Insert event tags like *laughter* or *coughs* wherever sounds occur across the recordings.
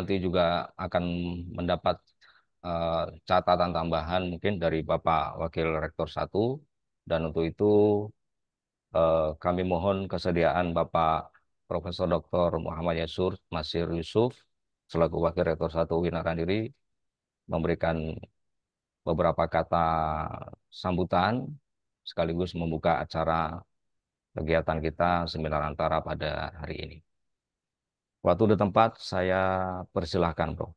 nanti juga akan mendapat uh, catatan tambahan mungkin dari Bapak Wakil Rektor 1 dan untuk itu uh, kami mohon kesediaan Bapak Profesor Dr. Muhammad Yasur Masir Yusuf selaku Wakil Rektor 1 diri memberikan beberapa kata sambutan sekaligus membuka acara kegiatan kita seminar antara pada hari ini. Waktu dan tempat saya persilahkan, Bro.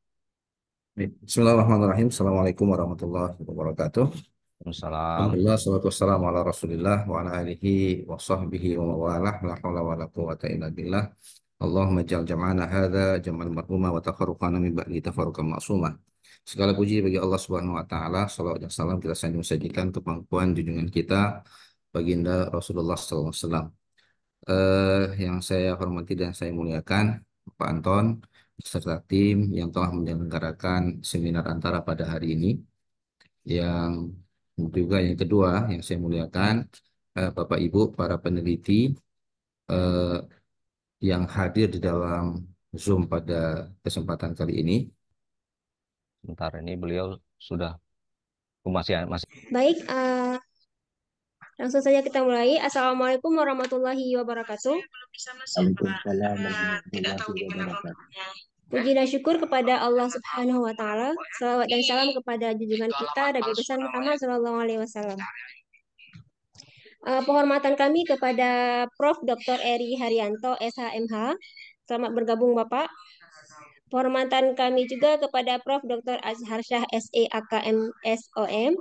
Bismillahirrahmanirrahim. Assalamualaikum warahmatullahi wabarakatuh. Alhamdulillah, salatu wassalamu ala rasulillah wa ala alihi wa sahbihi wa mawalah la hawla wa la quwata illa billah. Allahumma jal jama'ana hadha jama'al marhuma wa tafarruqana min ba'di tafarruqan ma'asumah Segala puji bagi Allah Subhanahu wa taala, salawat dan salam kita sanjung sajikan untuk pangkuan junjungan kita baginda Rasulullah SAW alaihi wasallam. Eh, yang saya hormati dan saya muliakan, Pak Anton serta tim yang telah menyelenggarakan seminar antara pada hari ini. Yang juga yang kedua yang saya muliakan eh, Bapak Ibu para peneliti eh, yang hadir di dalam Zoom pada kesempatan kali ini. Sebentar ini beliau sudah masih masih. Baik, uh, Langsung saja kita mulai. Assalamualaikum warahmatullahi wabarakatuh. Waalaikumsalam warahmatullahi wabarakatuh. Puji dan syukur kepada Allah Subhanahu wa taala. Salawat dan salam kepada junjungan kita Nabi besar Muhammad sallallahu alaihi wasallam. Eh, penghormatan kami kepada Prof. Dr. Eri Haryanto SHMH. Selamat bergabung Bapak. Penghormatan kami juga kepada Prof. Dr. Azhar Syah SE SOM.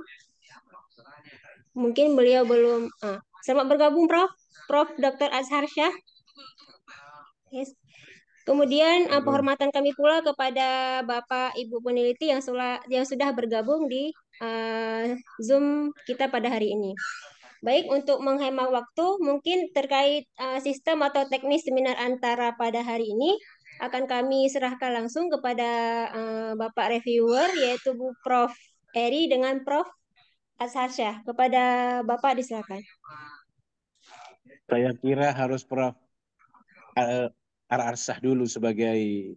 Mungkin beliau belum. Uh, selamat bergabung, Prof. Prof. Dr. Azhar Syah. Yes. Kemudian uh, penghormatan kami pula kepada Bapak Ibu peneliti yang, sudah yang sudah bergabung di uh, Zoom kita pada hari ini. Baik, untuk menghemat waktu, mungkin terkait uh, sistem atau teknis seminar antara pada hari ini akan kami serahkan langsung kepada uh, Bapak reviewer yaitu Bu Prof. Eri dengan Prof. Sasha kepada Bapak disilakan. Saya kira harus Prof. Eh, Ar-Arsah dulu sebagai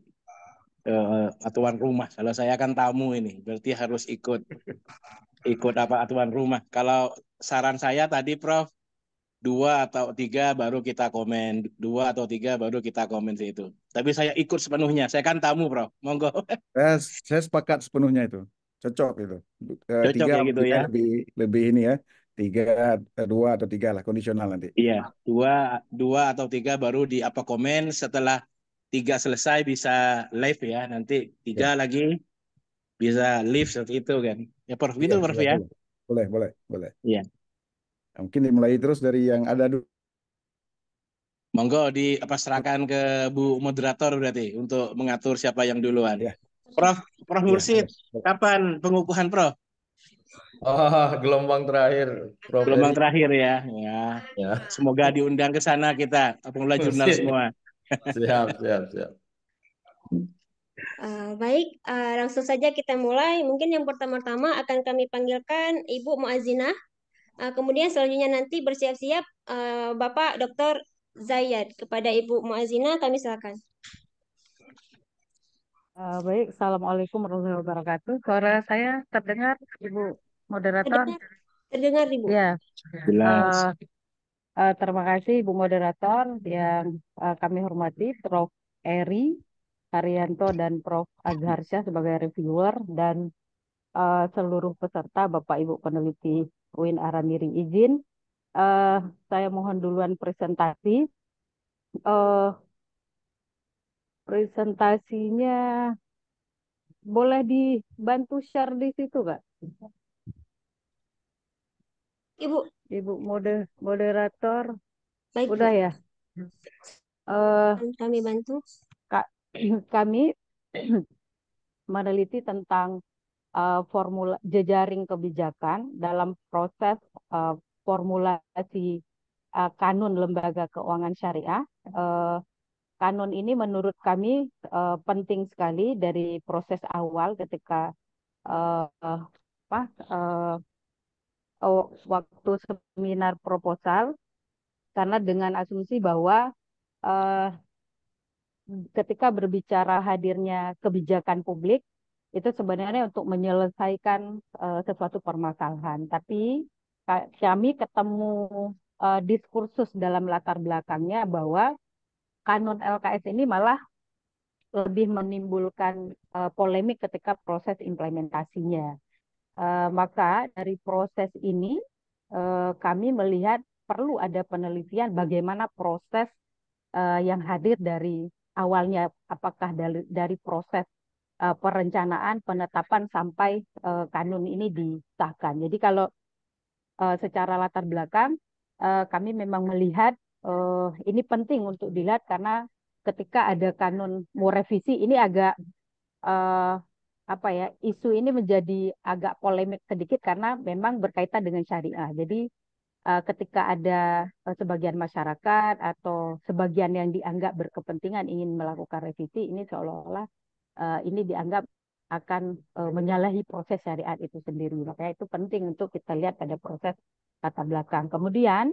uh, atuan rumah. Kalau saya kan tamu ini, berarti harus ikut ikut apa atuan rumah. Kalau saran saya tadi Prof, dua atau tiga baru kita komen, dua atau tiga baru kita komen itu. Tapi saya ikut sepenuhnya. Saya kan tamu, Prof. Monggo. Saya, saya sepakat sepenuhnya itu cocok gitu. Eh, cocok tiga, ya gitu ya. Lebih lebih ini ya. Tiga, dua atau tiga lah kondisional nanti. Iya, dua, dua atau tiga baru di apa komen setelah tiga selesai bisa live ya nanti tiga ya. lagi bisa live seperti itu kan ya Prof gitu ya, Prof iya, ya boleh boleh boleh iya nah, mungkin dimulai terus dari yang ada dulu monggo di apa serahkan ke Bu moderator berarti untuk mengatur siapa yang duluan ya Prof Prof iya, Mursid, ya. kapan pengukuhan Prof? Oh, gelombang terakhir. Prof. Gelombang terakhir ya. ya. Ya. Semoga diundang ke sana kita pengelola jurnal semua. siap, siap, siap. Uh, baik, uh, langsung saja kita mulai. Mungkin yang pertama-tama akan kami panggilkan Ibu Muazinah. Uh, eh, kemudian selanjutnya nanti bersiap-siap uh, Bapak Dr. Zayad kepada Ibu Muazinah kami silakan. Uh, baik, Assalamualaikum warahmatullahi wabarakatuh. Suara saya terdengar, Ibu moderator? Terdengar, Ibu. Ya. Uh, uh, terima kasih Ibu moderator yang uh, kami hormati, Prof. Eri Haryanto dan Prof. Syah sebagai reviewer dan uh, seluruh peserta Bapak Ibu peneliti UIN Aramiri izin. Uh, saya mohon duluan presentasi. Uh, presentasinya boleh dibantu share di situ Kak? Ibu. Ibu mode moderator. Baik. Udah ya. Uh, kami bantu. Kak, *clears throat* kami *clears throat* meneliti tentang uh, formula jejaring kebijakan dalam proses uh, formulasi uh, kanun lembaga keuangan syariah. Uh, Kanon ini menurut kami uh, penting sekali dari proses awal ketika uh, apa uh, oh, waktu seminar proposal karena dengan asumsi bahwa uh, ketika berbicara hadirnya kebijakan publik itu sebenarnya untuk menyelesaikan uh, sesuatu permasalahan tapi kami ketemu uh, diskursus dalam latar belakangnya bahwa kanun LKS ini malah lebih menimbulkan uh, polemik ketika proses implementasinya. Uh, maka dari proses ini uh, kami melihat perlu ada penelitian bagaimana proses uh, yang hadir dari awalnya apakah dari, dari proses uh, perencanaan penetapan sampai uh, kanun ini disahkan. Jadi kalau uh, secara latar belakang uh, kami memang melihat eh, ini penting untuk dilihat karena ketika ada kanun mau revisi ini agak eh, apa ya isu ini menjadi agak polemik sedikit karena memang berkaitan dengan syariah. Jadi uh, ketika ada uh, sebagian masyarakat atau sebagian yang dianggap berkepentingan ingin melakukan revisi ini seolah-olah uh, ini dianggap akan uh, menyalahi proses syariat itu sendiri. Makanya itu penting untuk kita lihat pada proses kata belakang. Kemudian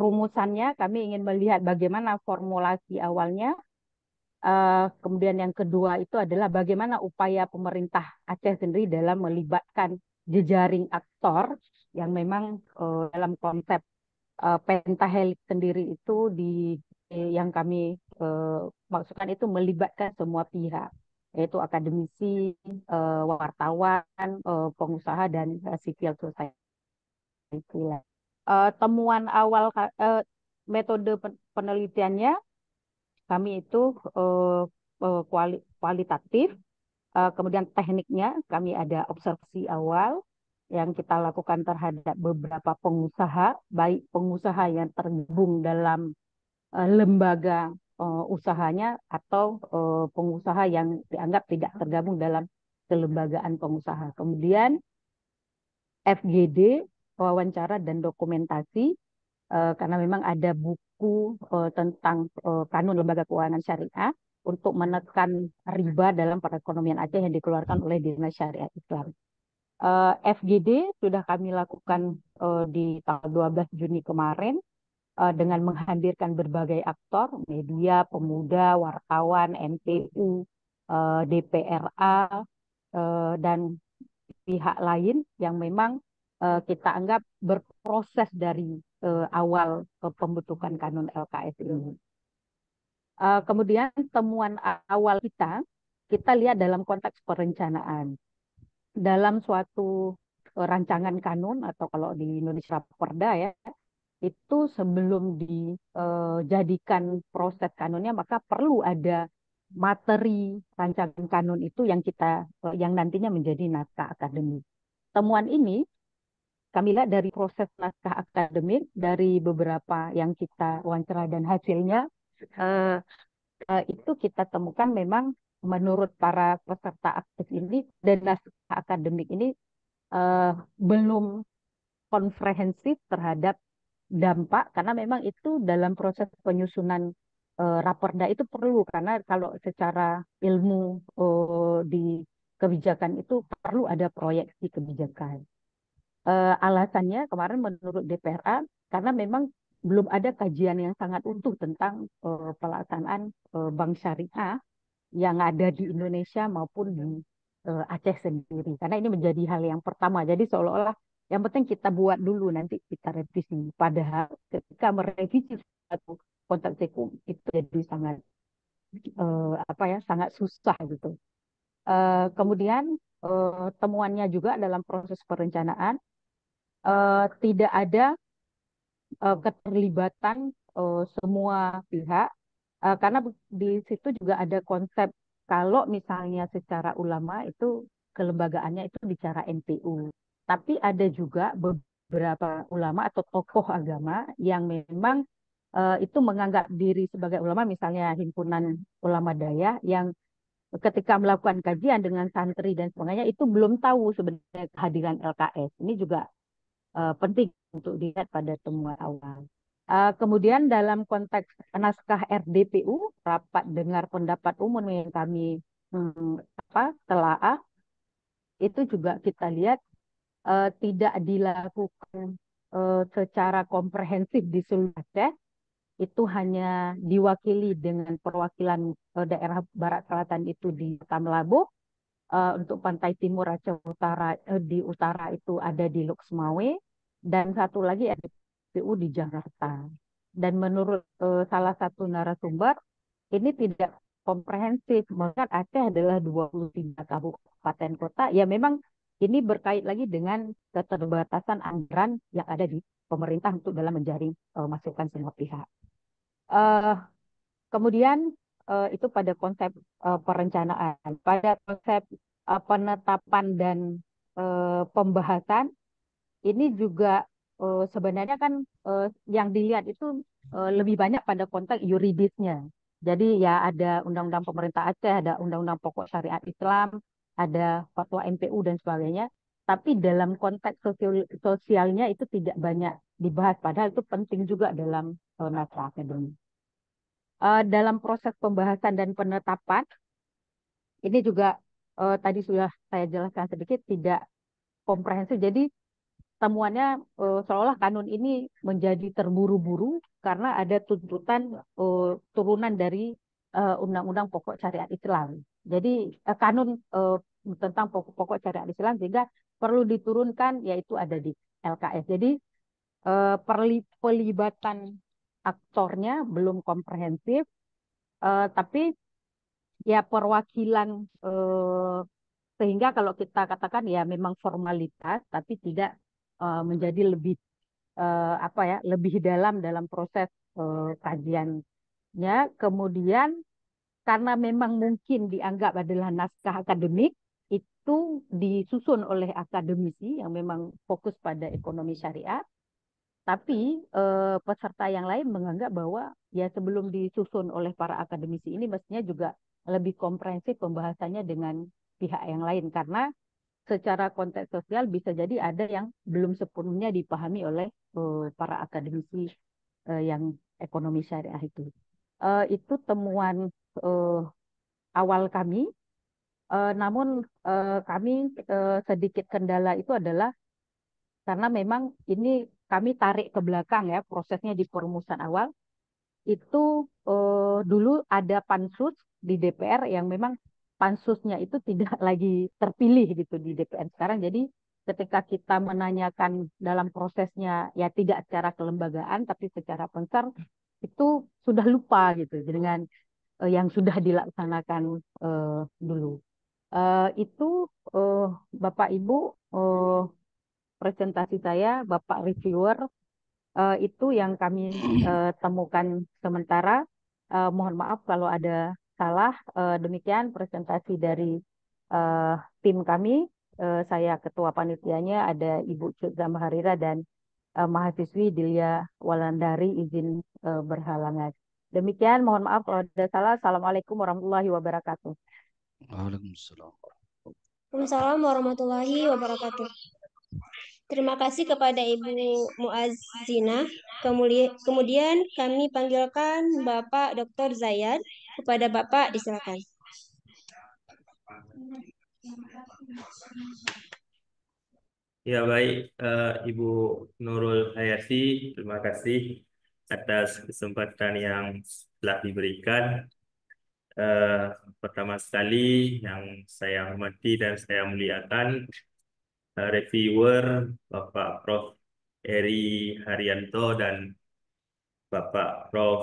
rumusannya kami ingin melihat bagaimana formulasi awalnya. Uh, kemudian yang kedua itu adalah bagaimana upaya pemerintah Aceh sendiri dalam melibatkan jejaring aktor yang memang uh, dalam konsep uh, eh, pentahelix sendiri itu di yang kami uh, maksudkan itu melibatkan semua pihak yaitu akademisi, wartawan, pengusaha dan sipil civil uh, temuan awal uh, metode penelitiannya kami itu uh, uh, kuali kualitatif, uh, kemudian tekniknya kami ada observasi awal yang kita lakukan terhadap beberapa pengusaha, baik pengusaha yang tergabung dalam uh, lembaga uh, usahanya atau uh, pengusaha yang dianggap tidak tergabung dalam kelembagaan pengusaha. Kemudian FGD wawancara dan dokumentasi uh, karena memang ada buku uh, tentang uh, kanun lembaga keuangan syariah untuk menekan riba dalam perekonomian Aceh yang dikeluarkan hmm. oleh Dinas Syariah Islam. Uh, FGD sudah kami lakukan uh, di tanggal 12 Juni kemarin uh, dengan menghadirkan berbagai aktor, media, pemuda, wartawan, MPU, uh, DPRA, uh, dan pihak lain yang memang Eh, kita anggap berproses dari uh, awal uh, pembentukan kanun LKS ini. Uh, kemudian temuan awal kita, kita lihat dalam konteks perencanaan. Dalam suatu uh, rancangan kanun atau kalau di Indonesia Perda ya, itu sebelum dijadikan proses kanunnya maka perlu ada materi rancangan kanun itu yang kita yang nantinya menjadi naskah akademik. Temuan ini Kamila dari proses naskah akademik dari beberapa yang kita wawancara dan hasilnya uh, uh, itu kita temukan memang menurut para peserta aktif ini dan naskah akademik ini uh, belum komprehensif terhadap dampak karena memang itu dalam proses penyusunan eh, raperda itu perlu karena kalau secara ilmu oh, di kebijakan itu perlu ada proyeksi kebijakan uh, alasannya kemarin menurut DPRA karena memang belum ada kajian yang sangat utuh tentang uh, pelaksanaan uh, bank syariah yang ada di Indonesia maupun di uh, Aceh sendiri. Karena ini menjadi hal yang pertama. Jadi seolah-olah yang penting kita buat dulu nanti kita revisi. Padahal ketika merevisi satu kontrak hukum itu jadi sangat uh, apa ya sangat susah gitu. uh, kemudian uh, temuannya juga dalam proses perencanaan uh, tidak ada uh, keterlibatan uh, semua pihak uh, karena di situ juga ada konsep kalau misalnya secara ulama itu kelembagaannya itu bicara NPU tapi ada juga beberapa ulama atau tokoh agama yang memang uh, itu menganggap diri sebagai ulama misalnya himpunan ulama daya yang ketika melakukan kajian dengan santri dan sebagainya itu belum tahu sebenarnya kehadiran LKS ini juga uh, penting untuk dilihat pada temuan awal. Uh, kemudian dalam konteks naskah RDPU, rapat dengar pendapat umum yang kami hmm, apa telaah itu juga kita lihat uh, tidak dilakukan uh, secara komprehensif di seluruh Aceh. Itu hanya diwakili dengan perwakilan daerah Barat Selatan itu di Tamlabu uh, untuk pantai timur Aceh Utara uh, di utara itu ada di Luxmawe dan satu lagi ada PU di Jakarta. Dan menurut uh, salah satu narasumber ini tidak komprehensif melihat Aceh adalah 23 kabupaten kota ya memang ini berkait lagi dengan keterbatasan anggaran yang ada di pemerintah untuk dalam menjaring uh, masukan semua pihak. Uh, kemudian uh, itu pada konsep uh, perencanaan, pada konsep uh, penetapan dan uh, pembahasan ini juga uh, sebenarnya kan uh, yang dilihat itu uh, lebih banyak pada konteks yuridisnya. Jadi ya ada undang-undang pemerintah Aceh, ada undang-undang pokok syariat Islam, ada fatwa MPU dan sebagainya. Tapi dalam konteks sosial, sosialnya itu tidak banyak dibahas. Padahal itu penting juga dalam naskah akademik uh, dalam proses pembahasan dan penetapan ini juga uh, tadi sudah saya jelaskan sedikit tidak komprehensif. Jadi temuannya uh, eh, seolah kanun ini menjadi terburu-buru karena ada tuntutan uh, turunan dari undang-undang uh, pokok syariat Islam. Jadi uh, kanun uh, tentang pokok-pokok syariat Islam sehingga perlu diturunkan yaitu ada di LKS. Jadi uh, perlibatan aktornya belum komprehensif, uh, tapi ya perwakilan uh, sehingga kalau kita katakan ya memang formalitas, tapi tidak uh, menjadi lebih uh, apa ya lebih dalam dalam proses uh, kajiannya. Kemudian karena memang mungkin dianggap adalah naskah akademik itu disusun oleh akademisi yang memang fokus pada ekonomi syariah tapi eh, peserta yang lain menganggap bahwa ya sebelum disusun oleh para akademisi ini mestinya juga lebih komprehensif pembahasannya dengan pihak yang lain karena secara konteks sosial bisa jadi ada yang belum sepenuhnya dipahami oleh eh, para akademisi eh, yang ekonomi syariah itu. Eh, itu temuan eh, awal kami. Eh, namun eh, kami eh, sedikit kendala itu adalah karena memang ini kami tarik ke belakang ya prosesnya di perumusan awal itu eh, dulu ada pansus di DPR yang memang pansusnya itu tidak *laughs* lagi terpilih gitu di DPR sekarang jadi ketika kita menanyakan dalam prosesnya ya tidak secara kelembagaan tapi secara pencer itu sudah lupa gitu dengan eh, yang sudah dilaksanakan eh, dulu eh, itu eh, Bapak Ibu eh, presentasi saya Bapak reviewer uh, itu yang kami uh, temukan sementara. Uh, mohon maaf kalau ada salah. Uh, demikian presentasi dari uh, tim kami. Uh, saya ketua panitianya ada Ibu Cutza Zamharira dan uh, mahasiswi Dilia Walandari izin uh, berhalangan. Demikian, mohon maaf kalau ada salah. Assalamualaikum warahmatullahi wabarakatuh. Waalaikumsalam. Waalaikumsalam warahmatullahi wabarakatuh. Terima kasih kepada Ibu Muazzina. Kemudian kami panggilkan Bapak Dr. Zayad. Kepada Bapak disilakan. Ya baik, uh, Ibu Nurul Hayati, terima kasih atas kesempatan yang telah diberikan. Uh, pertama sekali yang saya hormati dan saya muliakan Eh, reviewer Bapak Prof. Eri Haryanto dan Bapak Prof.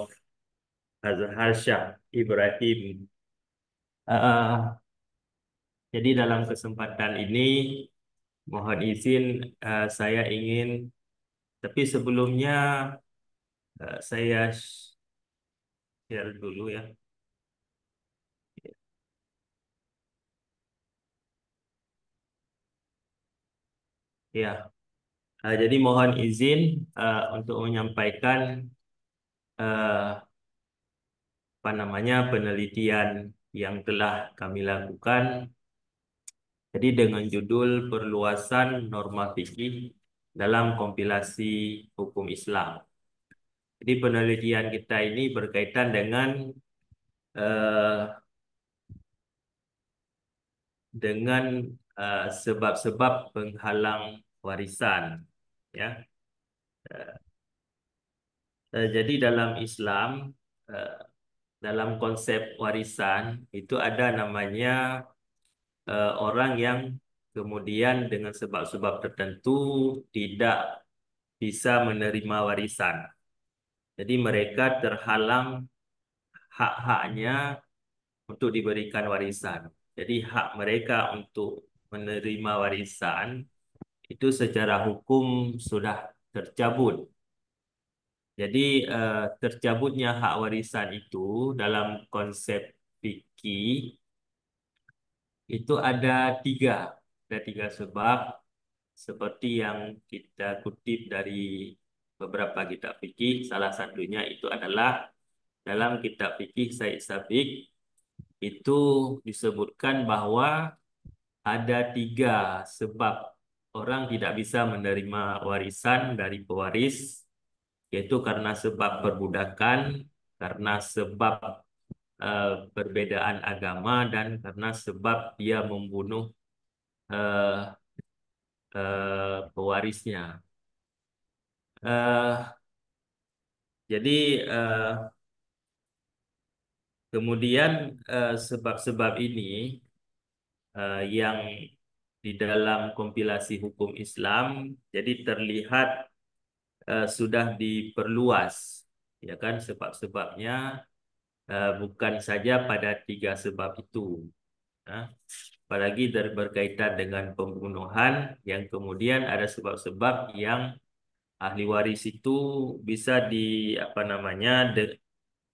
Azhar Syah Ibrahim. Uh, jadi dalam kesempatan ini mohon izin uh, saya ingin tapi sebelumnya uh, saya share dulu ya. Ya, uh, jadi mohon izin uh, untuk menyampaikan uh, apa namanya penelitian yang telah kami lakukan. Jadi dengan judul perluasan norma fikih dalam kompilasi hukum Islam. Jadi penelitian kita ini berkaitan dengan uh, dengan sebab-sebab uh, sebab -sebab penghalang warisan ya eh, eh, jadi dalam Islam eh, dalam konsep warisan itu ada namanya orang yang kemudian dengan sebab-sebab tertentu tidak bisa menerima warisan. Jadi mereka terhalang hak-haknya untuk diberikan warisan. Jadi hak mereka untuk menerima warisan itu secara hukum sudah tercabut. Jadi uh, tercabutnya hak warisan itu dalam konsep fikih itu ada tiga, ada tiga sebab seperti yang kita kutip dari beberapa kitab fikih. Salah satunya itu adalah dalam kitab fikih Said Sabik itu disebutkan bahwa ada tiga sebab orang tidak bisa menerima warisan dari pewaris yaitu karena sebab perbudakan, karena sebab uh, perbedaan agama dan karena sebab dia membunuh uh, uh, pewarisnya. Uh, jadi uh, kemudian sebab-sebab uh, ini uh, yang di dalam kompilasi hukum Islam jadi terlihat uh, sudah diperluas ya kan sebab-sebabnya uh, bukan saja pada tiga sebab itu ya. apalagi dari berkaitan dengan pembunuhan yang kemudian ada sebab-sebab yang ahli waris itu bisa di apa namanya de,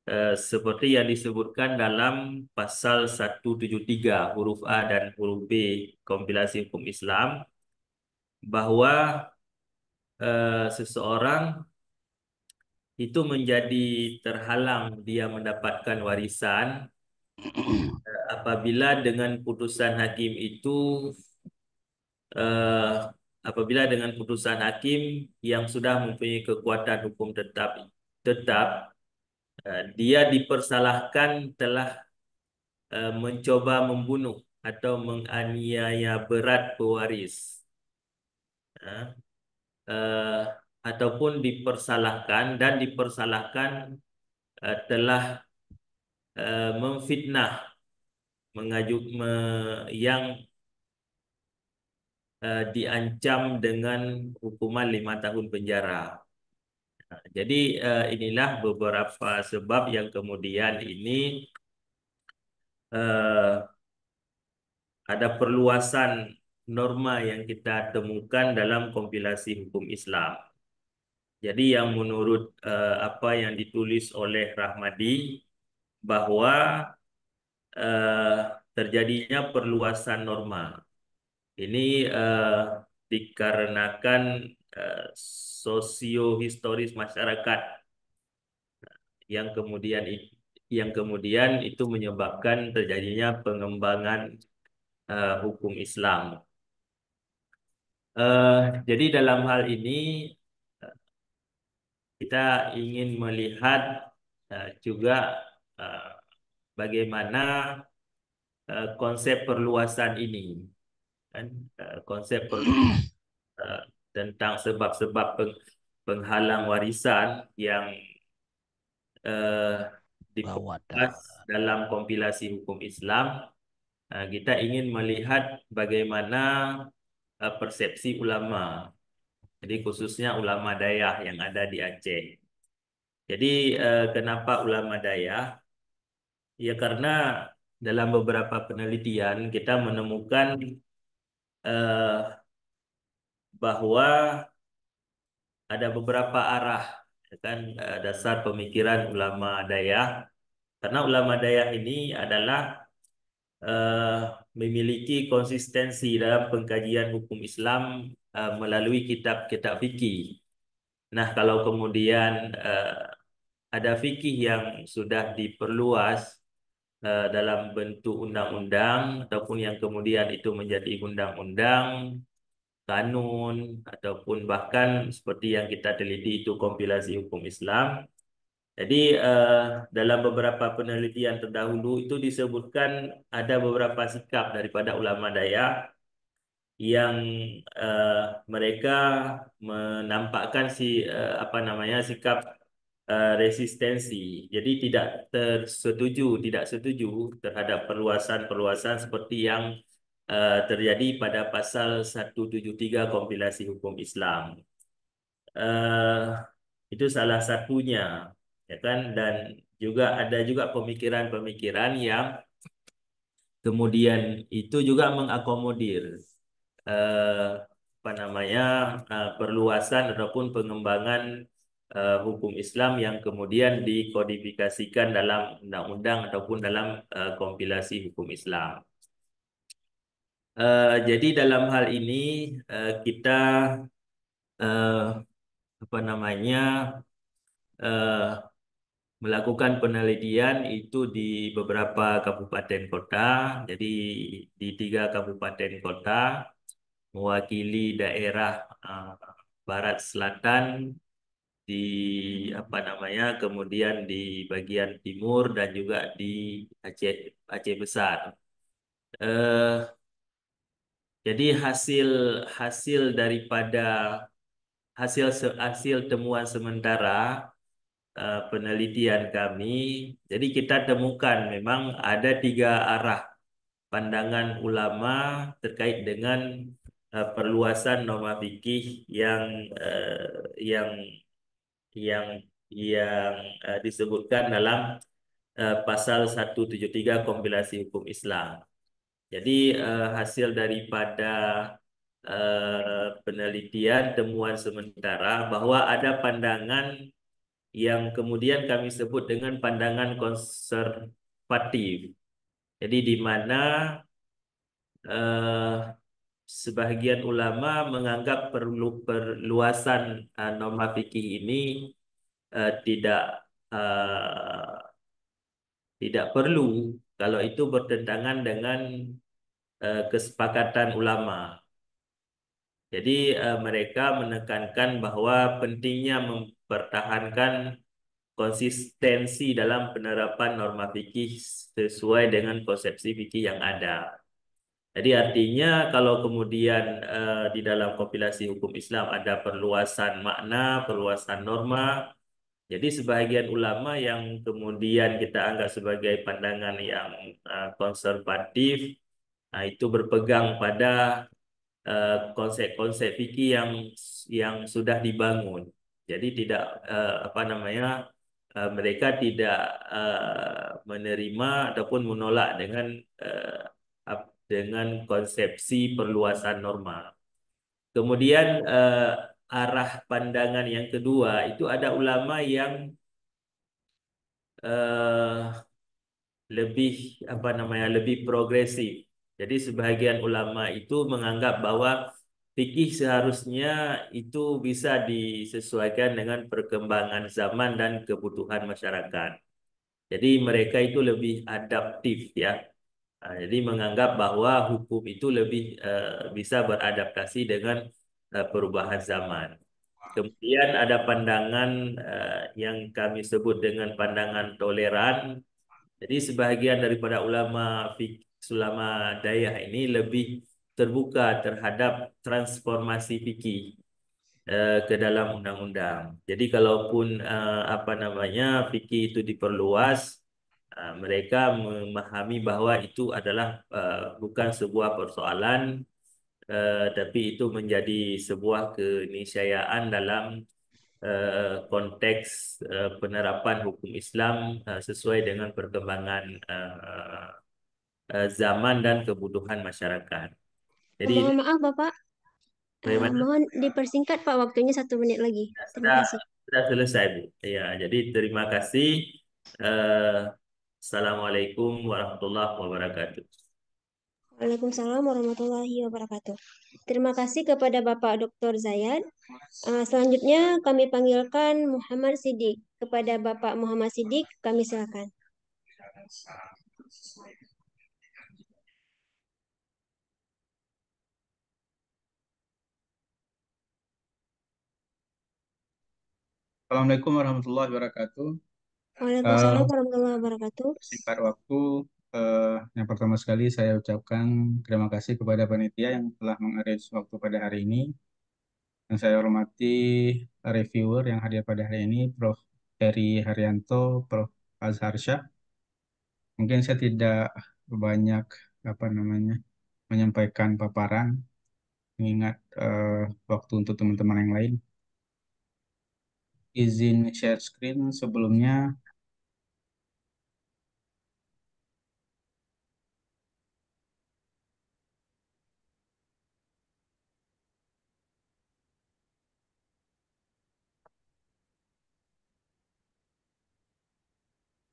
Eh, seperti yang disebutkan dalam pasal 173 huruf A dan huruf B kompilasi hukum Islam bahwa uh, seseorang itu menjadi terhalang dia mendapatkan warisan eh, apabila dengan putusan hakim itu uh, apabila dengan putusan hakim yang sudah mempunyai kekuatan hukum tetap tetap Eh, dia dipersalahkan telah eh, mencoba membunuh atau menganiaya berat pewaris eh, ataupun dipersalahkan dan dipersalahkan telah memfitnah mengajuk me, yang diancam dengan hukuman lima tahun penjara. Nah, jadi uh, inilah beberapa sebab yang kemudian ini uh, ada perluasan norma yang kita temukan dalam kompilasi hukum Islam. Jadi yang menurut uh, apa yang ditulis oleh Rahmadi bahwa uh, terjadinya perluasan norma ini uh, dikarenakan Eh, sosio historis masyarakat yang kemudian yang kemudian itu menyebabkan terjadinya pengembangan uh, hukum Islam. Uh, jadi dalam hal ini kita ingin melihat uh, juga uh, bagaimana uh, konsep perluasan ini, kan? Uh, konsep perlu, *clears throat* uh, tentang sebab-sebab peng, penghalang warisan yang uh, dalam kompilasi hukum Islam. Uh, kita ingin melihat bagaimana uh, persepsi ulama. Jadi khususnya ulama dayah yang ada di Aceh. Jadi uh, kenapa ulama dayah? Ya karena dalam beberapa penelitian kita menemukan uh, bahwa ada beberapa arah ya kan e, dasar pemikiran ulama dayah karena ulama dayah ini adalah uh, memiliki konsistensi dalam pengkajian hukum Islam uh, melalui kitab-kitab fikih. Nah, kalau kemudian uh, ada fikih yang sudah diperluas uh, dalam bentuk undang-undang ataupun yang kemudian itu menjadi undang-undang kanun, ataupun bahkan seperti yang kita teliti itu kompilasi hukum Islam. Jadi uh, dalam beberapa penelitian terdahulu itu disebutkan ada beberapa sikap daripada ulama Dayak yang uh, mereka menampakkan si uh, apa namanya sikap uh, resistensi. Jadi tidak tersetuju, tidak setuju terhadap perluasan-perluasan seperti yang uh, terjadi pada pasal 173 kompilasi hukum Islam. Uh, itu salah satunya, ya kan? Dan juga ada juga pemikiran-pemikiran yang kemudian itu juga mengakomodir uh, apa namanya uh, perluasan ataupun pengembangan uh, hukum Islam yang kemudian dikodifikasikan dalam undang-undang ataupun dalam uh, kompilasi hukum Islam. Uh, jadi dalam hal ini uh, kita uh, apa namanya uh, melakukan penelitian itu di beberapa kabupaten kota. Jadi di tiga kabupaten kota mewakili daerah uh, barat selatan di apa namanya kemudian di bagian timur dan juga di Aceh Aceh besar. Uh, jadi hasil hasil daripada hasil hasil temuan sementara uh, penelitian kami, jadi kita temukan memang ada tiga arah pandangan ulama terkait dengan uh, perluasan norma fikih yang uh, yang yang yang uh, disebutkan dalam uh, pasal 173 kompilasi hukum Islam. Jadi uh, hasil daripada uh, penelitian temuan sementara bahwa ada pandangan yang kemudian kami sebut dengan pandangan konservatif. Jadi di mana uh, sebagian ulama menganggap perlu perluasan uh, norma fikih ini uh, tidak uh, tidak perlu kalau itu bertentangan dengan Eh, kesepakatan ulama. Jadi uh, mereka menekankan bahwa pentingnya mempertahankan konsistensi dalam penerapan norma fikih sesuai dengan konsepsi fikih yang ada. Jadi artinya kalau kemudian uh, di dalam kompilasi hukum Islam ada perluasan makna, perluasan norma, jadi sebagian ulama yang kemudian kita anggap sebagai pandangan yang uh, konservatif Nah, itu berpegang pada eh, konsep-konsep uh, fikih yang yang sudah dibangun. Jadi tidak uh, apa namanya uh, mereka tidak uh, menerima ataupun menolak dengan uh, dengan konsepsi perluasan norma. Kemudian uh, arah pandangan yang kedua itu ada ulama yang uh, lebih apa namanya lebih progresif jadi sebagian ulama itu menganggap bahwa fikih seharusnya itu bisa disesuaikan dengan perkembangan zaman dan kebutuhan masyarakat. Jadi mereka itu lebih adaptif ya. Nah, jadi menganggap bahwa hukum itu lebih uh, bisa beradaptasi dengan uh, perubahan zaman. Kemudian ada pandangan uh, yang kami sebut dengan pandangan toleran. Jadi sebagian daripada ulama fikih selama daya ini lebih terbuka terhadap transformasi fikih uh, ke dalam undang-undang. Jadi kalaupun uh, apa namanya fikih itu diperluas, uh, mereka memahami bahwa itu adalah uh, bukan sebuah persoalan Uh, tapi itu menjadi sebuah keniscayaan dalam uh, konteks uh, penerapan hukum Islam uh, sesuai dengan perkembangan uh, Eh, zaman dan kebutuhan masyarakat. Jadi mohon maaf Bapak. Bagaimana? Oh, iya, eh, mohon dipersingkat Pak waktunya satu menit lagi. Terima sudah, kasih. Sudah selesai Bu. Ya, jadi terima kasih. Eh, Assalamualaikum warahmatullahi wabarakatuh. Waalaikumsalam warahmatullahi wabarakatuh. Terima kasih kepada Bapak Dr. Zayad. selanjutnya kami panggilkan Muhammad Sidik. Kepada Bapak Muhammad Sidik, kami silakan. Assalamualaikum warahmatullahi wabarakatuh. Waalaikumsalam eh, warahmatullahi wabarakatuh. singkat waktu, uh, yang pertama sekali saya ucapkan terima kasih kepada panitia yang telah mengarrange waktu pada hari ini. Dan saya hormati reviewer yang hadir pada hari ini, Prof. Heri Haryanto, Prof. Azhar Syah. Mungkin saya tidak banyak apa namanya menyampaikan paparan, mengingat uh, waktu untuk teman-teman yang lain izin share screen sebelumnya.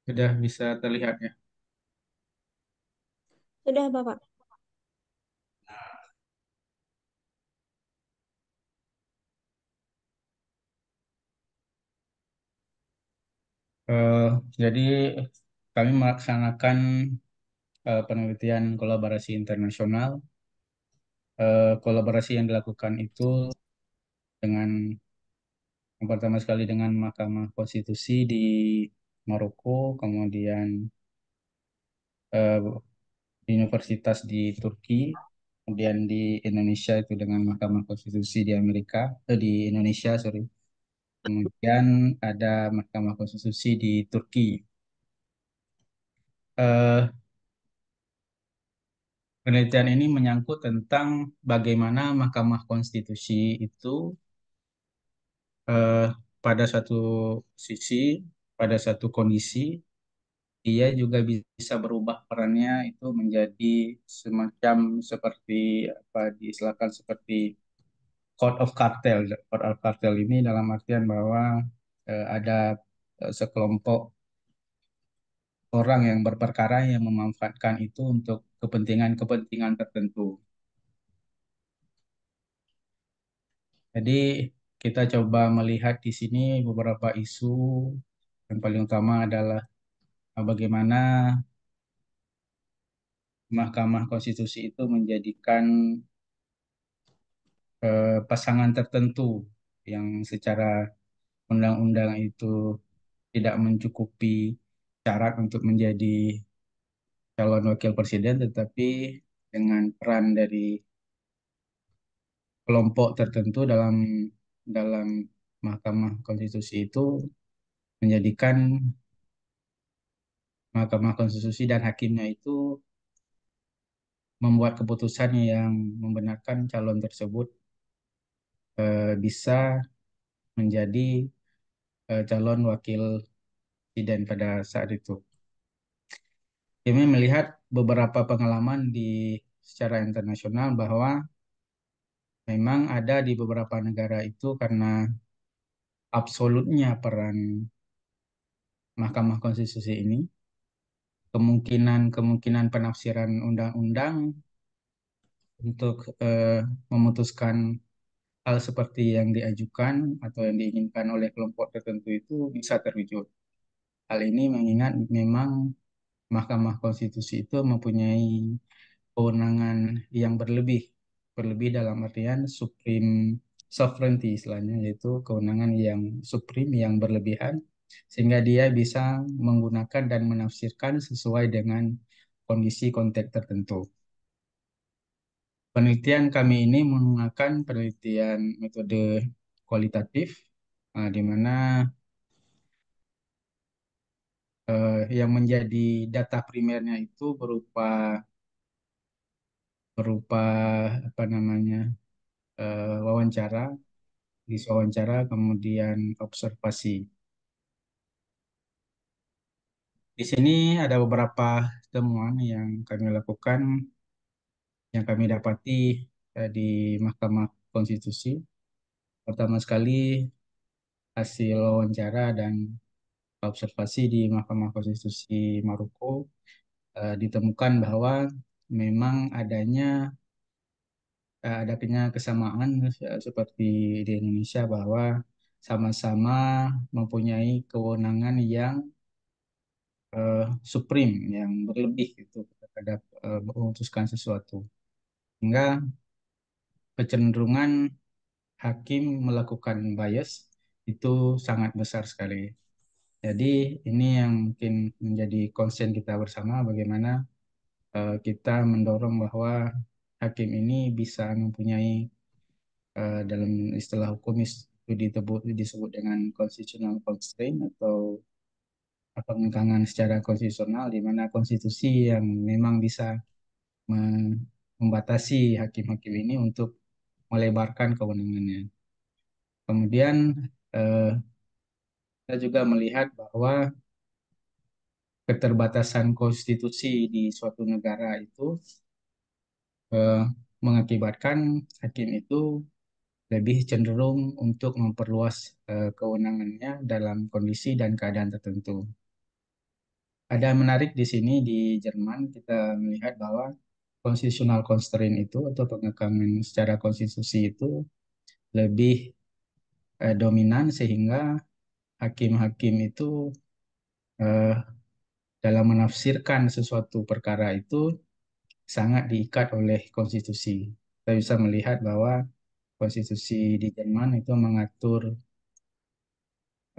Sudah bisa terlihat ya? Sudah, Bapak. Uh, jadi kami melaksanakan uh, penelitian kolaborasi internasional. Uh, kolaborasi yang dilakukan itu dengan yang pertama sekali dengan Mahkamah Konstitusi di Maroko, kemudian uh, universitas di Turki, kemudian di Indonesia itu dengan Mahkamah Konstitusi di Amerika, eh, di Indonesia sorry kemudian ada Mahkamah Konstitusi di Turki. Uh, penelitian ini menyangkut tentang bagaimana Mahkamah Konstitusi itu uh, pada satu sisi, pada satu kondisi, ia juga bisa berubah perannya itu menjadi semacam seperti apa diistilahkan seperti code of cartel. Code of cartel ini dalam artian bahwa uh, ada uh, sekelompok orang yang berperkara yang memanfaatkan itu untuk kepentingan-kepentingan tertentu. Jadi kita coba melihat di sini beberapa isu yang paling utama adalah eh, bagaimana Mahkamah Konstitusi itu menjadikan Eh, pasangan tertentu yang secara undang-undang itu tidak mencukupi syarat untuk menjadi calon wakil presiden, tetapi dengan peran dari kelompok tertentu dalam dalam Mahkamah Konstitusi itu menjadikan Mahkamah Konstitusi dan hakimnya itu membuat keputusan yang membenarkan calon tersebut Eh, bisa menjadi eh, calon wakil presiden pada saat itu. Kami melihat beberapa pengalaman di secara internasional bahwa memang ada di beberapa negara itu karena absolutnya peran Mahkamah Konstitusi ini kemungkinan-kemungkinan penafsiran undang-undang untuk uh, memutuskan hal seperti yang diajukan atau yang diinginkan oleh kelompok tertentu itu bisa terwujud. Hal ini mengingat memang Mahkamah Konstitusi itu mempunyai kewenangan yang berlebih, berlebih dalam artian supreme sovereignty istilahnya yaitu kewenangan yang supreme yang berlebihan sehingga dia bisa menggunakan dan menafsirkan sesuai dengan kondisi konteks tertentu. Penelitian kami ini menggunakan penelitian metode kualitatif, uh, di mana uh, yang menjadi data primernya itu berupa berupa apa namanya uh, wawancara, di wawancara kemudian observasi. Di sini ada beberapa temuan yang kami lakukan yang kami dapati eh, di Mahkamah Konstitusi. Pertama sekali hasil wawancara dan observasi di Mahkamah Konstitusi Maroko eh, ditemukan bahwa memang adanya eh, adanya kesamaan seperti di Indonesia bahwa sama-sama mempunyai kewenangan yang uh, supreme yang berlebih itu terhadap uh, memutuskan sesuatu sehingga kecenderungan hakim melakukan bias itu sangat besar sekali. Jadi ini yang mungkin menjadi konsen kita bersama bagaimana uh, kita mendorong bahwa hakim ini bisa mempunyai uh, dalam istilah hukum itu disebut, disebut dengan constitutional constraint atau pengekangan secara konstitusional di mana konstitusi yang memang bisa membatasi hakim-hakim ini untuk melebarkan kewenangannya. Kemudian eh, kita juga melihat bahwa keterbatasan konstitusi di suatu negara itu eh, mengakibatkan hakim itu lebih cenderung untuk memperluas eh, kewenangannya dalam kondisi dan keadaan tertentu. Ada menarik di sini di Jerman kita melihat bahwa Konstitusional constraint itu atau pengekangan secara konstitusi itu lebih eh, dominan sehingga hakim-hakim itu eh, dalam menafsirkan sesuatu perkara itu sangat diikat oleh konstitusi. Kita bisa melihat bahwa konstitusi di Jerman itu mengatur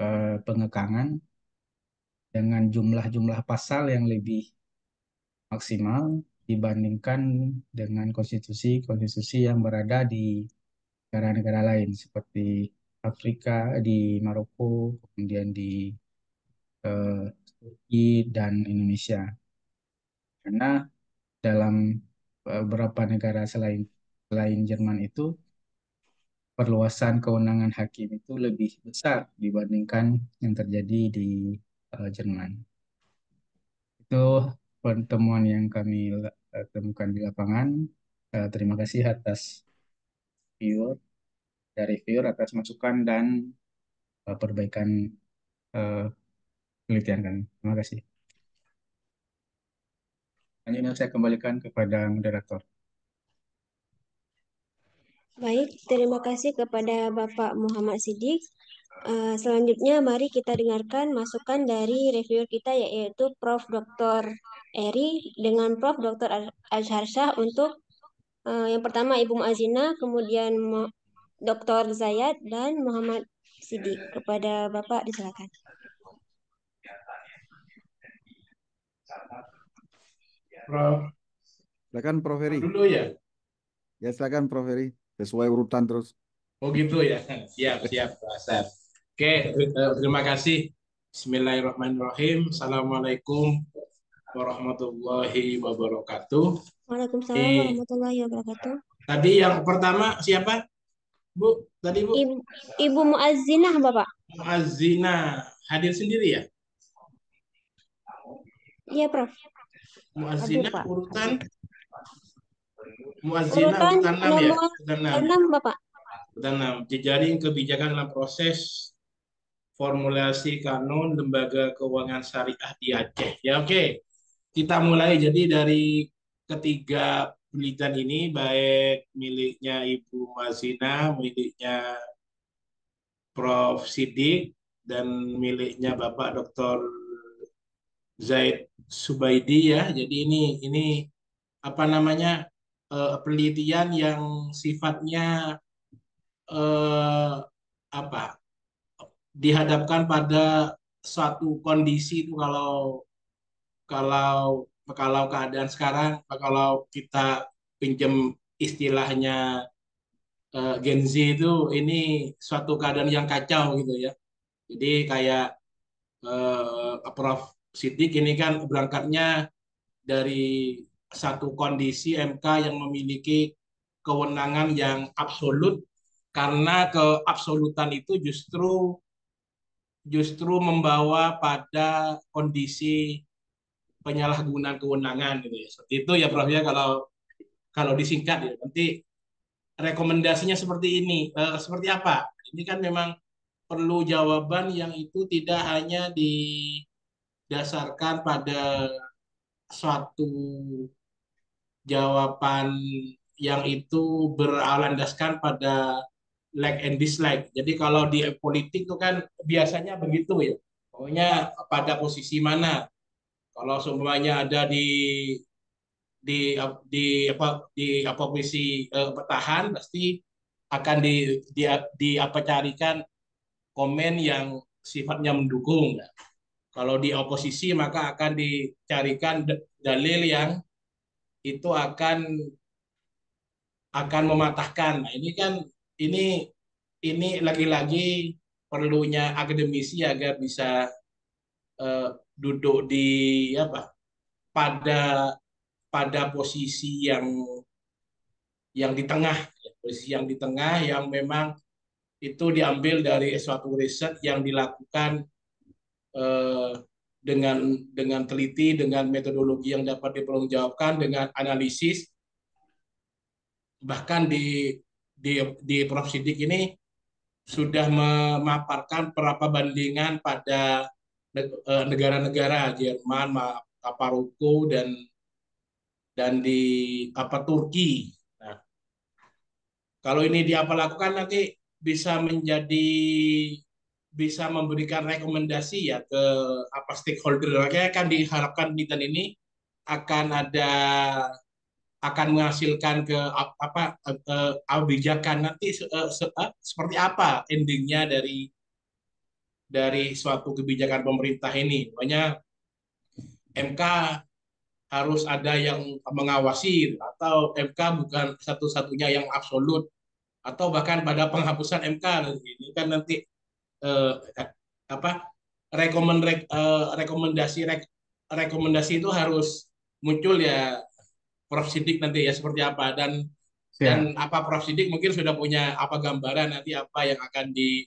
eh, pengekangan dengan jumlah-jumlah pasal yang lebih maksimal dibandingkan dengan konstitusi-konstitusi yang berada di negara-negara lain seperti Afrika, di Maroko, kemudian di eh, Turki dan Indonesia. Karena dalam eh, beberapa negara selain selain Jerman itu perluasan kewenangan hakim itu lebih besar dibandingkan yang terjadi di uh, Jerman. Itu pertemuan yang kami Eh, temukan di lapangan. Eh, terima kasih atas viewer dari viewer atas masukan dan eh, perbaikan penelitian kami. Terima kasih. Selanjutnya saya kembalikan kepada moderator. Baik, terima kasih kepada Bapak Muhammad Sidik. Eh, selanjutnya mari kita dengarkan masukan dari reviewer kita yaitu Prof. Dr. Eri dengan Prof. Dr. Shah untuk uh, yang pertama Ibu Muazina, kemudian Mo Dr. Zayat dan Muhammad Sidik. Kepada Bapak disilakan. Prof. Silakan Prof. Eri. Dulu ya. Ya silakan Prof. Eri. Sesuai urutan terus. Oh gitu ya. *laughs* Siap, siap, Pak Oke, eh, terima kasih. Bismillahirrahmanirrahim. Assalamualaikum warahmatullahi wabarakatuh. Waalaikumsalam eh, warahmatullahi wabarakatuh. Tadi yang pertama siapa? Bu, tadi Bu. Ibu, Ibu Muazzinah, Bapak. Muazzinah, hadir sendiri ya? Iya, Prof. Muazzinah urutan Muazzinah urutan, urutan 6 ya? Urutan 6, Bapak. Urutan 6, jejaring kebijakan dalam proses formulasi kanun lembaga keuangan syariah di Aceh. Ya oke, okay. kita mulai jadi dari ketiga penelitian ini baik miliknya Ibu Mazina, miliknya Prof. Sidik, dan miliknya Bapak Dr. Zaid Subaidi ya. Jadi ini ini apa namanya uh, penelitian yang sifatnya uh, apa dihadapkan pada suatu kondisi itu kalau kalau kalau keadaan sekarang kalau kita pinjam istilahnya uh, Gen Z itu ini suatu keadaan yang kacau gitu ya jadi kayak uh, Prof Sidik ini kan berangkatnya dari satu kondisi MK yang memiliki kewenangan yang absolut karena keabsolutan itu justru justru membawa pada kondisi penyalahgunaan kewenangan gitu ya. Seperti itu ya Prof ya kalau kalau disingkat ya. Nanti rekomendasinya seperti ini. Eh, seperti apa? Ini kan memang perlu jawaban yang itu tidak hanya didasarkan pada suatu jawaban yang itu beralandaskan pada like and dislike. Jadi kalau di politik itu kan biasanya begitu ya. Pokoknya pada posisi mana. Kalau semuanya ada di di di apa di apa posisi eh, bertahan pasti akan di di di apa carikan komen yang sifatnya mendukung. Kalau di oposisi maka akan dicarikan dalil yang itu akan akan mematahkan. Nah, ini kan ini ini lagi-lagi perlunya akademisi agar bisa uh, duduk di apa pada pada posisi yang yang di tengah ya, posisi yang di tengah yang memang itu diambil dari suatu riset yang dilakukan uh, dengan dengan teliti dengan metodologi yang dapat dipertanggungjawabkan dengan analisis bahkan di di, di Prof. Sidik ini sudah memaparkan berapa bandingan pada e, negara-negara Jerman, Maroko dan dan di apa Turki. Nah, kalau ini diapa lakukan nanti bisa menjadi bisa memberikan rekomendasi ya ke apa stakeholder. Kayaknya kan diharapkan Nitan ini akan ada akan menghasilkan ke apa kebijakan eh, eh, nanti eh, se, se, seperti apa endingnya dari dari suatu kebijakan pemerintah ini. Makanya MK harus ada yang mengawasi atau MK bukan satu-satunya yang absolut atau bahkan pada penghapusan MK ini kan nanti eh, apa rekomend, eh, rekomendasi rek, rekomendasi itu harus muncul ya Prof Sidik nanti ya seperti apa dan dan apa Prof Sidik mungkin sudah punya apa gambaran nanti apa yang akan di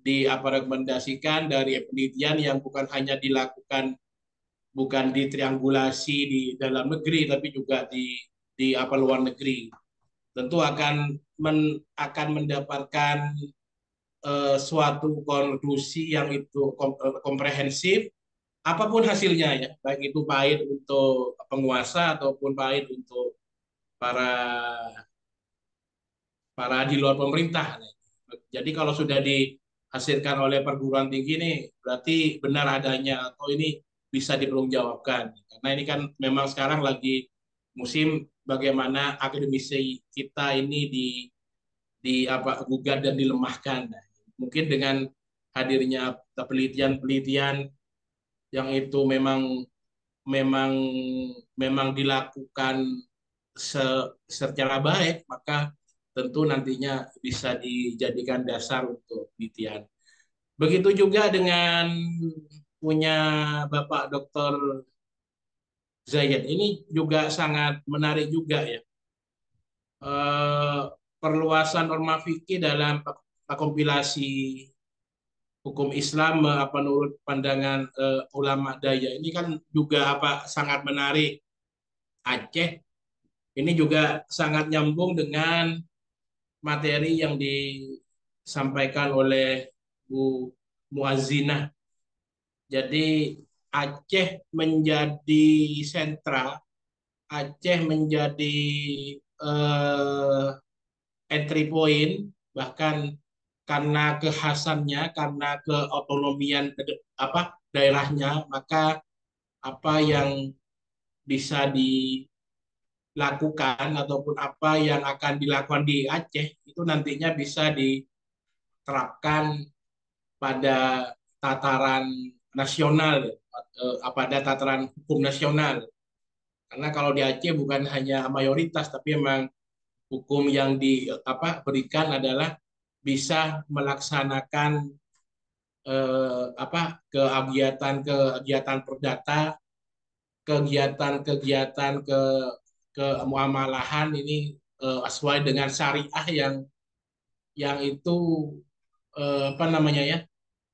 di apa rekomendasikan dari penelitian yang bukan hanya dilakukan bukan di triangulasi di dalam negeri tapi juga di di apa luar negeri tentu akan men, akan mendapatkan uh, suatu konklusi yang itu eh, komprehensif apapun hasilnya ya, baik itu pahit untuk penguasa ataupun pahit untuk para para di luar pemerintah. Jadi kalau sudah dihasilkan oleh perguruan tinggi ini berarti benar adanya atau ini bisa dipertanggungjawabkan. Karena ini kan memang sekarang lagi musim bagaimana akademisi kita ini di di apa gugat dan dilemahkan. Mungkin dengan hadirnya penelitian-penelitian yang itu memang memang memang dilakukan se, secara baik maka tentu nantinya bisa dijadikan dasar untuk penelitian. Begitu juga dengan punya Bapak Dr. Zayed. Ini juga sangat menarik juga ya. E, perluasan norma fikih dalam kompilasi hukum Islam apa menurut pandangan uh, ulama daya ini kan juga apa sangat menarik Aceh ini juga sangat nyambung dengan materi yang disampaikan oleh Bu Muazina. Jadi Aceh menjadi sentra, Aceh menjadi uh, entry point bahkan karena kekhasannya, karena keautonomian apa daerahnya, maka apa yang bisa dilakukan ataupun apa yang akan dilakukan di Aceh itu nantinya bisa diterapkan pada tataran nasional eh, pada tataran hukum nasional. Karena kalau di Aceh bukan hanya mayoritas tapi memang hukum yang diberikan adalah bisa melaksanakan eh, apa kegiatan kegiatan perdata kegiatan-kegiatan ke ke muamalahan ini eh, sesuai dengan syariah yang yang itu eh, apa namanya ya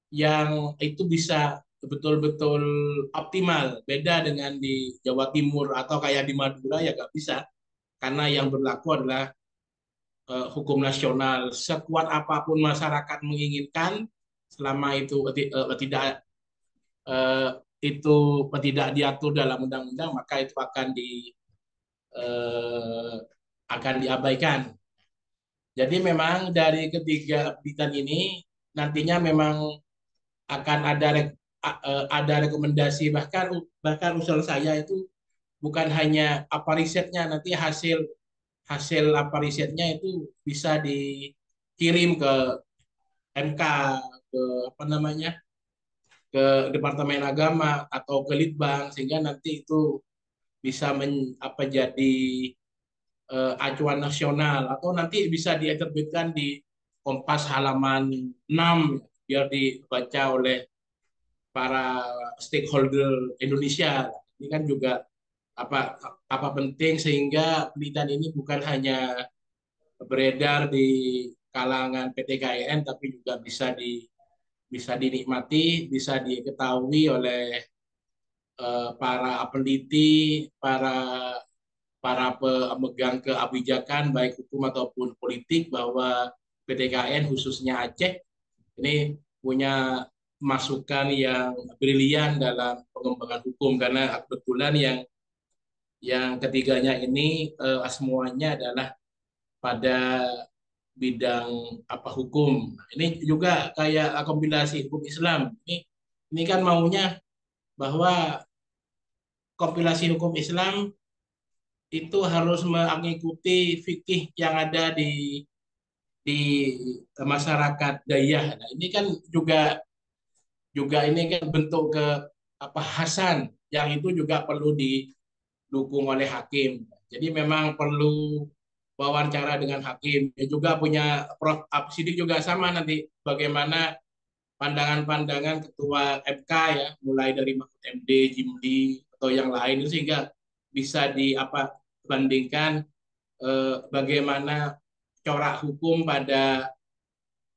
yang itu bisa betul-betul optimal beda dengan di Jawa Timur atau kayak di Madura ya nggak bisa karena yang berlaku adalah Eh, hukum nasional sekuat apapun masyarakat menginginkan selama itu eh, tidak eh, itu tidak diatur dalam undang-undang maka itu akan di akan diabaikan. Jadi memang dari ketiga updatean ini nantinya memang akan ada ada rekomendasi bahkan bahkan usul saya itu bukan hanya apa risetnya nanti hasil hasil apa risetnya itu bisa dikirim ke MK ke apa namanya ke Departemen Agama atau ke Litbang sehingga nanti itu bisa men, apa jadi uh, acuan nasional atau nanti bisa diterbitkan di Kompas halaman 6 biar dibaca oleh para stakeholder Indonesia. Ini kan juga apa apa penting sehingga penelitian ini bukan hanya beredar di kalangan PTKN e tapi juga bisa di bisa dinikmati, bisa diketahui oleh uh, para peneliti, para para pemegang kebijakan baik hukum ataupun politik bahwa PTKN e khususnya Aceh ini punya masukan yang brilian dalam pengembangan hukum karena kebetulan yang yang ketiganya ini eh, semuanya adalah pada bidang apa hukum. Ini juga kayak kompilasi hukum Islam. Ini ini kan maunya bahwa kompilasi hukum Islam itu harus mengikuti fikih yang ada di di masyarakat Dayah. Nah, ini kan juga juga ini kan bentuk ke apa Hasan yang itu juga perlu di didukung oleh hakim. Jadi memang perlu wawancara dengan hakim. Dia juga punya Prof. Absidik juga sama nanti bagaimana pandangan-pandangan ketua MK ya, mulai dari Mahfud MD, Jimli atau yang lain itu sehingga bisa di apa bandingkan eh, bagaimana corak hukum pada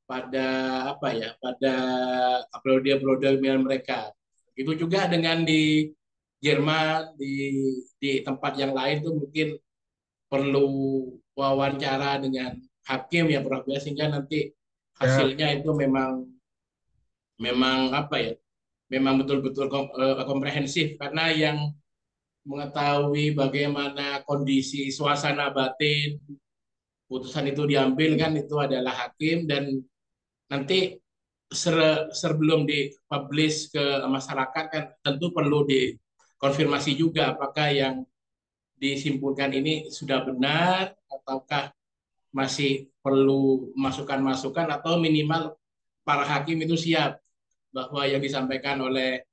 pada apa ya pada periode periode mereka itu juga dengan di Jerman di di tempat yang lain tuh mungkin perlu wawancara dengan hakim ya Prof ya sehingga nanti ya. hasilnya itu memang memang apa ya memang betul-betul eh, komprehensif karena yang mengetahui bagaimana kondisi suasana batin putusan itu diambil kan itu adalah hakim dan nanti ser sebelum dipublish ke masyarakat kan tentu perlu di konfirmasi juga apakah yang disimpulkan ini sudah benar ataukah masih perlu masukan-masukan atau minimal para hakim itu siap bahwa yang disampaikan oleh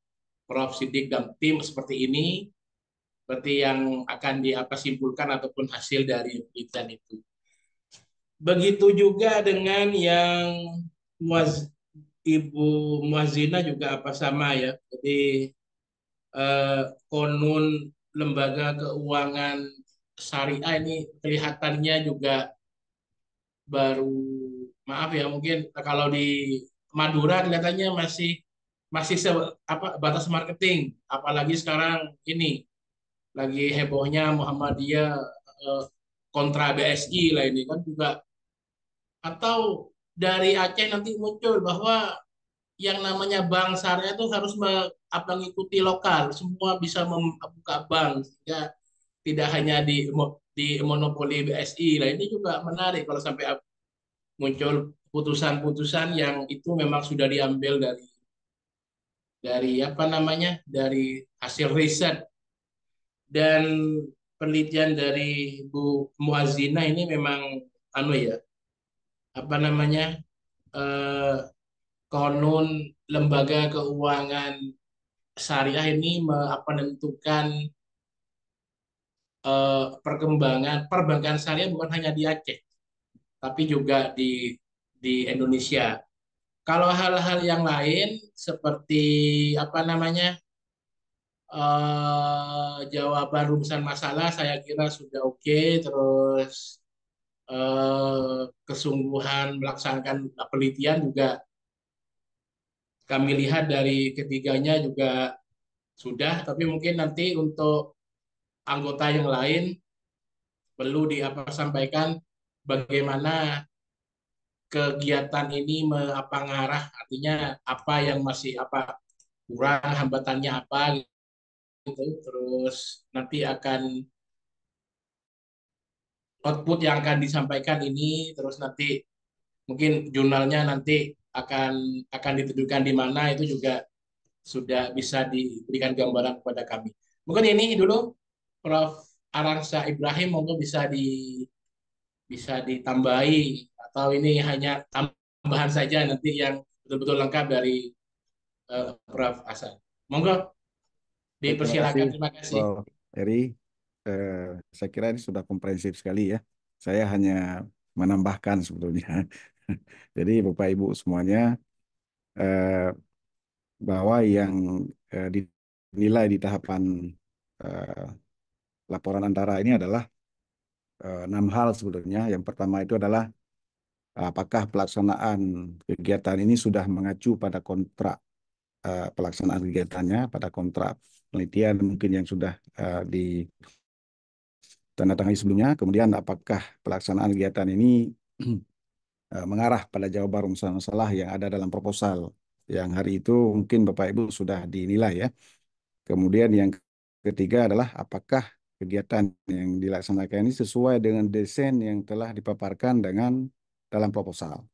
Prof. Sidik dan tim seperti ini seperti yang akan diapa simpulkan ataupun hasil dari penelitian itu. Begitu juga dengan yang Muaz, Ibu Muazina juga apa sama ya. Jadi eh, konun lembaga keuangan syariah ini kelihatannya juga baru maaf ya mungkin kalau di Madura kelihatannya masih masih se, apa batas marketing apalagi sekarang ini lagi hebohnya Muhammadiyah eh, kontra BSI lah ini kan juga atau dari Aceh nanti muncul bahwa yang namanya bank syariah itu harus abang ikuti lokal, semua bisa membuka bank sehingga tidak hanya di di monopoli BSI. lah ini juga menarik kalau sampai muncul putusan-putusan yang itu memang sudah diambil dari dari apa namanya dari hasil riset dan penelitian dari Bu Muazina ini memang anu ya apa namanya eh, konun lembaga keuangan syariah ini menentukan uh, perkembangan perbankan syariah bukan hanya di Aceh, tapi juga di di Indonesia. Kalau hal-hal yang lain seperti apa namanya uh, jawaban rumusan masalah, saya kira sudah oke. Okay. Terus uh, kesungguhan melaksanakan penelitian juga kami lihat dari ketiganya juga sudah, tapi mungkin nanti untuk anggota yang lain perlu diapa sampaikan bagaimana kegiatan ini me, apa ngarah artinya apa yang masih apa kurang hambatannya apa gitu terus nanti akan output yang akan disampaikan ini terus nanti mungkin jurnalnya nanti akan akan dituduhkan di mana itu juga sudah bisa diberikan gambaran kepada kami. Mungkin ini dulu Prof Arangsa Ibrahim monggo bisa di bisa ditambahi atau ini hanya tambahan saja nanti yang betul-betul lengkap dari uh, Prof Asan. Monggo dipersilakan terima kasih. Terima kasih. Eri, eh, saya kira ini sudah komprehensif sekali ya. Saya hanya menambahkan sebetulnya *laughs* Jadi Bapak Ibu semuanya eh, bahwa yang eh, dinilai di tahapan eh, laporan antara ini adalah enam hal sebenarnya. Yang pertama itu adalah apakah pelaksanaan kegiatan ini sudah mengacu pada kontrak pelaksanaan kegiatannya, pada kontrak penelitian mungkin yang sudah tanda ditandatangani sebelumnya. Kemudian apakah pelaksanaan kegiatan ini Eh, mengarah pada jawaban masalah-masalah yang ada dalam proposal yang hari itu mungkin Bapak Ibu sudah dinilai ya. Kemudian yang ketiga adalah apakah kegiatan yang dilaksanakan ini sesuai dengan desain yang telah dipaparkan dengan dalam proposal.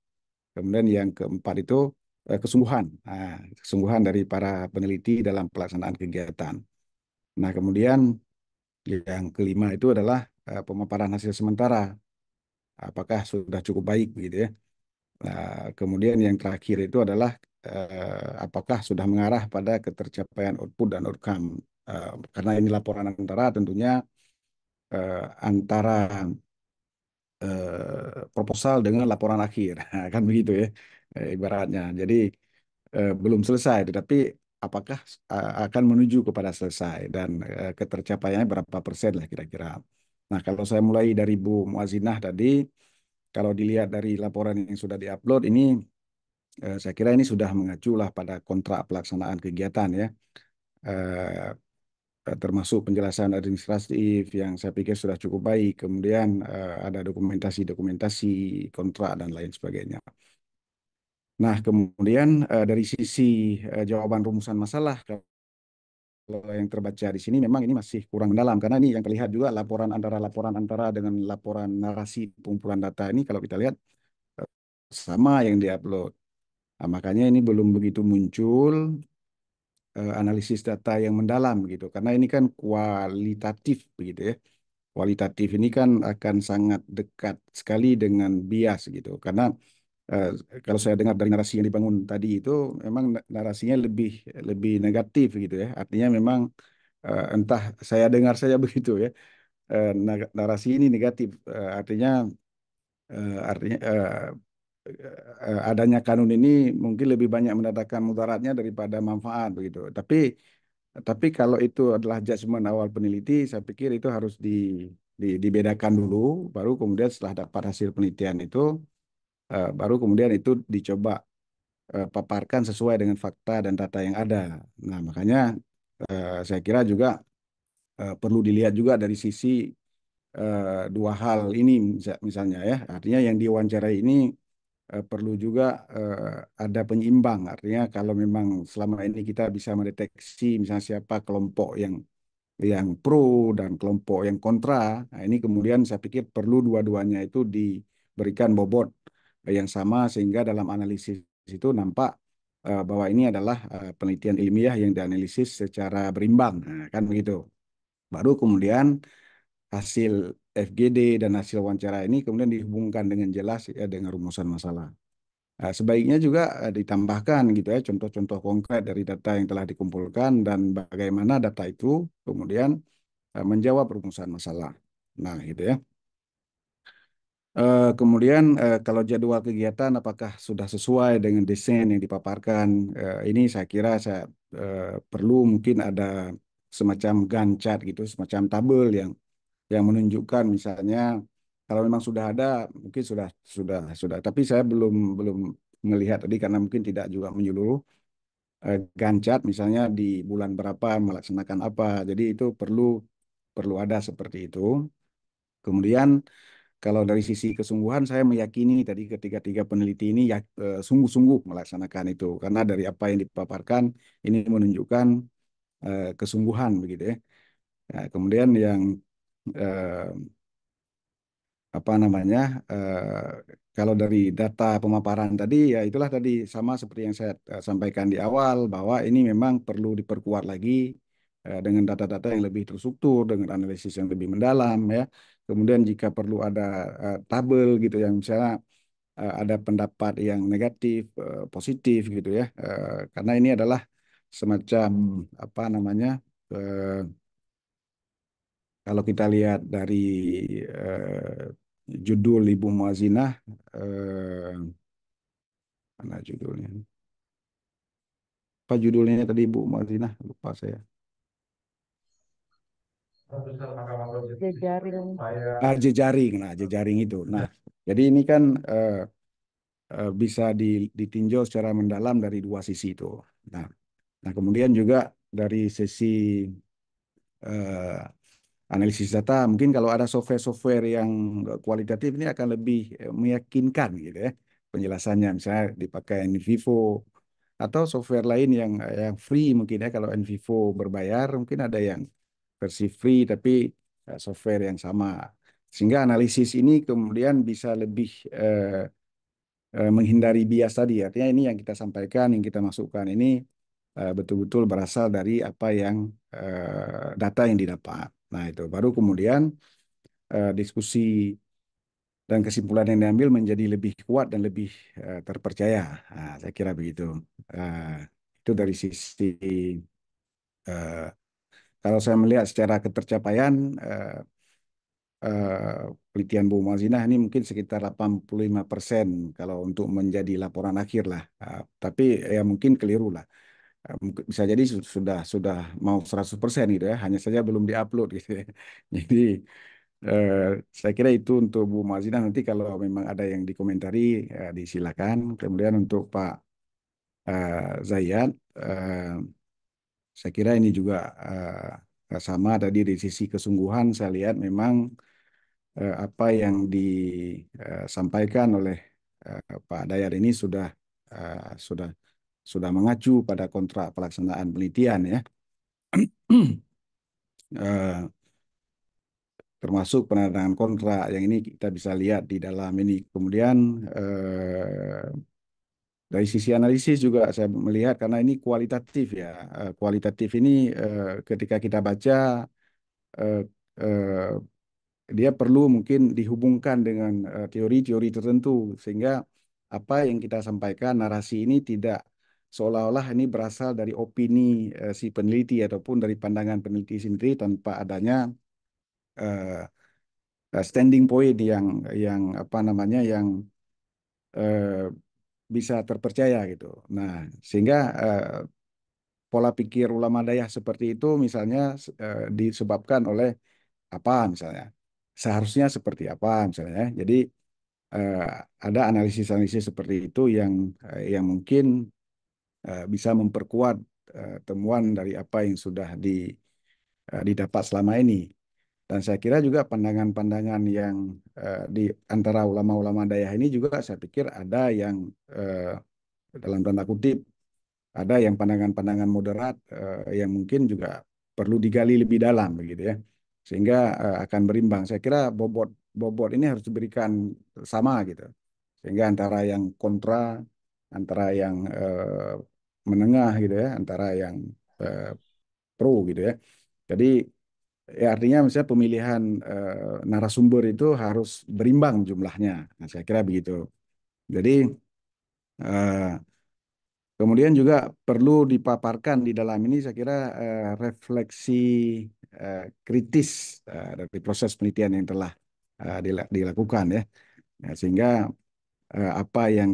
Kemudian yang keempat itu eh, kesungguhan, nah, kesungguhan dari para peneliti dalam pelaksanaan kegiatan. Nah kemudian yang kelima itu adalah eh, pemaparan hasil sementara apakah sudah cukup baik gitu ya. Nah, kemudian yang terakhir itu adalah eh, apakah sudah mengarah pada ketercapaian output dan outcome. Eh, karena ini laporan antara tentunya eh, antara eh, proposal dengan laporan akhir, *laughs* nah, kan begitu ya eh, ibaratnya. Jadi eh, belum selesai, tetapi apakah eh, akan menuju kepada selesai dan eh, ketercapaiannya berapa persen lah kira-kira. Nah, kalau saya mulai dari Bu Muazinah tadi, kalau dilihat dari laporan yang sudah diupload ini, eh, saya kira ini sudah mengaculah pada kontrak pelaksanaan kegiatan ya. Eh, eh, termasuk penjelasan administratif yang saya pikir sudah cukup baik. Kemudian eh, ada dokumentasi-dokumentasi kontrak dan lain sebagainya. Nah, kemudian eh, dari sisi eh, jawaban rumusan masalah, kalau kalau yang terbaca di sini memang ini masih kurang mendalam karena ini yang terlihat juga laporan antara laporan antara dengan laporan narasi pengumpulan data ini kalau kita lihat eh, sama yang diupload. Nah, makanya ini belum begitu muncul eh, analisis data yang mendalam gitu karena ini kan kualitatif begitu ya. Kualitatif ini kan akan sangat dekat sekali dengan bias gitu karena Eh, kalau saya dengar dari narasi yang dibangun tadi itu memang narasinya lebih lebih negatif gitu ya. Artinya memang uh, entah saya dengar saja *laughs* begitu ya. Uh, narasi ini negatif uh, artinya uh, artinya uh, adanya kanun ini mungkin lebih banyak mendatangkan mudaratnya daripada manfaat begitu. Tapi tapi kalau itu adalah judgement awal peneliti, saya pikir itu harus di, di, dibedakan dulu, baru kemudian setelah dapat hasil penelitian itu Eh, baru kemudian itu dicoba uh, paparkan sesuai dengan fakta dan data yang ada. Nah, makanya uh, saya kira juga uh, perlu dilihat juga dari sisi uh, dua hal ini misalnya ya. Artinya yang diwawancarai ini uh, perlu juga uh, ada penyeimbang. Artinya kalau memang selama ini kita bisa mendeteksi misalnya siapa kelompok yang yang pro dan kelompok yang kontra. Nah, ini kemudian saya pikir perlu dua-duanya itu diberikan bobot yang sama sehingga dalam analisis itu nampak uh, bahwa ini adalah uh, penelitian ilmiah yang dianalisis secara berimbang nah, kan begitu baru kemudian hasil FGD dan hasil wawancara ini kemudian dihubungkan dengan jelas ya dengan rumusan masalah Nah, sebaiknya juga ditambahkan gitu ya contoh-contoh konkret dari data yang telah dikumpulkan dan bagaimana data itu kemudian menjawab rumusan masalah. Nah, gitu ya. Uh, kemudian uh, kalau jadwal kegiatan apakah sudah sesuai dengan desain yang dipaparkan? Uh, ini saya kira saya uh, perlu mungkin ada semacam gancat gitu, semacam tabel yang yang menunjukkan misalnya kalau memang sudah ada mungkin sudah sudah sudah tapi saya belum belum melihat tadi karena mungkin tidak juga menyeluruh uh, misalnya di bulan berapa melaksanakan apa. Jadi itu perlu perlu ada seperti itu. Kemudian kalau dari sisi kesungguhan, saya meyakini tadi ketiga-tiga peneliti ini ya, eh, sungguh-sungguh melaksanakan itu. Karena dari apa yang dipaparkan, ini menunjukkan uh, kesungguhan begitu ya. Nah, kemudian yang uh, apa namanya uh, kalau dari data pemaparan tadi ya itulah tadi sama seperti yang saya uh, sampaikan di awal bahwa ini memang perlu diperkuat lagi uh, dengan data-data yang lebih terstruktur dengan analisis yang lebih mendalam ya Kemudian jika perlu ada uh, tabel gitu yang misalnya uh, ada pendapat yang negatif, uh, positif gitu ya. Uh, karena ini adalah semacam apa namanya uh, kalau kita lihat dari uh, judul Ibu Muazinah eh, mana judulnya apa judulnya tadi Ibu Muazinah lupa saya jejaring ah jejaring nah jejaring itu nah jadi ini kan uh, uh, bisa ditinjau secara mendalam dari dua sisi itu nah nah kemudian juga dari sisi uh, analisis data mungkin kalau ada software-software yang kualitatif ini akan lebih meyakinkan gitu ya penjelasannya misalnya dipakai Vivo atau software lain yang yang free mungkin ya kalau NVivo berbayar mungkin ada yang versi free tapi eh, software yang sama. Sehingga analisis ini kemudian bisa lebih eh, eh, menghindari bias tadi. Artinya ini yang kita sampaikan, yang kita masukkan ini eh, betul-betul eh, berasal dari apa yang eh, data yang didapat. Nah itu baru kemudian eh, diskusi dan kesimpulan yang diambil menjadi lebih kuat dan lebih eh, terpercaya. Nah, saya kira begitu. eh, itu dari sisi eh, kalau saya melihat secara ketercapaian, eh, eh, penelitian Bu Mazinah ini mungkin sekitar 85 persen kalau untuk menjadi laporan akhir lah. Eh, tapi ya mungkin keliru lah. Eh, bisa jadi sudah sudah mau 100 persen gitu ya, hanya saja belum diupload gitu ya. *laughs* Jadi eh, saya kira itu untuk Bu Mazinah nanti kalau memang ada yang dikomentari eh, disilakan. Kemudian untuk Pak eh, Zayat. Eh, saya kira ini juga uh, sama tadi di sisi kesungguhan saya lihat memang uh, apa yang disampaikan eh, oleh uh, Pak Dayar ini sudah uh, sudah sudah mengacu pada kontrak pelaksanaan penelitian ya. uh, *clears throat* termasuk penandatangan kontrak yang ini kita bisa lihat di dalam ini kemudian eh, dari sisi analisis juga saya melihat karena ini kualitatif ya. Eh, kualitatif ini eh, ketika kita baca eh, dia perlu mungkin dihubungkan dengan teori-teori tertentu sehingga apa yang kita sampaikan narasi ini tidak seolah-olah ini berasal dari opini si peneliti ataupun dari pandangan peneliti sendiri tanpa adanya standing point yang yang apa namanya yang bisa terpercaya gitu. Nah, sehingga eh, pola pikir ulama dayah seperti itu misalnya eh, disebabkan oleh apa misalnya. Seharusnya seperti apa misalnya. Jadi eh, ada analisis-analisis seperti itu yang eh, yang mungkin eh, bisa memperkuat eh, temuan dari apa yang sudah di eh, didapat selama ini. Dan saya kira juga pandangan-pandangan yang uh, di antara ulama-ulama dayah ini juga saya pikir ada yang uh, dalam tanda kutip ada yang pandangan-pandangan moderat uh, yang mungkin juga perlu digali lebih dalam begitu ya sehingga uh, akan berimbang saya kira bobot bobot ini harus diberikan sama gitu sehingga antara yang kontra antara yang uh, menengah gitu ya antara yang uh, pro gitu ya jadi Ya, artinya misalnya pemilihan eh, narasumber itu harus berimbang jumlahnya. Nah, saya kira begitu. Jadi eh, kemudian juga perlu dipaparkan di dalam ini saya kira refleksi kritis dari proses penelitian yang telah dilakukan ya. Nah, sehingga apa yang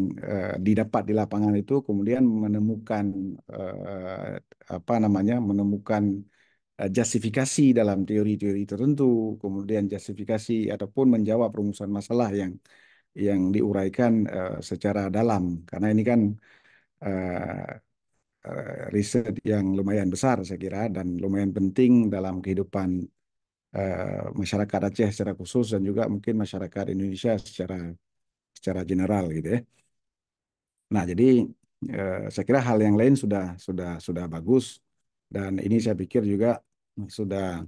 didapat di lapangan itu kemudian menemukan apa namanya menemukan Eh, justifikasi dalam teori-teori tertentu, kemudian justifikasi ataupun menjawab rumusan masalah yang yang diuraikan uh, secara dalam karena ini kan uh, uh, riset yang lumayan besar saya kira dan lumayan penting dalam kehidupan uh, masyarakat Aceh secara khusus dan juga mungkin masyarakat Indonesia secara secara general gitu ya. Nah, jadi uh, saya kira hal yang lain sudah sudah sudah bagus dan ini saya pikir juga sudah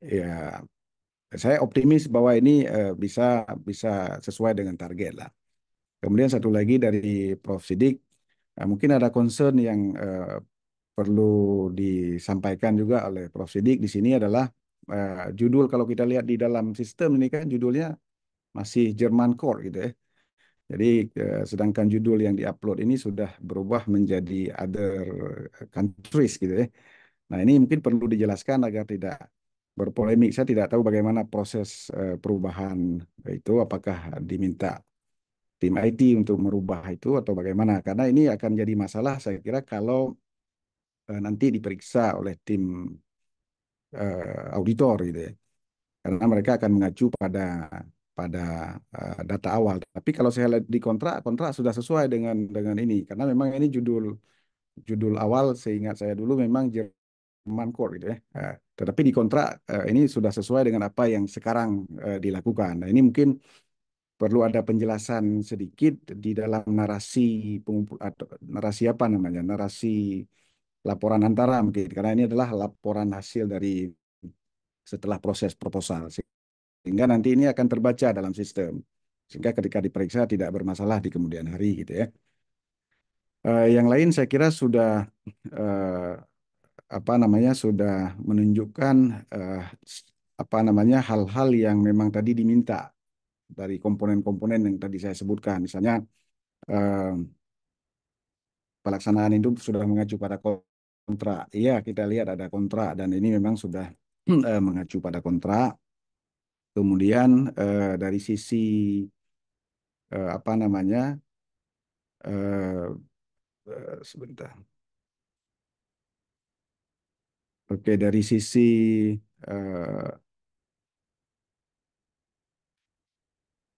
ya saya optimis bahwa ini uh, bisa bisa sesuai dengan target lah. Kemudian satu lagi dari Prof Sidik, uh, mungkin ada concern yang uh, perlu disampaikan juga oleh Prof Sidik di sini adalah uh, judul kalau kita lihat di dalam sistem ini kan judulnya masih Jerman Core gitu ya. Jadi eh, sedangkan judul yang diupload ini sudah berubah menjadi other countries gitu ya. Nah ini mungkin perlu dijelaskan agar tidak berpolemik. Saya tidak tahu bagaimana proses eh, perubahan itu. Apakah diminta tim IT untuk merubah itu atau bagaimana? Karena ini akan jadi masalah saya kira kalau eh, nanti diperiksa oleh tim auditor gitu ya. Karena mereka akan mengacu pada pada uh, data awal. Tapi kalau saya lihat di kontrak, kontrak sudah sesuai dengan dengan ini karena memang ini judul judul awal seingat saya dulu memang Jerman Core gitu ya. Uh, tetapi di kontrak uh, ini sudah sesuai dengan apa yang sekarang uh, dilakukan. Nah, ini mungkin perlu ada penjelasan sedikit di dalam narasi pengumpul atau narasi apa namanya? narasi laporan antara mungkin karena ini adalah laporan hasil dari setelah proses proposal sehingga nanti ini akan terbaca dalam sistem. Sehingga ketika diperiksa tidak bermasalah di kemudian hari gitu ya. Eh, yang lain saya kira sudah eh, apa namanya sudah menunjukkan eh, apa namanya hal-hal yang memang tadi diminta dari komponen-komponen yang tadi saya sebutkan. Misalnya pelaksanaan itu sudah mengacu pada kontrak. Iya, kita lihat ada kontrak dan ini memang sudah mengacu pada kontrak. Kemudian eh, dari sisi eh, apa namanya eh, eh sebentar. Oke dari sisi eh,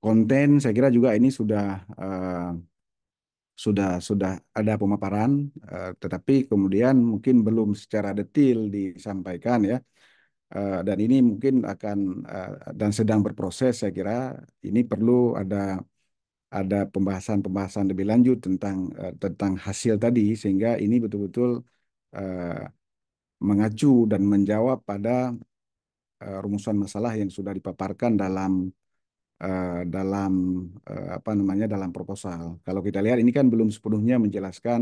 konten saya kira juga ini sudah eh, sudah sudah ada pemaparan, tetapi kemudian mungkin belum secara detail disampaikan ya. Eh, dan ini mungkin akan eh, dan sedang berproses saya kira ini perlu ada ada pembahasan-pembahasan lebih lanjut tentang eh, tentang hasil tadi sehingga ini betul-betul mengacu dan menjawab pada rumusan masalah yang sudah dipaparkan dalam dalam apa namanya dalam proposal. Kalau kita lihat ini kan belum sepenuhnya menjelaskan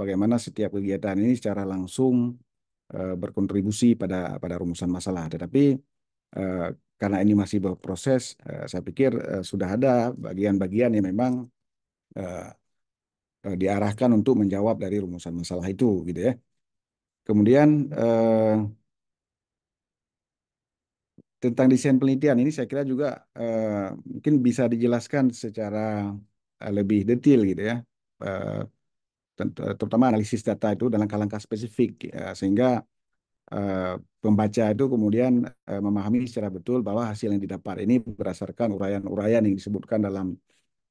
bagaimana setiap kegiatan ini secara langsung Eh, berkontribusi pada pada rumusan masalah. Tetapi eh, karena ini masih berproses, eh, saya pikir sudah ada bagian-bagian yang memang diarahkan untuk menjawab dari rumusan masalah itu, gitu ya. Kemudian tentang desain penelitian ini saya kira juga mungkin bisa dijelaskan secara lebih detail gitu ya Eh, terutama analisis data itu dalam langkah-langkah spesifik ya. sehingga eh, pembaca itu kemudian eh, memahami secara betul bahwa hasil yang didapat ini berdasarkan uraian-uraian yang disebutkan dalam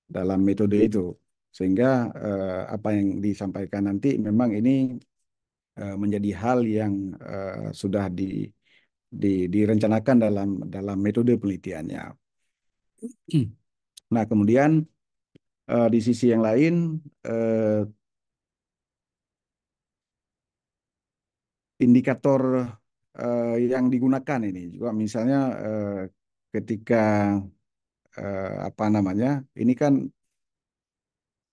dalam metode itu sehingga apa yang disampaikan nanti memang ini menjadi hal yang sudah di, di, direncanakan dalam dalam metode penelitiannya. Hmm. Nah kemudian di sisi yang lain indikator uh, yang digunakan ini juga misalnya uh, ketika uh, apa namanya ini kan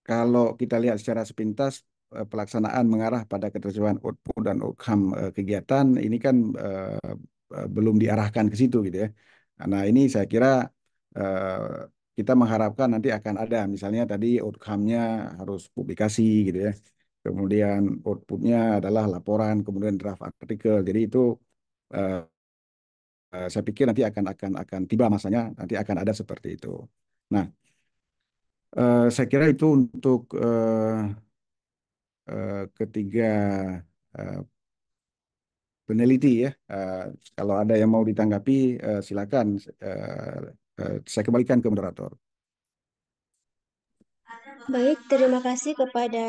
kalau kita lihat secara sepintas uh, pelaksanaan mengarah pada ketersediaan output dan outcome uh, kegiatan ini kan uh, belum diarahkan ke situ gitu ya. Nah ini saya kira uh, kita mengharapkan nanti akan ada misalnya tadi outcome-nya harus publikasi gitu ya kemudian outputnya adalah laporan, kemudian draft artikel. Jadi itu uh, saya pikir nanti akan akan akan tiba masanya nanti akan ada seperti itu. Nah, uh, saya kira itu untuk uh, uh, ketiga uh, peneliti ya. Uh, kalau ada yang mau ditanggapi uh, silakan. Uh, uh, saya kembalikan ke moderator. Baik, terima kasih kepada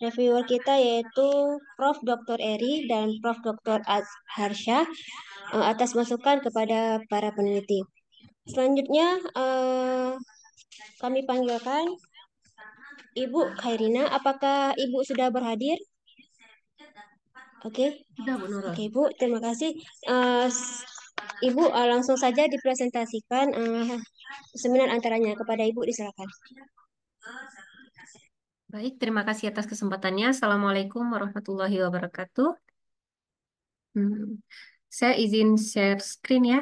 reviewer kita yaitu Prof. Dr. Eri dan Prof. Dr. Harsha eh, atas masukan kepada para peneliti. Selanjutnya eh, kami panggilkan Ibu Khairina. Apakah Ibu sudah berhadir? Oke, okay. okay, Ibu, terima kasih. Uh, Ibu uh, langsung saja dipresentasikan uh, seminar antaranya kepada Ibu diserahkan. Baik, terima kasih atas kesempatannya. Assalamualaikum warahmatullahi wabarakatuh. Hmm. Saya izin share screen ya.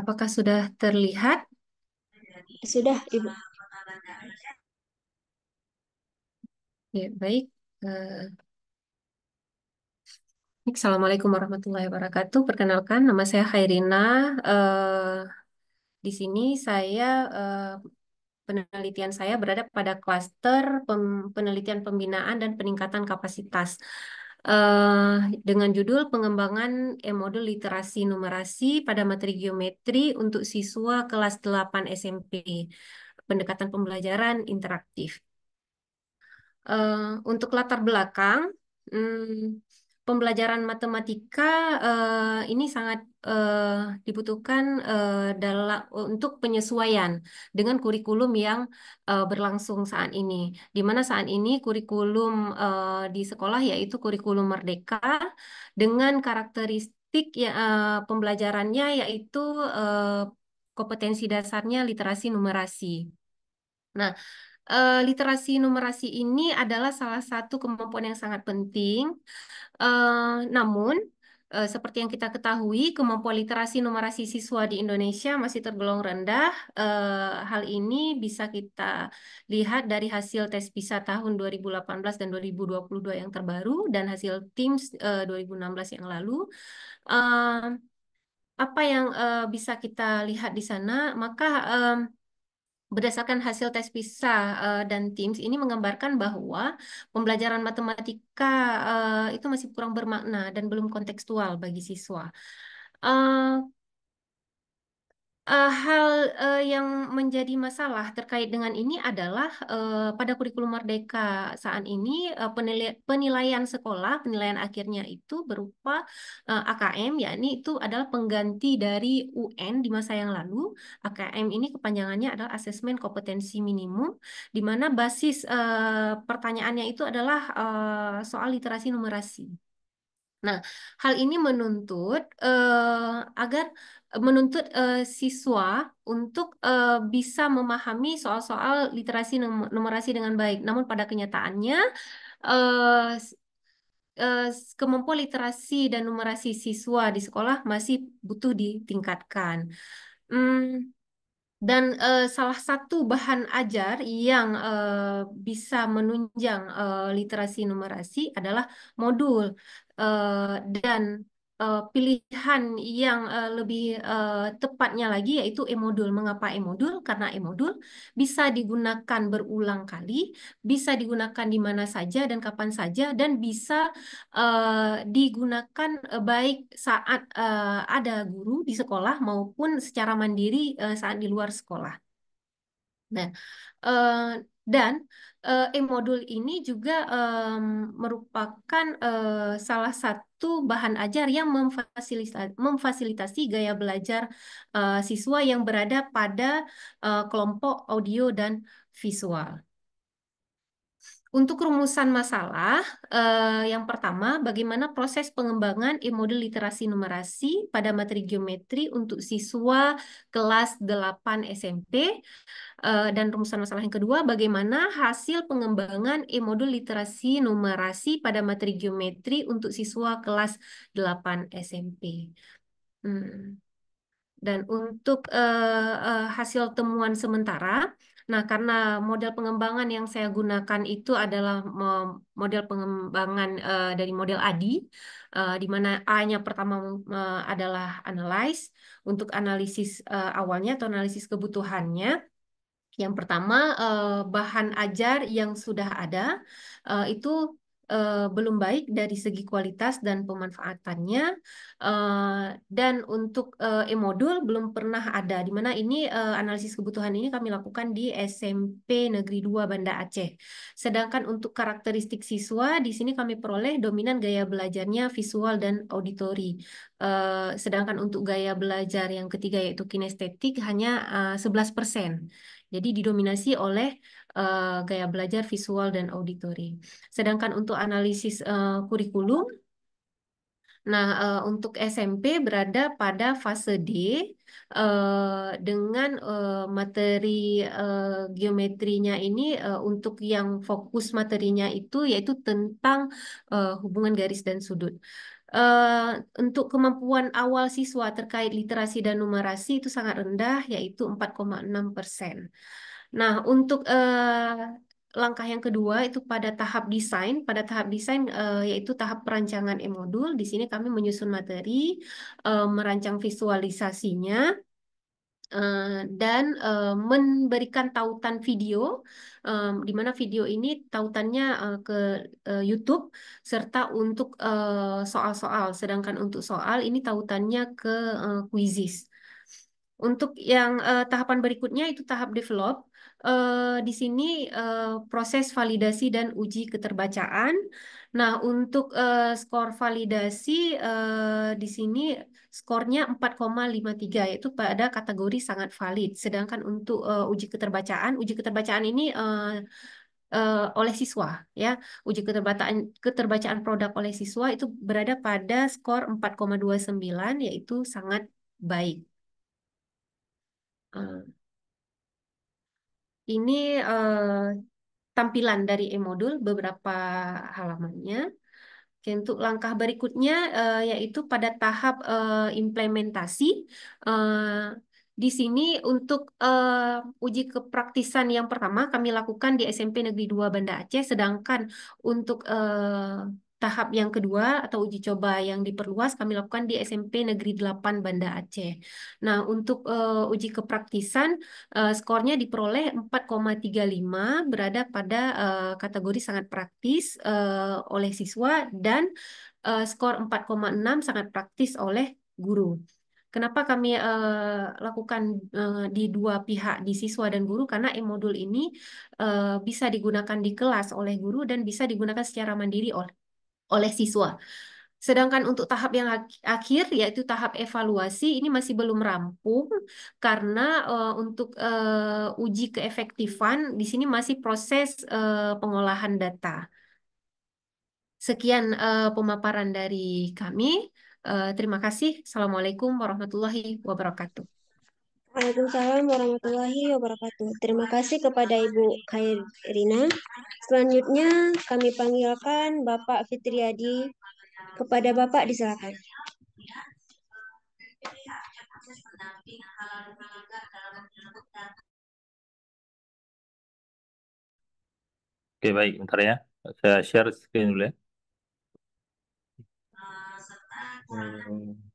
Apakah sudah terlihat? Sudah, Ibu. Ya, baik. Uh... Assalamualaikum warahmatullahi wabarakatuh. Perkenalkan, nama saya Khairina. Uh, di sini saya uh, penelitian saya berada pada klaster pem, penelitian pembinaan dan peningkatan kapasitas uh, dengan judul pengembangan e-modul literasi numerasi pada materi geometri untuk siswa kelas 8 SMP. Pendekatan pembelajaran interaktif. Uh, untuk latar belakang, hmm, pembelajaran matematika uh, ini sangat uh, dibutuhkan uh, eh, dalam untuk penyesuaian dengan kurikulum yang uh, berlangsung saat ini. Di mana saat ini kurikulum uh, di sekolah yaitu kurikulum merdeka dengan karakteristik ya, uh, pembelajarannya yaitu uh, kompetensi dasarnya literasi numerasi. Nah, uh, literasi numerasi ini adalah salah satu kemampuan yang sangat penting. Uh, namun, uh, seperti yang kita ketahui, kemampuan literasi numerasi siswa di Indonesia masih tergolong rendah. Uh, hal ini bisa kita lihat dari hasil tes PISA tahun 2018 dan 2022 yang terbaru dan hasil TIMSS uh, 2016 yang lalu. Uh, apa yang uh, bisa kita lihat di sana? Maka Uh, berdasarkan hasil tes PISA uh, dan TIMS ini menggambarkan bahwa pembelajaran matematika uh, itu masih kurang bermakna dan belum kontekstual bagi siswa. Uh, Uh, hal uh, yang menjadi masalah terkait dengan ini adalah uh, pada kurikulum merdeka saat ini uh, penilaian sekolah, penilaian akhirnya itu berupa uh, AKM, yakni itu adalah pengganti dari UN di masa yang lalu. AKM ini kepanjangannya adalah asesmen kompetensi minimum, di mana basis uh, pertanyaannya itu adalah uh, soal literasi numerasi. Nah, hal ini menuntut uh, agar eh, menuntut uh, siswa untuk uh, bisa memahami soal-soal literasi numerasi dengan baik. Namun pada kenyataannya kemampuan literasi dan numerasi siswa di sekolah masih butuh ditingkatkan. Hmm, dan uh, salah satu bahan ajar yang uh, bisa menunjang uh, literasi numerasi adalah modul. Uh, dan uh, pilihan yang uh, lebih uh, tepatnya lagi yaitu emodul. Mengapa emodul? Karena emodul bisa digunakan berulang kali, bisa digunakan di mana saja dan kapan saja, dan bisa uh, digunakan baik saat uh, ada guru di sekolah maupun secara mandiri uh, saat di luar sekolah. Nah, uh, dan e-modul eh, e ini juga um, merupakan uh, salah satu bahan ajar yang memfasilitasi, memfasilitasi gaya belajar uh, siswa yang berada pada uh, kelompok audio dan visual. Untuk rumusan masalah, eh, yang pertama, bagaimana proses pengembangan e-model literasi numerasi pada materi geometri untuk siswa kelas 8 SMP? Eh, dan rumusan masalah yang kedua, bagaimana hasil pengembangan e-model literasi numerasi pada materi geometri untuk siswa kelas 8 SMP? Hmm. Dan untuk eh, eh hasil temuan sementara, Nah, karena model pengembangan yang saya gunakan itu adalah model pengembangan uh, dari model ADI, uh, eh, di mana A-nya pertama uh, adalah analyze, untuk analisis uh, awalnya atau analisis kebutuhannya. Yang pertama, uh, bahan ajar yang sudah ada uh, itu uh, belum baik dari segi kualitas dan pemanfaatannya uh, dan untuk uh, e-modul belum pernah ada di mana ini uh, analisis kebutuhan ini kami lakukan di SMP Negeri 2 Banda Aceh. Sedangkan untuk karakteristik siswa di sini kami peroleh dominan gaya belajarnya visual dan auditori. Uh, sedangkan untuk gaya belajar yang ketiga yaitu kinestetik hanya uh, 11%. Jadi didominasi oleh uh, eh, gaya belajar visual dan auditory. Sedangkan untuk analisis uh, kurikulum, nah uh, untuk SMP berada pada fase D uh, dengan uh, materi uh, geometrinya ini uh, untuk yang fokus materinya itu yaitu tentang uh, hubungan garis dan sudut. Uh, untuk kemampuan awal siswa terkait literasi dan numerasi itu sangat rendah, yaitu 4,6 persen. Nah, untuk eh, langkah yang kedua itu pada tahap desain, pada tahap desain eh, yaitu tahap perancangan e-modul. Di sini kami menyusun materi, eh, merancang visualisasinya, eh, dan uh, memberikan tautan video, um, di mana video ini tautannya uh, ke uh, YouTube, serta untuk soal-soal. Sedangkan untuk soal ini tautannya ke uh, quizzes. Untuk yang uh, tahapan berikutnya itu tahap develop uh, di sini uh, proses validasi dan uji keterbacaan. Nah, untuk uh, skor validasi uh, di sini skornya 4,53 yaitu pada kategori sangat valid. Sedangkan untuk uh, uji keterbacaan, uji keterbacaan ini uh, uh, oleh siswa ya. Uji keterbacaan keterbacaan produk oleh siswa itu berada pada skor 4,29 yaitu sangat baik. Uh. Ini uh, tampilan dari e-modul beberapa halamannya. Oke, untuk langkah berikutnya uh, yaitu pada tahap uh, implementasi. Uh, di sini untuk uh, uji kepraktisan yang pertama kami lakukan di SMP Negeri 2 Banda Aceh, sedangkan untuk uh, Tahap yang kedua atau uji coba yang diperluas kami lakukan di SMP Negeri 8 Banda Aceh. Nah, untuk uh, uji kepraktisan uh, skornya diperoleh 4,35 berada pada uh, kategori sangat praktis uh, oleh siswa dan uh, skor 4,6 sangat praktis oleh guru. Kenapa kami uh, lakukan uh, di dua pihak, di siswa dan guru? Karena e-modul ini uh, bisa digunakan di kelas oleh guru dan bisa digunakan secara mandiri oleh oleh siswa. Sedangkan untuk tahap yang akhir yaitu tahap evaluasi ini masih belum rampung karena uh, untuk uh, uji keefektifan di sini masih proses uh, pengolahan data. Sekian uh, pemaparan dari kami. Uh, terima kasih. Assalamualaikum warahmatullahi wabarakatuh. Waalaikumsalam warahmatullahi wabarakatuh. Terima kasih kepada Ibu Kairina. Selanjutnya kami panggilkan Bapak Fitriadi. Kepada Bapak disilakan. Oke, baik. Bentar ya. Saya share screen dulu ya. Eh, hmm.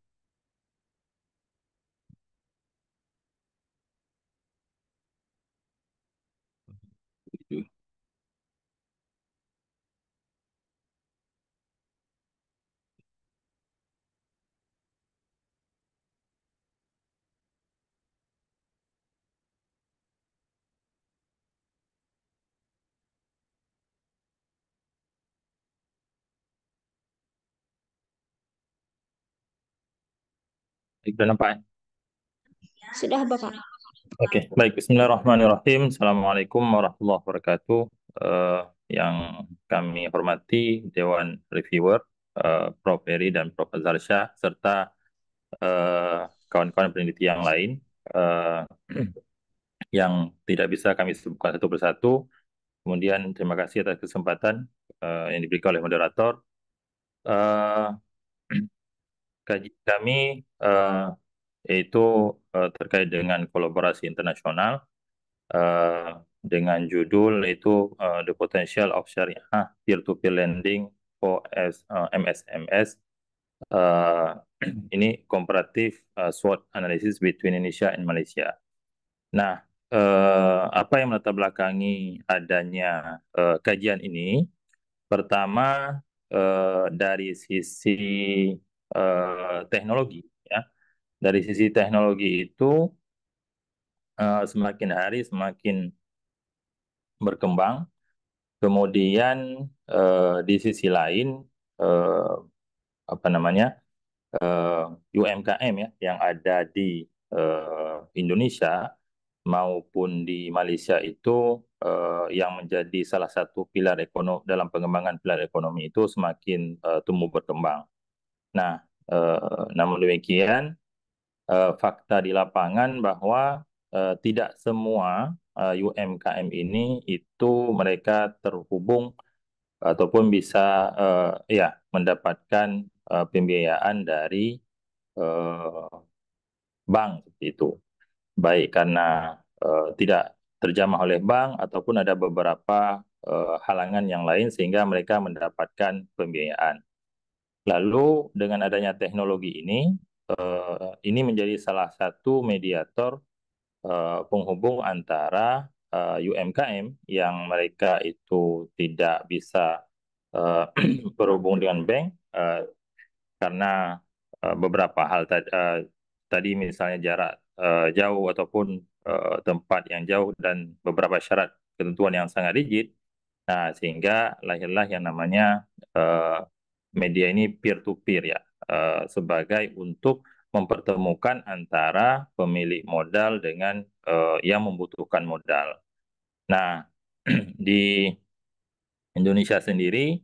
Sudah nampak? Sudah, Bapak. Oke, baik. Bismillahirrahmanirrahim. Assalamualaikum warahmatullahi wabarakatuh. Uh, yang kami hormati Dewan Reviewer, uh, Prof. Eri dan Prof. Azhar serta eh, kawan-kawan uh, peneliti yang lain uh, yang tidak bisa kami sebutkan satu persatu. Kemudian terima kasih atas kesempatan uh, yang diberikan oleh moderator. Uh, Kajian kami uh, yaitu uh, terkait dengan kolaborasi internasional uh, dengan judul itu uh, The Potential of Syariah Peer-to-Peer Lending for S, MSMS. Uh, *clears throat* ini komparatif uh, SWOT analysis between Indonesia and Malaysia. Nah, uh, apa yang melatar belakangi adanya uh, kajian ini? Pertama, uh, dari sisi eh, teknologi ya dari sisi teknologi itu eh, semakin hari semakin berkembang kemudian eh, di sisi lain eh, apa namanya eh, UMKM ya yang ada di eh, Indonesia maupun di Malaysia itu eh, yang menjadi salah satu pilar ekonomi dalam pengembangan pilar ekonomi itu semakin eh, tumbuh berkembang. Nah, eh, namun demikian eh, fakta di lapangan bahwa eh, tidak semua eh, UMKM ini itu mereka terhubung ataupun bisa eh, ya mendapatkan eh, pembiayaan dari eh, bank itu. Baik karena eh, tidak terjamah oleh bank ataupun ada beberapa uh, halangan yang lain sehingga mereka mendapatkan pembiayaan. Lalu dengan adanya teknologi ini, eh, ini menjadi salah satu mediator eh, penghubung antara eh, UMKM yang mereka itu tidak bisa *clears throat* berhubung dengan bank karena beberapa hal tadi, misalnya jarak jauh ataupun tempat yang jauh dan beberapa syarat ketentuan yang sangat rigid. Nah, sehingga lahirlah yang namanya media ini peer to peer ya uh, sebagai untuk mempertemukan antara pemilik modal dengan uh, yang membutuhkan modal. Nah, *clears throat* di Indonesia sendiri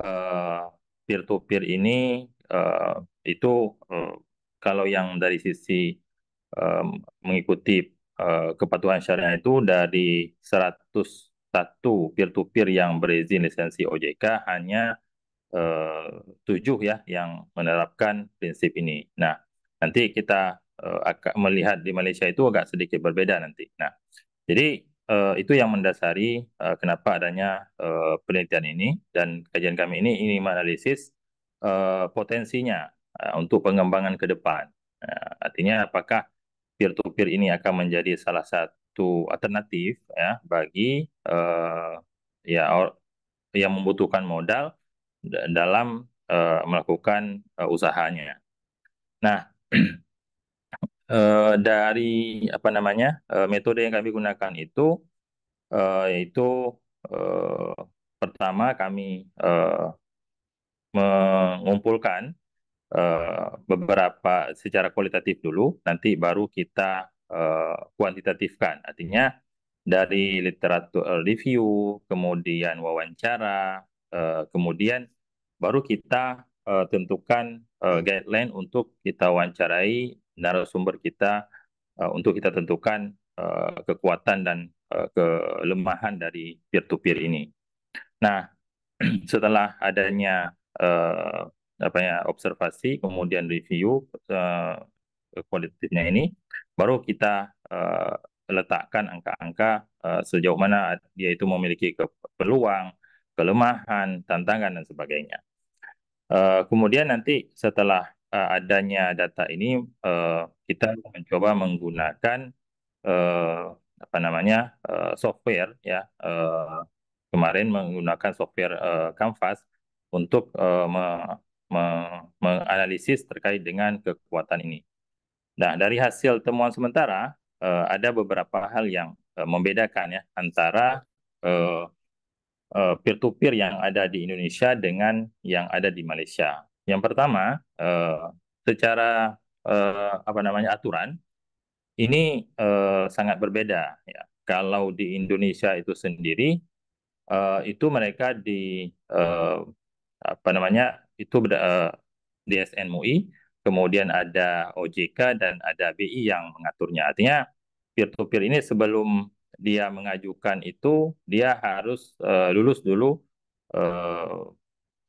uh, eh, peer to peer ini uh, itu uh, kalau yang dari sisi uh, mengikuti uh, kepatuhan syariah itu dari 101 peer to peer yang berizin lisensi OJK hanya Eh, tujuh ya yang menerapkan prinsip ini. Nah, nanti kita eh, akan melihat di Malaysia itu agak sedikit berbeda nanti. Nah, jadi eh, itu yang mendasari kenapa adanya penelitian ini dan kajian kami ini ini menganalisis potensinya untuk pengembangan ke depan. Nah, artinya apakah peer to peer ini akan menjadi salah satu alternatif ya bagi ya or, yang membutuhkan modal dalam uh, melakukan uh, usahanya. Nah, uh, *clears throat* dari apa namanya uh, metode yang kami gunakan itu uh, yaitu uh, pertama kami uh, mengumpulkan uh, beberapa secara kualitatif dulu, nanti baru kita uh, kuantitatifkan. Artinya dari literatur review, kemudian wawancara, Eh, kemudian baru kita uh, tentukan uh, guideline untuk kita wawancarai narasumber kita uh, untuk kita tentukan uh, kekuatan dan uh, kelemahan dari peer-to-peer ini. Nah, *clears throat* setelah adanya uh, apa ya observasi kemudian review uh, kualitatifnya ini, baru kita uh, letakkan angka-angka uh, sejauh mana dia itu memiliki peluang, kelemahan, tantangan, dan sebagainya. Uh, kemudian nanti setelah uh, adanya data ini, uh, kita mencoba menggunakan uh, apa namanya uh, software ya uh, kemarin menggunakan software uh, Canvas untuk uh, me me menganalisis terkait dengan kekuatan ini. Nah dari hasil temuan sementara uh, ada beberapa hal yang uh, membedakan ya antara uh, peer to peer yang ada di Indonesia dengan yang ada di Malaysia. Yang pertama, uh, secara uh, apa namanya aturan ini uh, sangat berbeda ya. Kalau di Indonesia itu sendiri uh, itu mereka di uh, apa namanya itu uh, DSN MUI, kemudian ada OJK dan ada BI yang mengaturnya. Artinya peer to peer ini sebelum dia mengajukan itu dia harus uh, lulus dulu uh,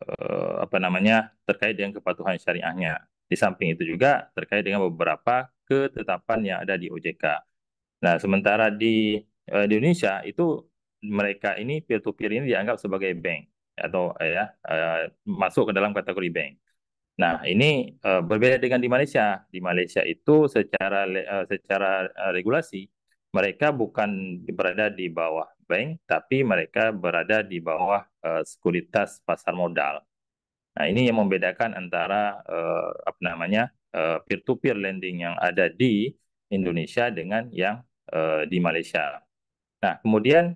uh, apa namanya terkait dengan kepatuhan syariahnya. Di samping itu juga terkait dengan beberapa ketetapan yang ada di OJK. Nah, sementara di uh, di Indonesia itu mereka ini peer to peer ini dianggap sebagai bank atau uh, ya uh, masuk ke dalam kategori bank. Nah, ini uh, berbeda dengan di Malaysia. Di Malaysia itu secara uh, secara uh, regulasi mereka bukan berada di bawah bank, tapi mereka berada di bawah uh, sekuritas pasar modal. Nah, ini yang membedakan antara uh, apa namanya to eh, peer-to-peer lending yang ada di Indonesia dengan yang uh, di Malaysia. Nah, kemudian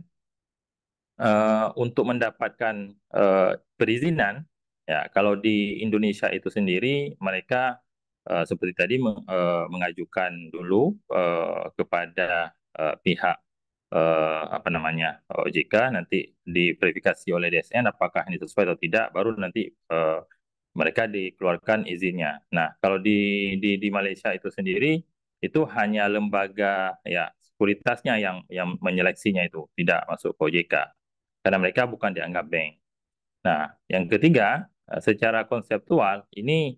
uh, untuk mendapatkan uh, perizinan, ya kalau di Indonesia itu sendiri mereka uh, seperti tadi meng, uh, mengajukan dulu uh, kepada uh, pihak uh, apa namanya OJK nanti diverifikasi oleh DSN apakah ini sesuai atau tidak baru nanti uh, mereka dikeluarkan izinnya. Nah, kalau di di di Malaysia itu sendiri itu hanya lembaga ya sekuritasnya yang yang menyeleksinya itu tidak masuk ke OJK karena mereka bukan dianggap bank. Nah, yang ketiga secara konseptual ini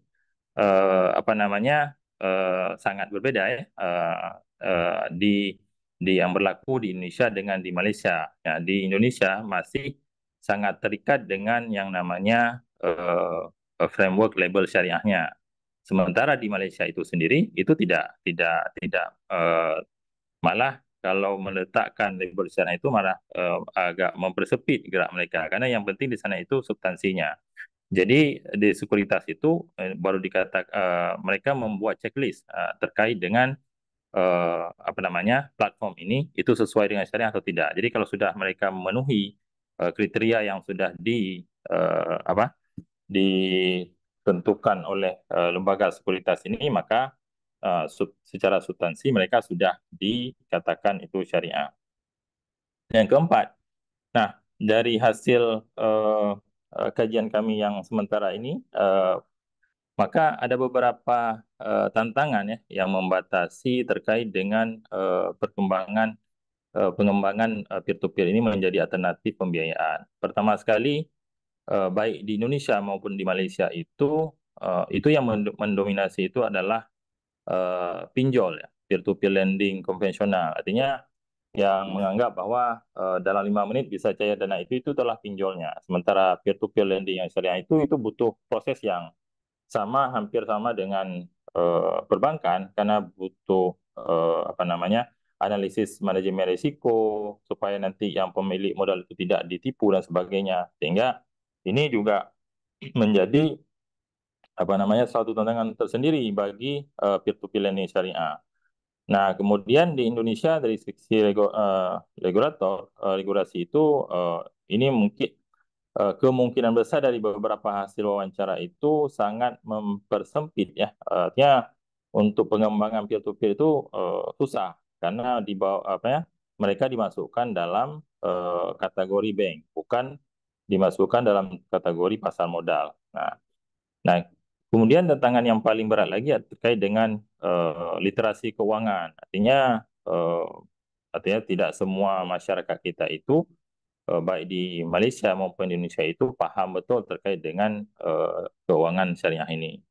uh, apa namanya uh, sangat berbeda ya uh, uh, di di yang berlaku di Indonesia dengan di Malaysia. Ya, di Indonesia masih sangat terikat dengan yang namanya uh, framework label syariahnya. Sementara di Malaysia itu sendiri itu tidak tidak tidak uh, malah kalau meletakkan label syariah itu malah uh, agak mempersepit gerak mereka karena yang penting di sana itu substansinya. Jadi di sekuritas itu baru dikatakan uh, mereka membuat checklist uh, terkait dengan uh, apa namanya platform ini itu sesuai dengan syariah atau tidak. Jadi kalau sudah mereka memenuhi uh, kriteria yang sudah di uh, apa ditentukan oleh uh, lembaga sekuritas ini maka uh, secara substansi mereka sudah dikatakan itu syariah. Yang keempat, nah dari hasil uh, kajian kami yang sementara ini Uh, maka ada beberapa uh, tantangan ya yang membatasi terkait dengan uh, perkembangan uh, pengembangan peer-to-peer uh, -peer ini menjadi alternatif pembiayaan. Pertama sekali uh, baik di Indonesia maupun di Malaysia itu uh, itu yang mendominasi itu adalah uh, pinjol ya peer-to-peer -peer lending konvensional. Artinya yang menganggap bahwa uh, dalam lima menit bisa cair dana itu itu telah pinjolnya. Sementara peer-to-peer -peer lending yang syariah itu itu butuh proses yang sama hampir sama dengan uh, perbankan karena butuh uh, apa namanya analisis manajemen risiko supaya nanti yang pemilik modal itu tidak ditipu dan sebagainya sehingga ini juga menjadi apa namanya satu tantangan tersendiri bagi uh, peer-to-peer lending syariah. Nah, kemudian di Indonesia dari sisi regulator uh, regulasi itu uh, ini mungkin Eh, kemungkinan besar dari beberapa hasil wawancara itu sangat mempersempit ya artinya untuk pengembangan peer to peer itu uh, susah karena di bawah apa ya mereka dimasukkan dalam uh, kategori bank bukan dimasukkan dalam kategori pasar modal nah nah kemudian tantangan yang paling berat lagi ya terkait dengan uh, literasi keuangan artinya uh, artinya tidak semua masyarakat kita itu Eh, baik di Malaysia maupun di Indonesia itu paham betul terkait dengan uh, keuangan syariah ini.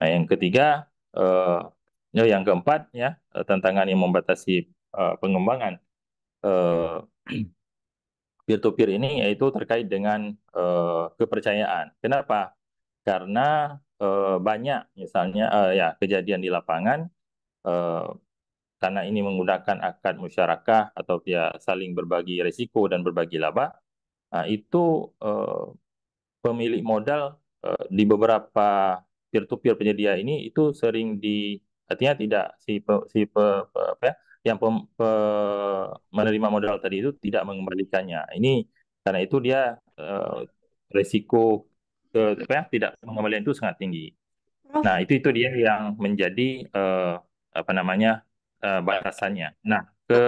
Nah, yang ketiga, uh, yang keempat ya tantangan yang membatasi uh, pengembangan *clears throat* peer-to-peer -peer ini yaitu terkait dengan uh, kepercayaan. Kenapa? Karena uh, banyak misalnya uh, ya kejadian di lapangan uh, karena ini menggunakan akad musyarakah atau dia ya saling berbagi risiko dan berbagi laba, nah, itu eh, pemilik modal eh, di beberapa peer-to-peer penyedia ini itu sering di artinya tidak si pe, si pe, pe, apa ya, yang pem, pe, menerima modal tadi itu tidak mengembalikannya. Ini karena itu dia eh, risiko ke, apa ya, tidak mengembalikan itu sangat tinggi. Nah itu itu dia yang menjadi eh, apa namanya uh, batasannya. Nah, ke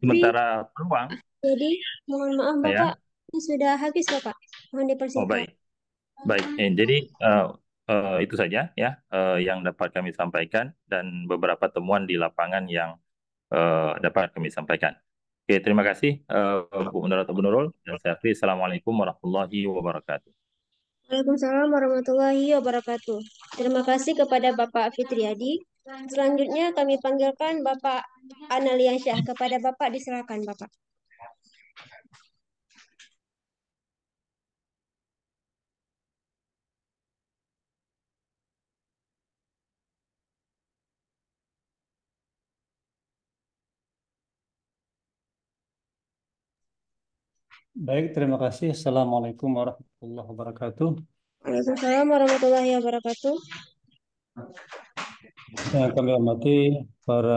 sementara peluang. Jadi, mohon maaf ya. Bapak, ya. ini sudah habis Bapak. Mohon dipersilakan. Oh, baik. Baik, eh, jadi uh, uh, itu saja ya uh, yang dapat kami sampaikan dan beberapa temuan di lapangan yang uh, dapat kami sampaikan. Oke, terima kasih uh, Bu Menurut Bu Nurul dan saya Afri. Assalamualaikum warahmatullahi wabarakatuh. Waalaikumsalam warahmatullahi wabarakatuh. Terima kasih kepada Bapak Fitriadi Selanjutnya kami panggilkan Bapak Analiansyah. Kepada Bapak diserahkan Bapak. Baik, terima kasih. Assalamualaikum warahmatullahi wabarakatuh. Waalaikumsalam warahmatullahi wabarakatuh. Yang kami hormati para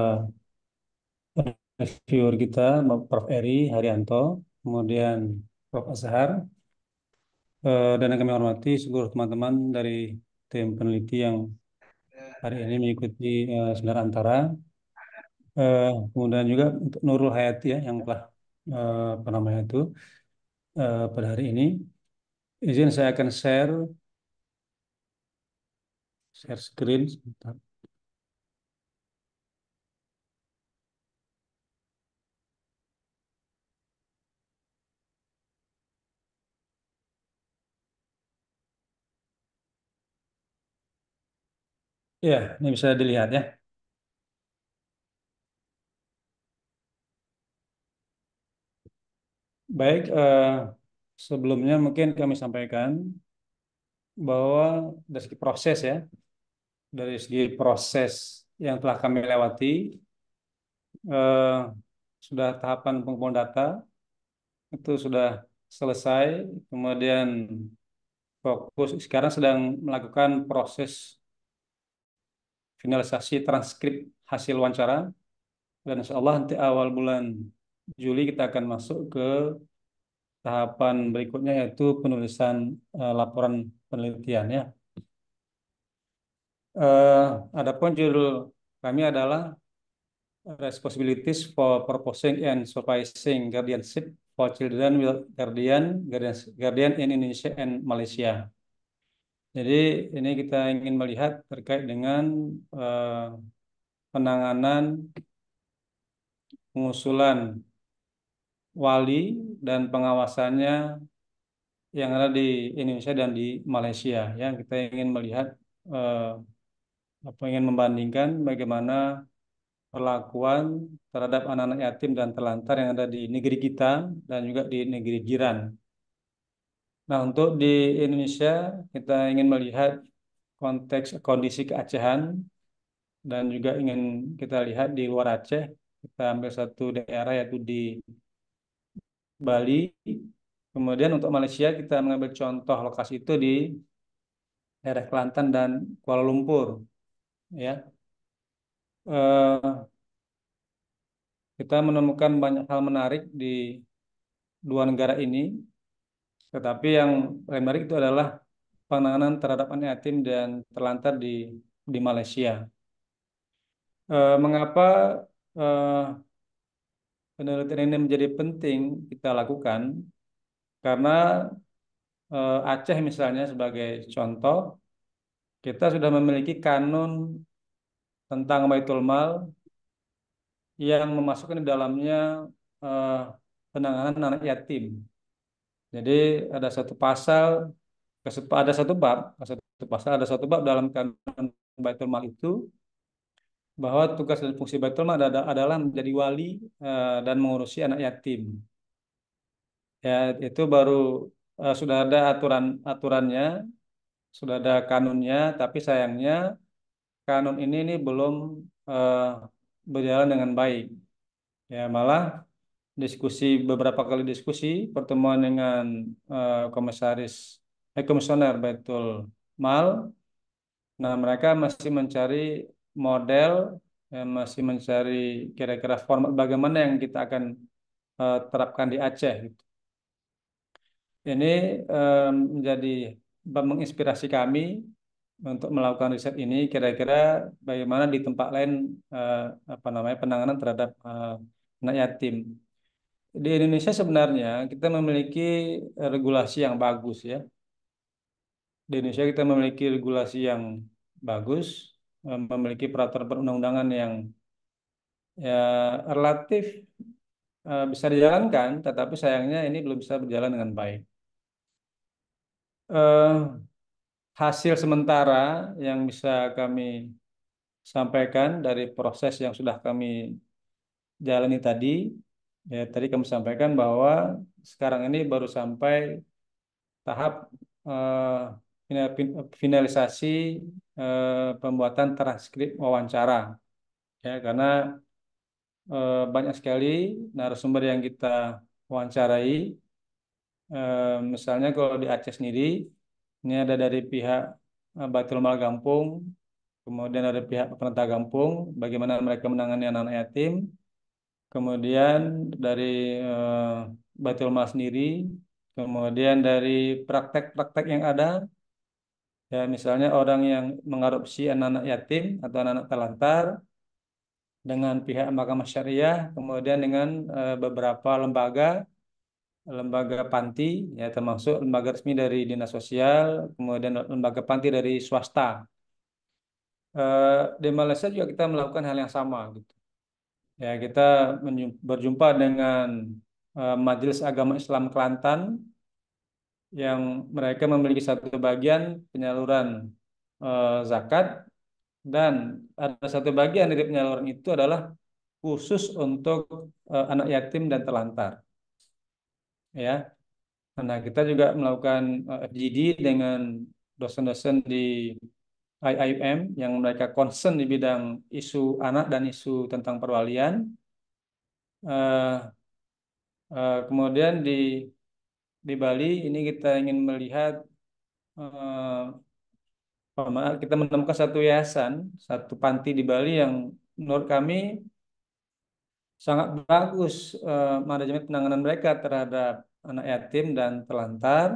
reviewer kita, Prof. Eri Haryanto, kemudian Prof. Azhar, eh, dan yang kami hormati seluruh teman-teman dari tim peneliti yang hari ini mengikuti eh, seminar antara. Eh, kemudian juga untuk Nurul Hayati ya, yang telah apa namanya itu pada hari ini. Izin saya akan share share screen sebentar. Ya, ini bisa dilihat ya. Baik, eh, sebelumnya mungkin kami sampaikan bahwa dari segi proses ya, dari segi proses yang telah kami lewati, eh, sudah tahapan pengumpulan data itu sudah selesai, kemudian fokus sekarang sedang melakukan proses finalisasi transkrip hasil wawancara dan insya Allah nanti awal bulan Juli kita akan masuk ke tahapan berikutnya yaitu penulisan uh, laporan penelitian ya. Uh, adapun judul kami adalah responsibilities for proposing and supervising guardianship for children with guardian guardian, guardian in Indonesia and Malaysia. Jadi ini kita ingin melihat terkait dengan eh, penanganan pengusulan wali dan pengawasannya yang ada di Indonesia dan di Malaysia. Ya, kita ingin melihat eh, apa ingin membandingkan bagaimana perlakuan terhadap anak-anak yatim dan terlantar yang ada di negeri kita dan juga di negeri jiran Nah, untuk di Indonesia kita ingin melihat konteks kondisi keacehan dan juga ingin kita lihat di luar Aceh. Kita ambil satu daerah yaitu di Bali. Kemudian untuk Malaysia kita mengambil contoh lokasi itu di daerah Kelantan dan Kuala Lumpur. Ya. eh, kita menemukan banyak hal menarik di dua negara ini tetapi yang paling menarik itu adalah penanganan terhadap anak yatim dan terlantar di di Malaysia. E, mengapa e, penelitian ini menjadi penting kita lakukan? Karena e, Aceh misalnya sebagai contoh, kita sudah memiliki kanun tentang Baitul Mal yang memasukkan di dalamnya e, penanganan anak yatim jadi ada satu pasal ada satu bab, satu pasal ada satu bab dalam kanun Baitul Mal itu bahwa tugas dan fungsi Baitul Mal adalah menjadi wali eh, dan mengurusi anak yatim. Ya, itu baru eh, sudah ada aturan aturannya, sudah ada kanunnya, tapi sayangnya kanun ini ini belum eh, berjalan dengan baik. Ya, malah diskusi beberapa kali diskusi pertemuan dengan uh, komisaris eh, komisioner Betul Mal. Nah mereka masih mencari model ya, masih mencari kira-kira format bagaimana yang kita akan uh, terapkan di Aceh. Gitu. Ini um, menjadi menginspirasi kami untuk melakukan riset ini kira-kira bagaimana di tempat lain uh, apa namanya penanganan terhadap uh, anak yatim di Indonesia sebenarnya kita memiliki regulasi yang bagus ya. Di Indonesia kita memiliki regulasi yang bagus, eh, memiliki peraturan perundang-undangan yang ya, relatif eh, bisa dijalankan, tetapi sayangnya ini belum bisa berjalan dengan baik. Uh, hasil sementara yang bisa kami sampaikan dari proses yang sudah kami jalani tadi Ya, tadi kamu sampaikan bahwa sekarang ini baru sampai tahap uh, finalisasi uh, pembuatan transkrip wawancara. Ya, karena uh, banyak sekali narasumber yang kita wawancarai. Uh, misalnya kalau di Aceh sendiri, ini ada dari pihak Batul Mal Kampung, kemudian ada pihak pemerintah kampung, bagaimana mereka menangani anak-anak yatim, kemudian dari uh, eh, Batil sendiri, kemudian dari praktek-praktek yang ada, ya misalnya orang yang mengadopsi anak-anak yatim atau anak-anak telantar dengan pihak Mahkamah Syariah, kemudian dengan uh, beberapa lembaga, lembaga panti, ya termasuk lembaga resmi dari dinas sosial, kemudian lembaga panti dari swasta. Uh, di Malaysia juga kita melakukan hal yang sama gitu. Ya, kita berjumpa dengan eh, Majelis Agama Islam Kelantan yang mereka memiliki satu bagian penyaluran eh, zakat dan ada satu bagian dari penyaluran itu adalah khusus untuk eh, anak yatim dan terlantar. Ya. Nah, kita juga melakukan uh, FGD dengan dosen-dosen di IIM yang mereka concern di bidang isu anak dan isu tentang perwalian. Uh, uh, kemudian di di Bali ini kita ingin melihat uh, kita menemukan satu yayasan, satu panti di Bali yang menurut kami sangat bagus uh, manajemen penanganan mereka terhadap anak yatim dan terlantar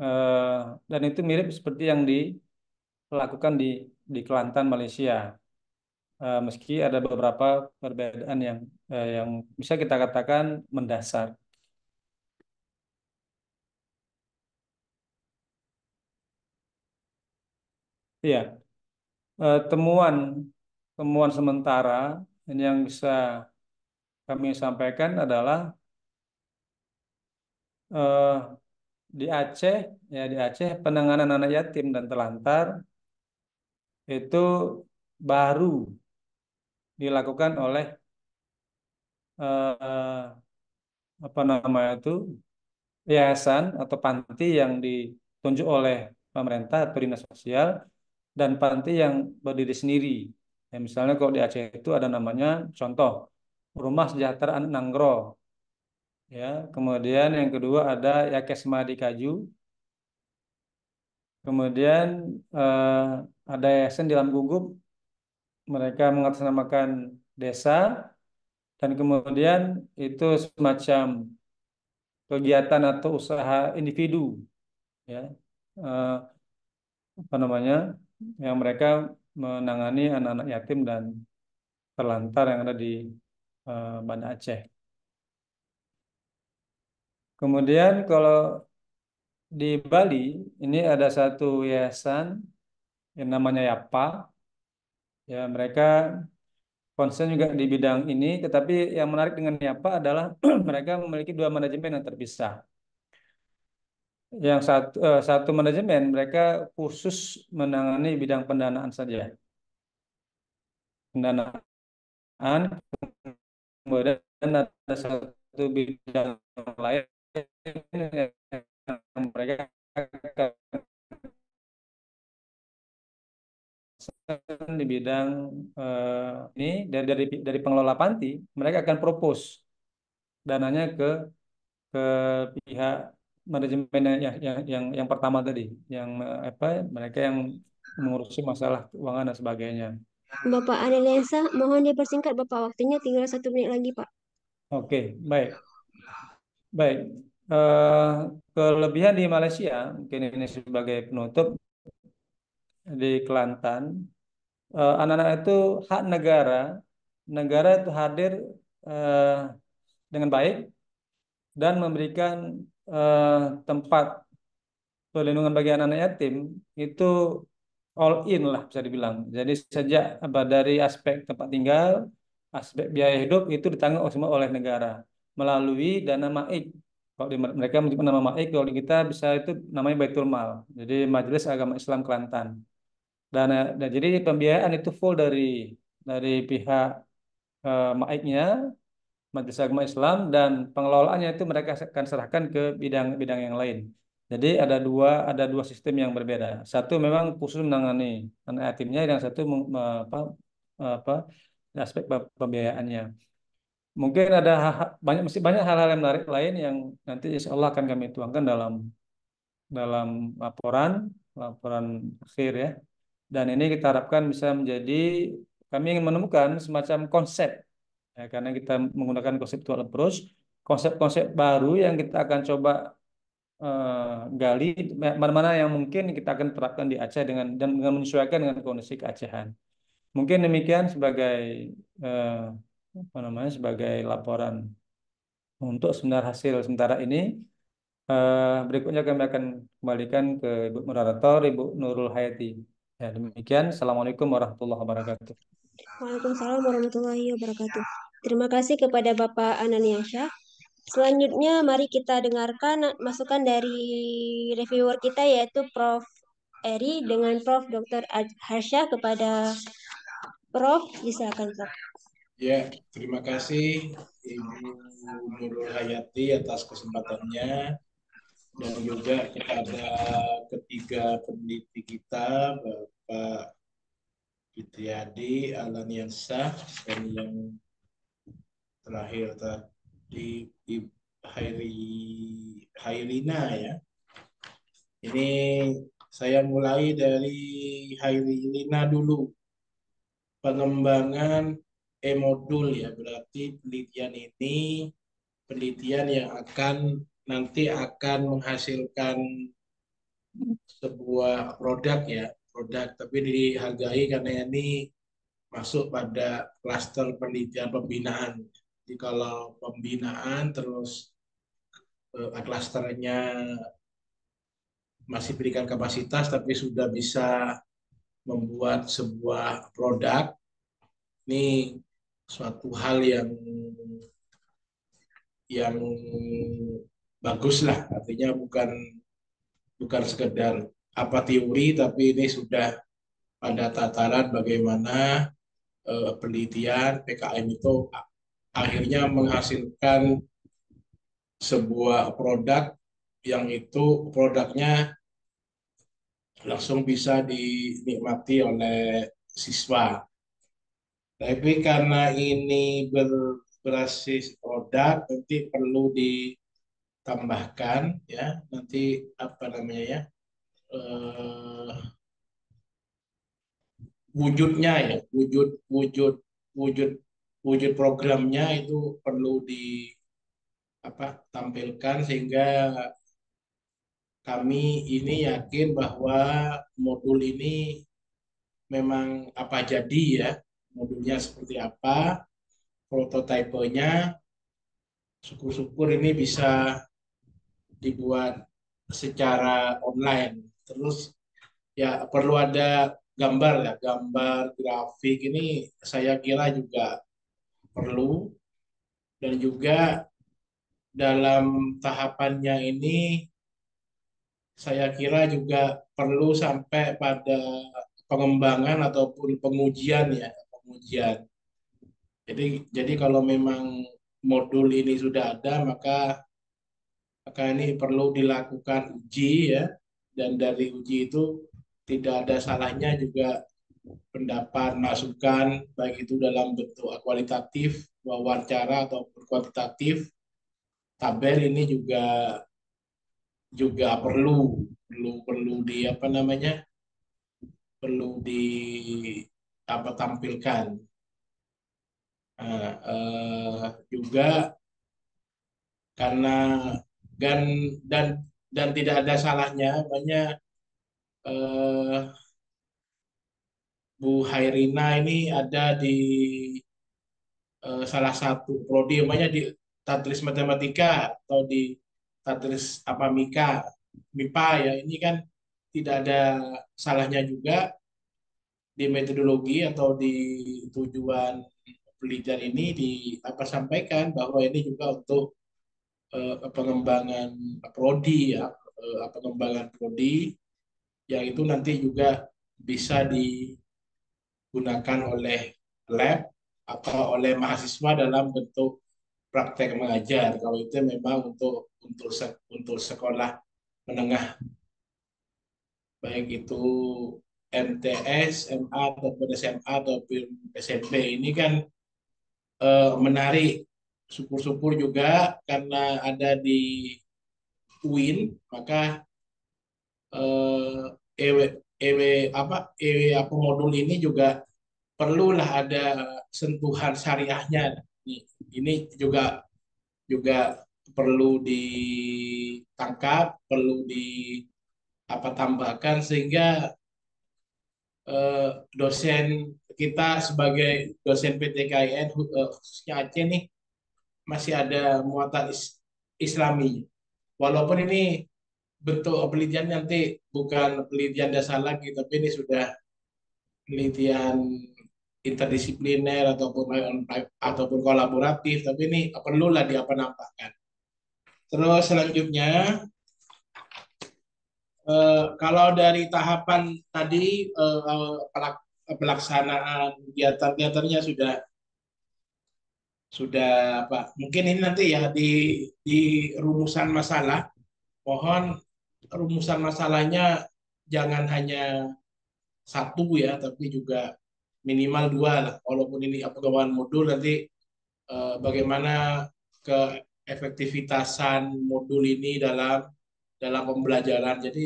uh, dan itu mirip seperti yang di lakukan di di Kelantan Malaysia uh, meski ada beberapa perbedaan yang uh, yang bisa kita katakan mendasar ya uh, temuan temuan sementara yang bisa kami sampaikan adalah uh, di Aceh ya di Aceh penanganan anak yatim dan telantar itu baru dilakukan oleh eh, apa namanya itu yayasan atau panti yang ditunjuk oleh pemerintah atau dinas sosial dan panti yang berdiri sendiri. Ya, misalnya kalau di Aceh itu ada namanya contoh rumah sejahtera anak nanggro. Ya, kemudian yang kedua ada Yakesma di Kaju. Kemudian eh, ada yayasan di dalam gugup mereka mengatasnamakan desa dan kemudian itu semacam kegiatan atau usaha individu ya eh, apa namanya yang mereka menangani anak-anak yatim dan terlantar yang ada di eh, Banda Aceh. Kemudian kalau di Bali ini ada satu yayasan yang namanya YAPA. Ya, mereka konsen juga di bidang ini, tetapi yang menarik dengan YAPA adalah *clears throat* mereka memiliki dua manajemen yang terpisah. Yang satu, eh, satu manajemen mereka khusus menangani bidang pendanaan saja. Pendanaan, kemudian ada satu bidang lain yang mereka di bidang uh, ini dari dari dari pengelola panti mereka akan propose dananya ke ke pihak manajemen yang yang yang, yang pertama tadi yang apa mereka yang mengurusi masalah keuangan dan sebagainya. Bapak Anelesa, mohon dipersingkat Bapak waktunya tinggal satu menit lagi Pak. Oke, okay, baik. Baik, uh, kelebihan di Malaysia mungkin ini sebagai penutup di Kelantan Eh, anak-anak itu hak negara, negara itu hadir uh, dengan baik dan memberikan uh, tempat perlindungan bagi anak-anak yatim itu all in lah bisa dibilang. Jadi sejak dari aspek tempat tinggal, aspek biaya hidup itu ditanggung semua oleh negara melalui dana MAIK. Kalau di, mereka menyebut nama MAIK, kalau di kita bisa itu namanya Baitul Mal. Jadi Majelis Agama Islam Kelantan dan, eh, dan jadi pembiayaan itu full dari dari pihak uh, eh, maiknya Majelis Agama Islam dan pengelolaannya itu mereka akan serahkan ke bidang-bidang yang lain. Jadi ada dua ada dua sistem yang berbeda. Satu memang khusus menangani anak yatimnya, yang satu apa, apa aspek pembiayaannya. Mungkin ada banyak masih banyak hal-hal yang menarik lain yang nanti insya Allah akan kami tuangkan dalam dalam laporan laporan akhir ya dan ini kita harapkan bisa menjadi kami ingin menemukan semacam konsep ya, karena kita menggunakan konsep konseptual approach, konsep-konsep baru yang kita akan coba uh, gali ya, mana-mana yang mungkin kita akan terapkan di Aceh dengan dan dengan menyesuaikan dengan kondisi keacehan. Mungkin demikian sebagai uh, apa namanya sebagai laporan untuk sebenarnya hasil sementara ini. Uh, berikutnya kami akan kembalikan ke Ibu Moderator, Ibu Nurul Hayati. Ya, demikian. Assalamualaikum warahmatullahi wabarakatuh. Waalaikumsalam warahmatullahi wabarakatuh. Terima kasih kepada Bapak Ananiasyah. Selanjutnya mari kita dengarkan masukan dari reviewer kita yaitu Prof. Eri dengan Prof. Dr. Harsha kepada Prof. Silakan Prof. Ya, terima kasih Ibu Nurul Hayati atas kesempatannya dan juga kita ada ketiga peneliti kita Bapak Fitriadi Alaniansyah dan yang terakhir tadi Hairi Hairina ya. Ini saya mulai dari Hairina dulu. Pengembangan e-modul ya berarti penelitian ini penelitian yang akan nanti akan menghasilkan sebuah produk ya produk tapi dihargai karena ini masuk pada klaster penelitian pembinaan jadi kalau pembinaan terus uh, eh, klasternya masih berikan kapasitas tapi sudah bisa membuat sebuah produk ini suatu hal yang yang baguslah artinya bukan bukan sekedar apa teori tapi ini sudah pada tataran bagaimana uh, penelitian PKM itu akhirnya menghasilkan sebuah produk yang itu produknya langsung bisa dinikmati oleh siswa. Tapi karena ini berbasis produk, nanti perlu di tambahkan ya nanti apa namanya ya uh, wujudnya ya wujud wujud wujud wujud programnya itu perlu di apa tampilkan sehingga kami ini yakin bahwa modul ini memang apa jadi ya modulnya seperti apa prototipenya syukur-syukur ini bisa dibuat secara online. Terus ya perlu ada gambar ya, gambar grafik ini saya kira juga perlu dan juga dalam tahapannya ini saya kira juga perlu sampai pada pengembangan ataupun pengujian ya, pengujian. Jadi jadi kalau memang modul ini sudah ada maka maka ini perlu dilakukan uji ya dan dari uji itu tidak ada salahnya juga pendapat masukan baik itu dalam bentuk kualitatif wawancara ataupun kuantitatif tabel ini juga juga perlu perlu perlu di apa namanya perlu di apa tampilkan nah, eh, juga karena dan dan dan tidak ada salahnya banyak uh, eh, Bu Hairina ini ada di uh, salah satu prodi namanya di Tatlis Matematika atau di Tatlis apa Mika MIPA ya ini kan tidak ada salahnya juga di metodologi atau di tujuan belajar ini di apa sampaikan bahwa ini juga untuk Eh, pengembangan prodi ya eh, pengembangan prodi yang itu nanti juga bisa digunakan oleh lab atau oleh mahasiswa dalam bentuk praktek mengajar kalau itu memang untuk untuk untuk sekolah menengah baik itu MTS, MA ataupun SMA ataupun SMP ini kan e, menarik syukur-syukur juga karena ada di UIN maka uh, eh, EW, EW apa EW apa modul ini juga perlulah ada sentuhan syariahnya ini, juga juga perlu ditangkap perlu di apa tambahkan sehingga eh, dosen kita sebagai dosen PTKIN khususnya Aceh nih masih ada muatan is, Islami. Walaupun ini bentuk penelitian nanti bukan penelitian dasar lagi, tapi ini sudah penelitian interdisipliner ataupun ataupun kolaboratif, tapi ini perlulah diapa kan Terus selanjutnya, eh, kalau dari tahapan tadi eh, eh pelaksanaan kegiatan-kegiatannya sudah sudah apa mungkin ini nanti ya di di rumusan masalah mohon rumusan masalahnya jangan hanya satu ya tapi juga minimal dua lah walaupun ini pegawai modul nanti eh, bagaimana keefektivitasan modul ini dalam dalam pembelajaran jadi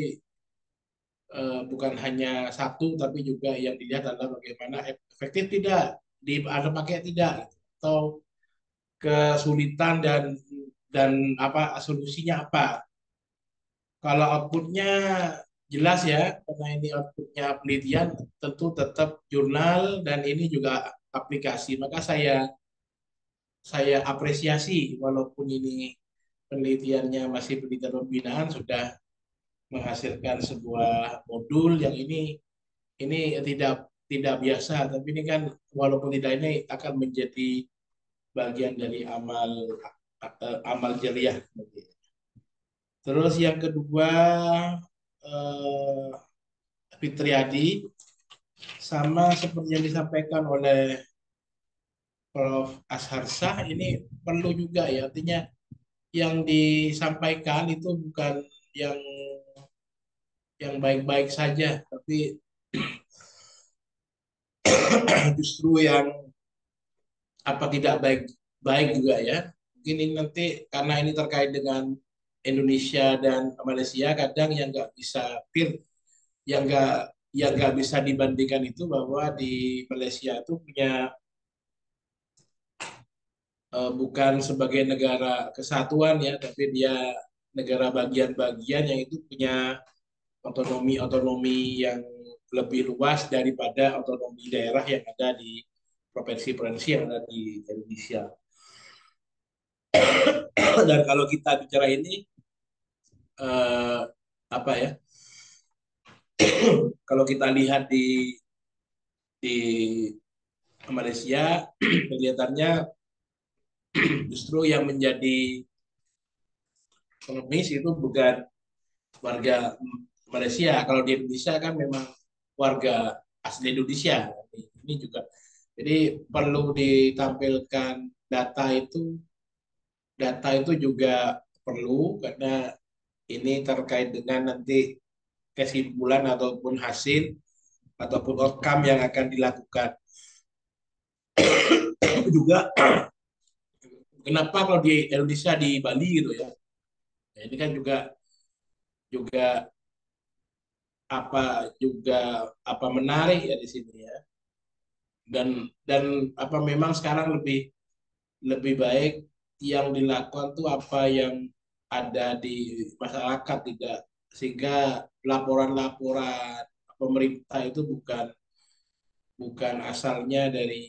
eh, bukan hanya satu tapi juga yang dilihat adalah bagaimana efektif tidak di ada pakai tidak atau kesulitan dan dan apa solusinya apa. Kalau outputnya jelas ya, karena ini outputnya penelitian, tentu tetap jurnal dan ini juga aplikasi. Maka saya saya apresiasi walaupun ini penelitiannya masih penelitian pembinaan sudah menghasilkan sebuah modul yang ini ini tidak tidak biasa tapi ini kan walaupun tidak ini akan menjadi bagian dari amal eh, amal jariah. Terus yang kedua eh, Fitriadi sama seperti yang disampaikan oleh Prof. Ashar ini perlu juga ya artinya yang disampaikan itu bukan yang yang baik-baik saja tapi *clears throat* justru yang apa tidak baik baik juga ya. Mungkin ini nanti karena ini terkait dengan Indonesia dan Malaysia kadang yang nggak bisa peer yang nggak yang nggak bisa dibandingkan itu bahwa di Malaysia itu punya eh, bukan sebagai negara kesatuan ya tapi dia negara bagian-bagian yang itu punya otonomi otonomi yang lebih luas daripada otonomi daerah yang ada di provinsi-provinsi yang ada di Indonesia. *clears throat* Dan kalau kita bicara ini uh, apa ya? *clears throat* kalau kita lihat di di Malaysia *clears throat* kelihatannya justru yang menjadi pengemis itu bukan warga Malaysia. Kalau di Indonesia kan memang warga asli Indonesia. Ini juga jadi perlu ditampilkan data itu, data itu juga perlu karena ini terkait dengan nanti kesimpulan ataupun hasil ataupun outcome yang akan dilakukan. *coughs* juga *coughs* kenapa kalau di Indonesia di Bali gitu ya. Nah, ini kan juga juga apa juga apa menarik ya di sini ya dan dan apa memang sekarang lebih lebih baik yang dilakukan tuh apa yang ada di masyarakat tidak sehingga laporan-laporan pemerintah itu bukan bukan asalnya dari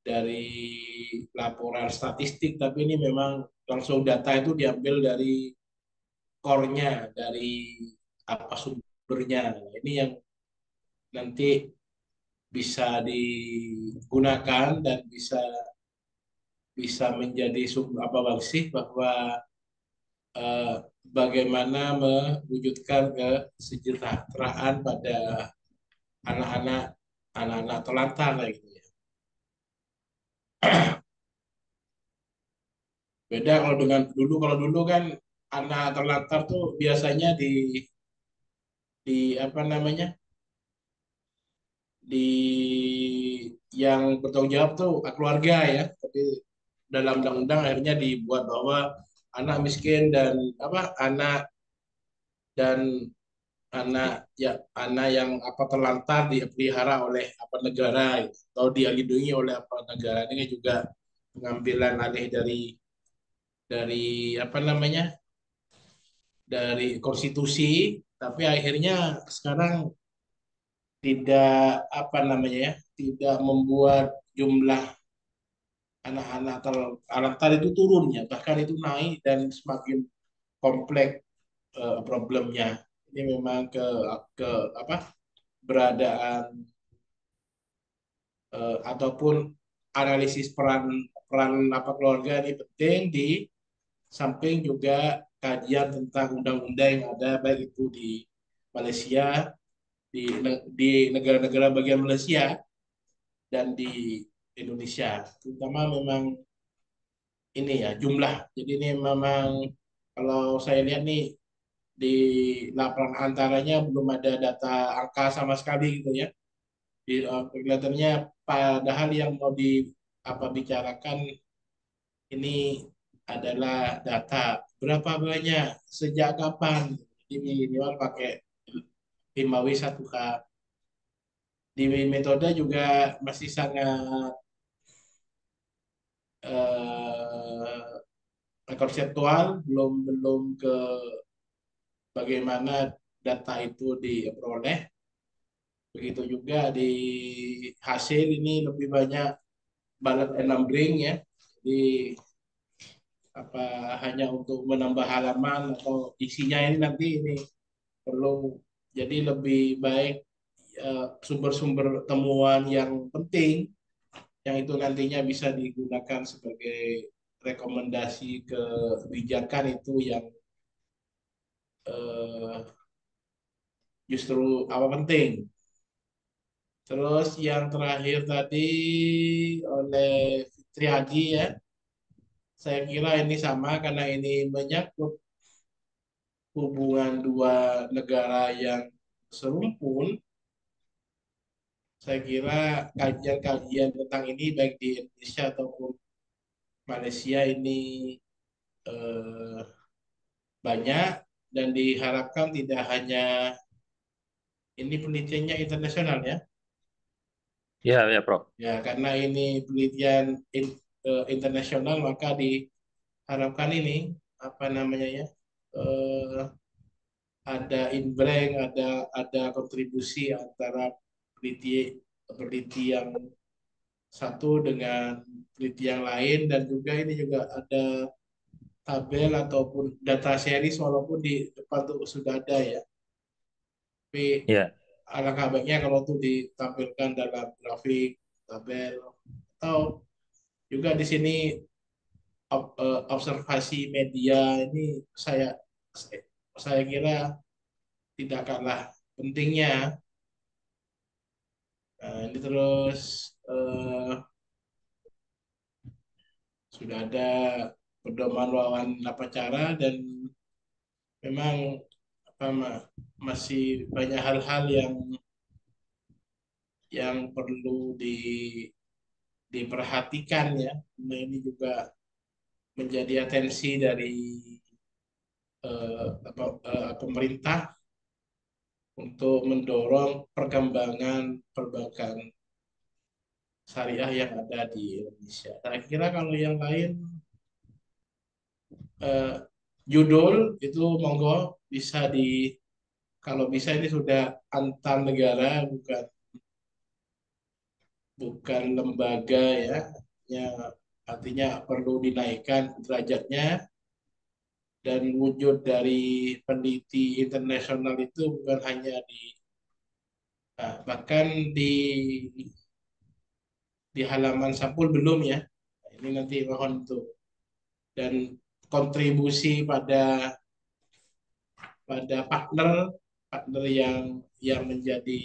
dari laporan statistik tapi ini memang langsung data itu diambil dari core-nya dari apa sumbernya nah, ini yang nanti bisa digunakan dan bisa bisa menjadi sumber apa bangsi bahwa eh, bagaimana mewujudkan kesejahteraan pada anak-anak anak-anak terlantar kayak gitu ya. Beda kalau dengan dulu kalau dulu kan anak terlantar tuh biasanya di di apa namanya? di yang bertanggung jawab tuh keluarga ya tapi dalam undang-undang akhirnya dibuat bahwa anak miskin dan apa anak dan anak ya anak yang apa terlantar dipelihara oleh apa negara atau dilindungi oleh apa negara ini juga pengambilan alih dari dari apa namanya dari konstitusi tapi akhirnya sekarang tidak apa namanya ya tidak membuat jumlah anak-anak anak itu turun ya bahkan itu naik dan semakin kompleks uh, problemnya ini memang ke ke apa beradaan uh, eh, ataupun analisis peran peran apa keluarga ini penting di samping juga kajian tentang undang-undang yang ada baik itu di Malaysia di di negara-negara bagian Malaysia dan di Indonesia terutama memang ini ya jumlah jadi ini memang kalau saya lihat nih di laporan antaranya belum ada data angka sama sekali gitu ya di uh, padahal yang mau di apa bicarakan ini adalah data berapa banyak sejak kapan ini ini pakai Himbawi satu k Di metode juga masih sangat eh, konseptual, belum belum ke bagaimana data itu diperoleh. Begitu juga di hasil ini lebih banyak balat enam ring ya. Di apa hanya untuk menambah halaman atau isinya ini nanti ini perlu jadi lebih baik eh, sumber-sumber uh, temuan yang penting yang itu nantinya bisa digunakan sebagai rekomendasi kebijakan itu yang uh, justru apa penting. Terus yang terakhir tadi oleh Fitri Haji ya, saya kira ini sama karena ini menyangkut hubungan dua negara yang serumpun, saya kira kajian-kajian tentang ini baik di Indonesia ataupun Malaysia ini eh, banyak dan diharapkan tidak hanya ini penelitiannya internasional ya. Ya, ya, Prof. Ya, karena ini penelitian in, uh, internasional maka diharapkan ini apa namanya ya eh, ada inbreng ada ada kontribusi antara peneliti peneliti yang satu dengan peneliti yang lain dan juga ini juga ada tabel ataupun data series walaupun di depan itu sudah ada ya. Tapi yeah. alangkah baiknya kalau itu ditampilkan dalam grafik, tabel atau juga di sini Eh, observasi media ini saya saya kira tidak kalah pentingnya. Nah, ini terus eh, sudah ada pedoman lawan wawancara cara dan memang apa masih banyak hal-hal yang yang perlu di diperhatikan ya. Nah, ini juga menjadi atensi dari uh, pemerintah untuk mendorong perkembangan perbankan syariah yang ada di Indonesia. Saya nah, kira kalau yang lain uh, judul itu monggo bisa di kalau bisa ini sudah antar negara bukan bukan lembaga ya ya Artinya perlu dinaikkan derajatnya dan wujud dari peneliti internasional itu bukan hanya di nah, bahkan di di halaman sampul belum ya. Ini nanti mohon untuk dan kontribusi pada pada partner partner yang yang menjadi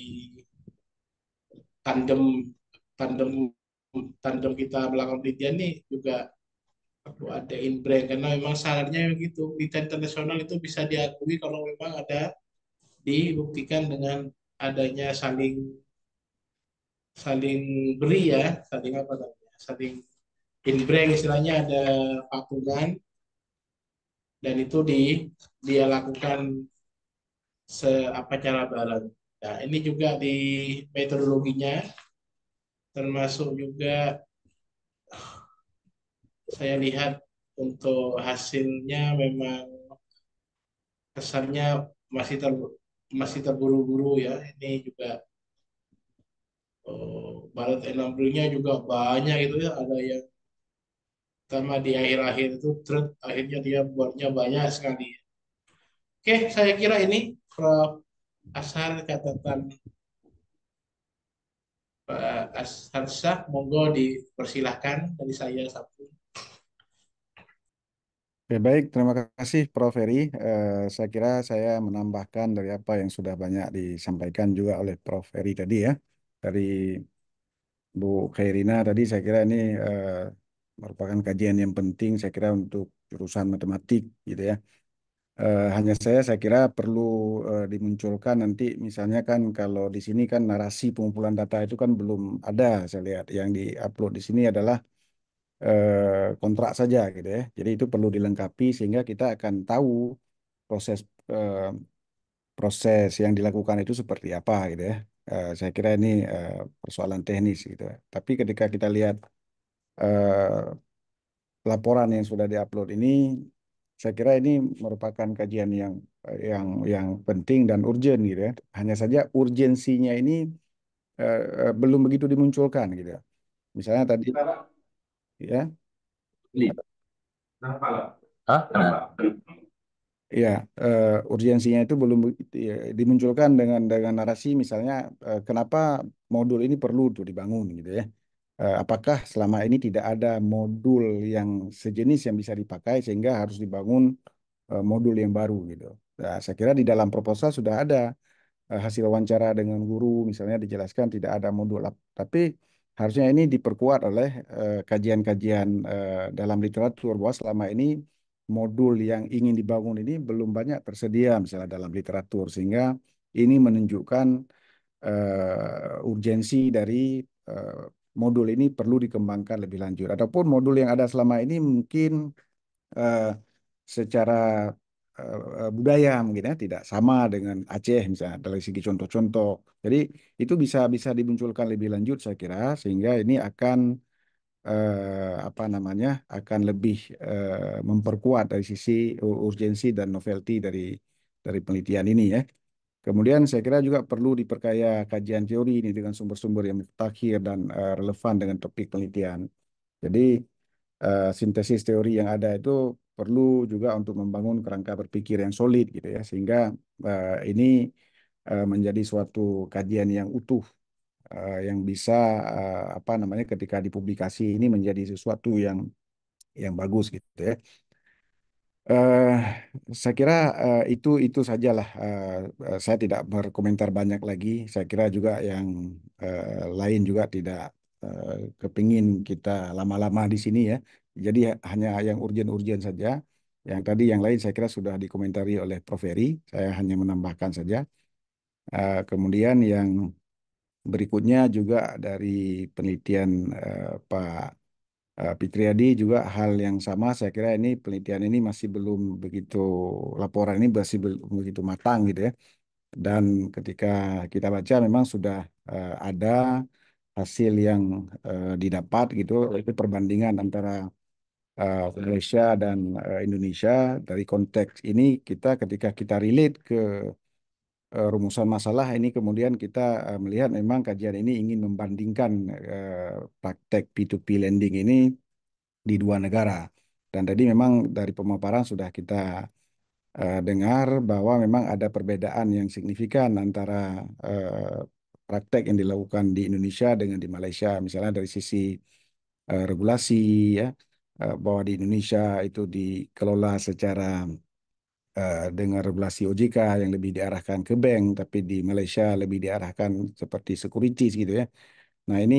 tandem tandem tandem kita melakukan penelitian ini juga perlu ada in karena memang syaratnya begitu penelitian internasional itu bisa diakui kalau memang ada dibuktikan dengan adanya saling saling beri ya saling apa namanya saling in istilahnya ada patungan dan itu di dia lakukan seapa cara bareng. Nah, ini juga di metodologinya termasuk juga saya lihat untuk hasilnya memang kesannya masih ter masih terburu-buru ya ini juga oh, barat enambrungnya juga banyak itu ya ada yang pertama di akhir-akhir itu truk akhirnya dia buatnya banyak sekali oke saya kira ini Prof asal catatan Astansah, monggo dipersilahkan dari saya satu. Ya, baik, terima kasih Prof. Ferry. Uh, eh, saya kira saya menambahkan dari apa yang sudah banyak disampaikan juga oleh Prof. Ferry tadi ya. Dari Bu Khairina tadi saya kira ini uh, merupakan kajian yang penting saya kira untuk jurusan matematik gitu ya. Uh, hanya saya, saya kira perlu, uh, dimunculkan nanti misalnya kan kalau di sini kan narasi pengumpulan data itu kan belum ada saya lihat, yang di-upload di sini adalah, uh, kontrak saja gitu ya. Jadi itu perlu dilengkapi sehingga kita akan tahu proses, uh, proses yang dilakukan itu seperti apa gitu ya. uh, saya kira ini, uh, persoalan teknis gitu ya. Tapi ketika kita lihat, uh, laporan yang sudah diupload ini saya kira ini merupakan kajian yang yang yang penting dan urgent gitu ya. Hanya saja urgensinya ini eh, eh belum begitu dimunculkan gitu ya. Misalnya tadi ya? Kenapa? ya. Kenapa? Hah? Kenapa? Ya, uh, urgensinya itu belum ya, dimunculkan dengan dengan narasi misalnya uh, kenapa modul ini perlu tuh dibangun gitu ya. Eh, apakah selama ini tidak ada modul yang sejenis yang bisa dipakai sehingga harus dibangun eh, modul yang baru gitu. Nah, saya kira di dalam proposal sudah ada eh, hasil wawancara dengan guru misalnya dijelaskan tidak ada modul tapi harusnya ini diperkuat oleh kajian-kajian dalam literatur bahwa selama ini modul yang ingin dibangun ini belum banyak tersedia misalnya dalam literatur sehingga ini menunjukkan urgensi dari modul ini perlu dikembangkan lebih lanjut. Ataupun modul yang ada selama ini mungkin uh, secara uh, budaya mungkin ya tidak sama dengan Aceh misalnya dari segi contoh-contoh. Jadi itu bisa bisa dimunculkan lebih lanjut saya kira sehingga ini akan uh, apa namanya akan lebih uh, memperkuat dari sisi urgensi dan novelty dari dari penelitian ini ya. Kemudian saya kira juga perlu diperkaya kajian teori ini dengan sumber-sumber yang mutakhir dan uh, relevan dengan topik penelitian. Jadi uh, sintesis teori yang ada itu perlu juga untuk membangun kerangka berpikir yang solid gitu ya sehingga uh, ini uh, menjadi suatu kajian yang utuh uh, yang bisa uh, apa namanya ketika dipublikasi ini menjadi sesuatu yang yang bagus gitu ya. Eh, saya kira uh, itu itu sajalah. Uh, saya tidak berkomentar banyak lagi. Saya kira juga yang uh, lain juga tidak uh, kepingin kita lama-lama di sini ya. Jadi hanya yang urgen-urgen saja. Yang tadi yang lain saya kira sudah dikomentari oleh Prof. Ferry. Saya hanya menambahkan saja. Uh, kemudian yang berikutnya juga dari penelitian uh, Pak Pitriadi eh, juga hal yang sama. Saya kira ini penelitian ini masih belum begitu laporan ini masih belum begitu matang gitu ya. Dan ketika kita baca memang sudah uh, ada hasil yang uh, didapat gitu itu perbandingan antara uh, Malaysia dan uh, Indonesia dari konteks ini kita ketika kita relate ke Eh, rumusan masalah ini kemudian kita eh, melihat memang kajian ini ingin membandingkan eh, praktek P2P lending ini di dua negara. Dan tadi memang dari pemaparan sudah kita dengar bahwa memang ada perbedaan yang signifikan antara praktek yang dilakukan di Indonesia dengan di Malaysia, misalnya dari sisi regulasi ya bahwa di Indonesia itu dikelola secara Eh, dengan regulasi OJK yang lebih diarahkan ke bank, tapi di Malaysia lebih diarahkan seperti securities gitu ya. Nah ini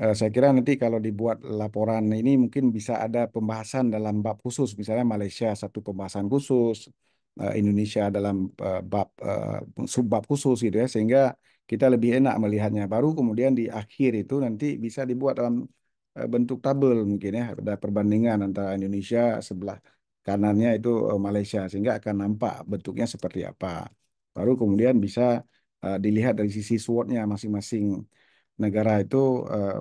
uh, saya kira nanti kalau dibuat laporan ini mungkin bisa ada pembahasan dalam bab khusus, misalnya Malaysia satu pembahasan khusus, uh, Indonesia dalam uh, bab uh, subbab khusus gitu ya, sehingga kita lebih enak melihatnya. Baru kemudian di akhir itu nanti bisa dibuat dalam bentuk tabel mungkin ya ada perbandingan antara Indonesia sebelah kanannya itu eh, Malaysia sehingga akan nampak bentuknya seperti apa. Baru kemudian bisa uh, dilihat dari sisi swot masing-masing negara itu uh,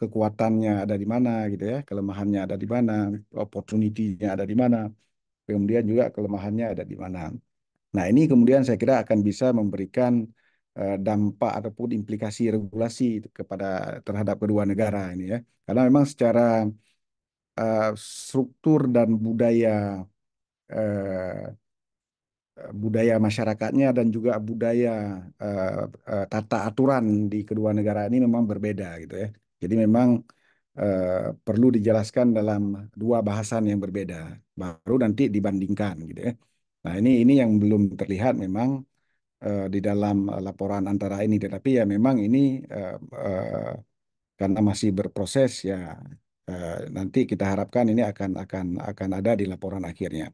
kekuatannya ada di mana gitu ya, kelemahannya ada di mana, opportunity-nya ada di mana, kemudian juga kelemahannya ada di mana. Nah, ini kemudian saya kira akan bisa memberikan dampak ataupun implikasi regulasi kepada terhadap kedua negara ini ya. Karena memang secara Eh, struktur dan budaya eh, eh, budaya masyarakatnya dan juga budaya tata aturan di kedua negara ini memang berbeda gitu ya. Jadi memang perlu dijelaskan dalam dua bahasan yang berbeda baru nanti dibandingkan gitu ya. Nah, ini ini yang belum terlihat memang di dalam laporan antara ini tetapi ya memang ini karena masih berproses ya Eh, nanti kita harapkan ini akan akan akan ada di laporan akhirnya.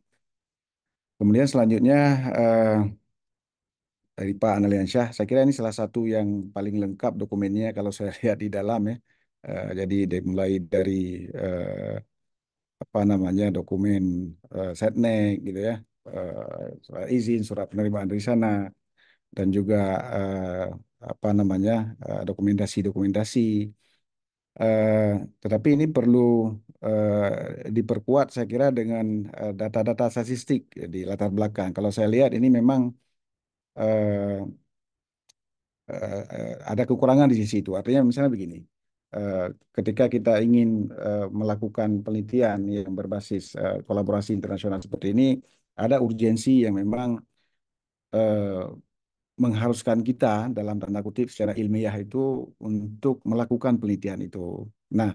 Kemudian selanjutnya eh, dari Pak Analiansyah, saya kira ini salah satu yang paling lengkap dokumennya kalau saya *laughs* lihat di dalam ya. Eh, jadi mulai dari apa namanya dokumen setnek gitu ya, surat izin, surat penerimaan dari sana, dan juga apa namanya dokumentasi-dokumentasi Eh, tetapi ini perlu eh, diperkuat saya kira dengan eh, data-data statistik di latar belakang. Kalau saya lihat ini memang ada kekurangan di sisi itu. Artinya misalnya begini, ketika kita ingin melakukan penelitian yang berbasis kolaborasi internasional seperti ini, ada urgensi yang memang mengharuskan kita dalam tanda kutip secara ilmiah itu untuk melakukan penelitian itu. Nah,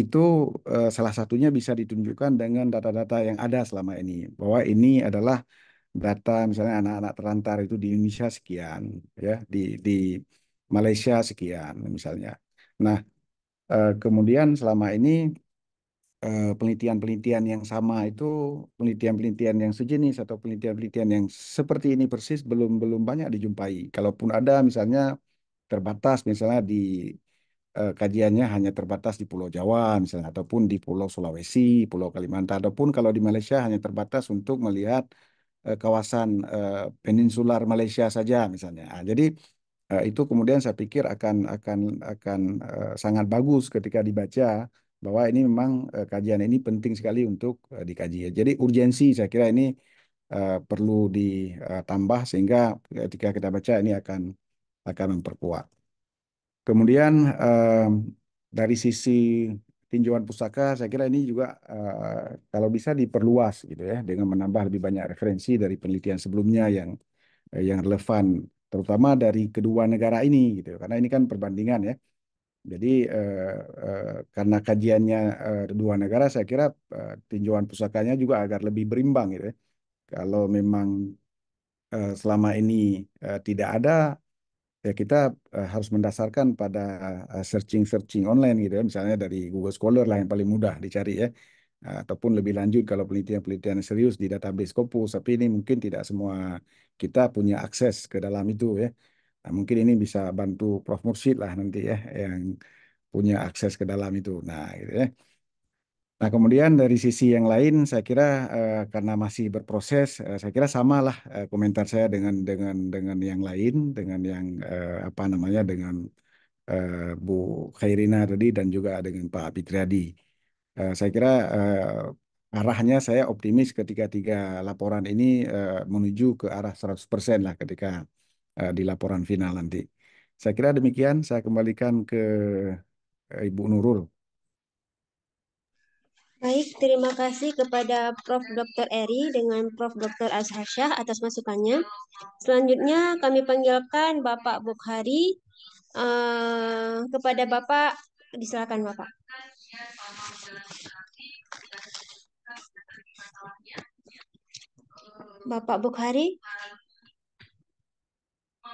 itu eh, salah satunya bisa ditunjukkan dengan data-data yang ada selama ini bahwa ini adalah data misalnya anak-anak terlantar itu di Indonesia sekian ya di di Malaysia sekian misalnya. Nah, eh, kemudian selama ini Eh, penelitian-penelitian yang sama itu penelitian-penelitian yang sejenis atau penelitian-penelitian yang seperti ini persis belum belum banyak dijumpai. Kalaupun ada misalnya terbatas misalnya di uh, kajiannya hanya terbatas di Pulau Jawa misalnya ataupun di Pulau Sulawesi, Pulau Kalimantan ataupun kalau di Malaysia hanya terbatas untuk melihat uh, kawasan uh, peninsular Malaysia saja misalnya. Nah, jadi uh, itu kemudian saya pikir akan akan akan uh, sangat bagus ketika dibaca bahwa ini memang uh, kajian ini penting sekali untuk uh, dikaji. Jadi urgensi saya kira ini uh, perlu ditambah sehingga ketika kita baca ini akan akan memperkuat. Kemudian uh, dari sisi tinjauan pusaka saya kira ini juga uh, kalau bisa diperluas gitu ya dengan menambah lebih banyak referensi dari penelitian sebelumnya yang uh, yang relevan terutama dari kedua negara ini gitu karena ini kan perbandingan ya jadi eh, eh, karena kajiannya eh, dua negara, saya kira eh, tinjauan pusakanya juga agar lebih berimbang gitu. Ya. Kalau memang eh, selama ini eh, tidak ada, ya kita eh, harus mendasarkan pada eh, searching-searching online gitu ya, misalnya dari Google Scholar lah yang paling mudah dicari ya, eh, ataupun lebih lanjut kalau penelitian-penelitian serius di database Scopus. Tapi ini mungkin tidak semua kita punya akses ke dalam itu ya. Nah, mungkin ini bisa bantu Prof Mursid lah nanti ya yang punya akses ke dalam itu. Nah, gitu ya. Nah, kemudian dari sisi yang lain saya kira eh, karena masih berproses eh, saya kira samalah eh, komentar saya dengan dengan dengan yang lain dengan yang eh, apa namanya dengan eh, Bu Khairina tadi dan juga dengan Pak Fitriadi. Eh, saya kira eh, arahnya saya optimis ketika tiga laporan ini eh, menuju ke arah 100% lah ketika uh, di laporan final nanti. Saya kira demikian, saya kembalikan ke eh, Ibu Nurul. Baik, terima kasih kepada Prof. Dr. Eri dengan Prof. Dr. Azharsyah atas masukannya. Selanjutnya kami panggilkan Bapak Bukhari. Uh, kepada Bapak, disilakan Bapak. Bapak Bukhari.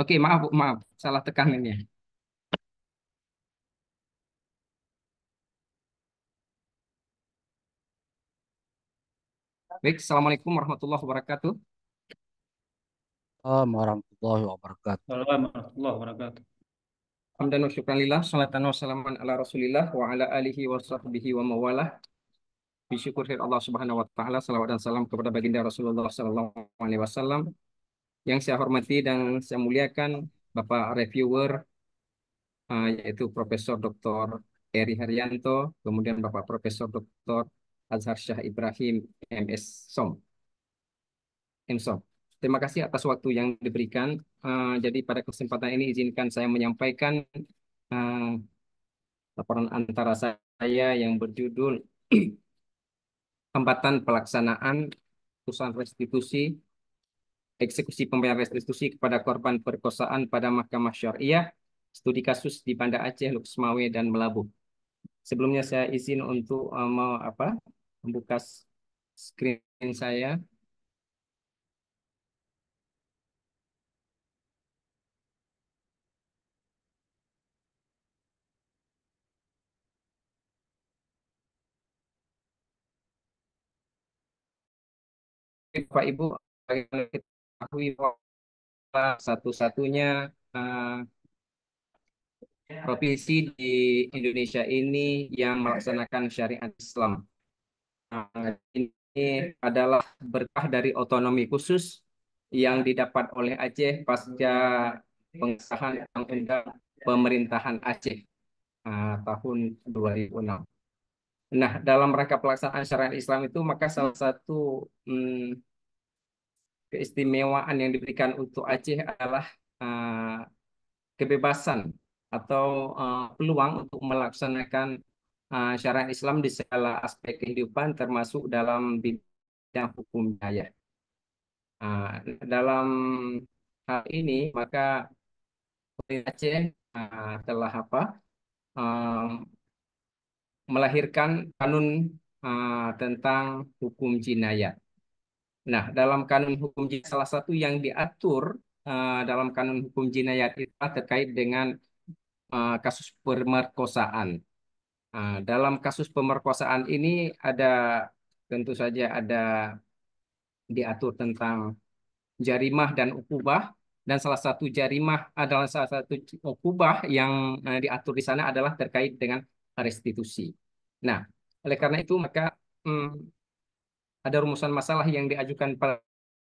Oke, maaf, Bu, maaf, salah tekanannya. Baik, Assalamualaikum warahmatullahi wabarakatuh. Assalamualaikum warahmatullahi wabarakatuh. Assalamualaikum warahmatullahi wabarakatuh. Alhamdulillah, wa syukran lillah, salatan wa salaman ala rasulillah wa ala alihi wa sahbihi wa mawalah. Bisyukur Allah subhanahu wa ta'ala, salawat dan salam kepada baginda Rasulullah sallallahu alaihi wasallam, yang saya hormati dan saya muliakan Bapak Reviewer, uh, yaitu Profesor Dr. Eri Haryanto, kemudian Bapak Profesor Dr. Azhar Syah Ibrahim, MS SOM. MSOM. Terima kasih atas waktu yang diberikan. Uh, jadi pada kesempatan ini izinkan saya menyampaikan uh, laporan antara saya yang berjudul *clears throat* Hambatan Pelaksanaan Putusan Restitusi eksekusi pembayaran restitusi kepada korban perkosaan pada Mahkamah Syariah, studi kasus di Banda Aceh, Luxmawe, dan Melabu. Sebelumnya saya izin untuk uh, mau apa membuka screen saya. Bapak Ibu, bagaimana kita mengetahui bahwa satu-satunya uh, provinsi di Indonesia ini yang melaksanakan syariat Islam. Uh, ini adalah berkah dari otonomi khusus yang didapat oleh Aceh pasca pengesahan undang-undang pemerintahan Aceh uh, tahun 2006. Nah, dalam rangka pelaksanaan syariat Islam itu maka salah satu hmm, keistimewaan yang diberikan untuk Aceh adalah uh, kebebasan atau uh, peluang untuk melaksanakan uh, syariat Islam di segala aspek kehidupan termasuk dalam bidang hukum ya. Uh, dalam hal ini maka Aceh uh, telah apa uh, melahirkan kanun uh, tentang hukum jinayat Nah, dalam kanun hukum jinayat salah satu yang diatur uh, dalam kanun hukum jinayat itu terkait dengan uh, kasus pemerkosaan. Uh, dalam kasus pemerkosaan ini ada tentu saja ada diatur tentang jarimah dan ukubah dan salah satu jarimah adalah salah satu ukubah yang uh, diatur di sana adalah terkait dengan restitusi. Nah, oleh karena itu maka hmm, ada rumusan masalah yang diajukan pada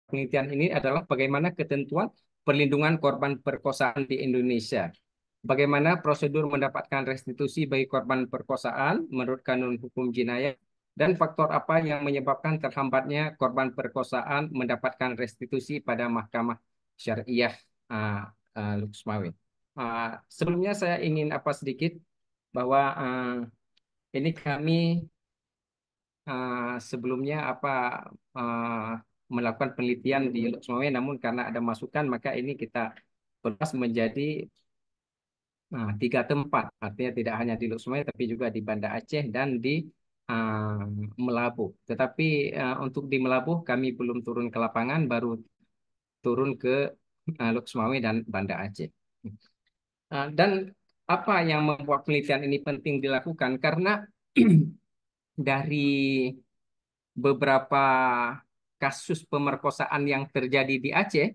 penelitian ini adalah bagaimana ketentuan perlindungan korban perkosaan di Indonesia. Bagaimana prosedur mendapatkan restitusi bagi korban perkosaan menurut Kanun Hukum Jinayah dan faktor apa yang menyebabkan terhambatnya korban perkosaan mendapatkan restitusi pada Mahkamah Syariah uh, ah, uh, ah, Luxmawi. Uh, ah, sebelumnya saya ingin apa sedikit bahwa uh, ini kami Eh, sebelumnya apa uh, melakukan penelitian di Lok Sumawe, namun karena ada masukan maka ini kita perluas menjadi uh, tiga tempat, artinya tidak hanya di Lok Sumawe tapi juga di Banda Aceh dan di uh, Melabuh. Tetapi uh, untuk di Melabuh kami belum turun ke lapangan, baru turun ke uh, Lok Sumawe dan Banda Aceh. Uh, dan apa yang membuat penelitian ini penting dilakukan karena *clears throat* dari beberapa kasus pemerkosaan yang terjadi di Aceh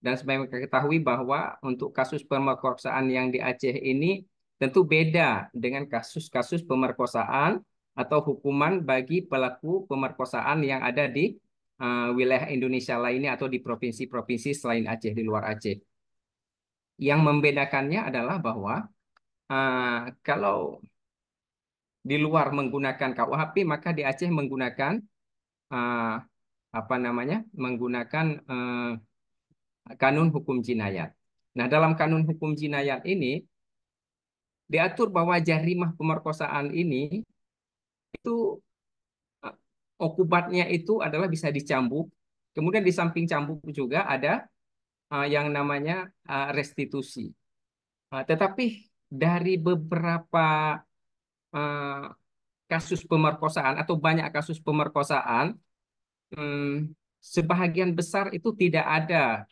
dan sebagai kita ketahui bahwa untuk kasus pemerkosaan yang di Aceh ini tentu beda dengan kasus-kasus pemerkosaan atau hukuman bagi pelaku pemerkosaan yang ada di uh, wilayah Indonesia lainnya atau di provinsi-provinsi selain Aceh di luar Aceh. Yang membedakannya adalah bahwa uh, kalau di luar menggunakan KUHP maka di Aceh menggunakan uh, apa namanya menggunakan uh, kanun hukum jinayat. Nah dalam kanun hukum jinayat ini diatur bahwa jarimah pemerkosaan ini itu uh, okubatnya itu adalah bisa dicambuk. Kemudian di samping cambuk juga ada uh, yang namanya uh, restitusi. Uh, tetapi dari beberapa Eh, kasus pemerkosaan atau banyak kasus pemerkosaan, sebagian hmm, sebahagian besar itu tidak ada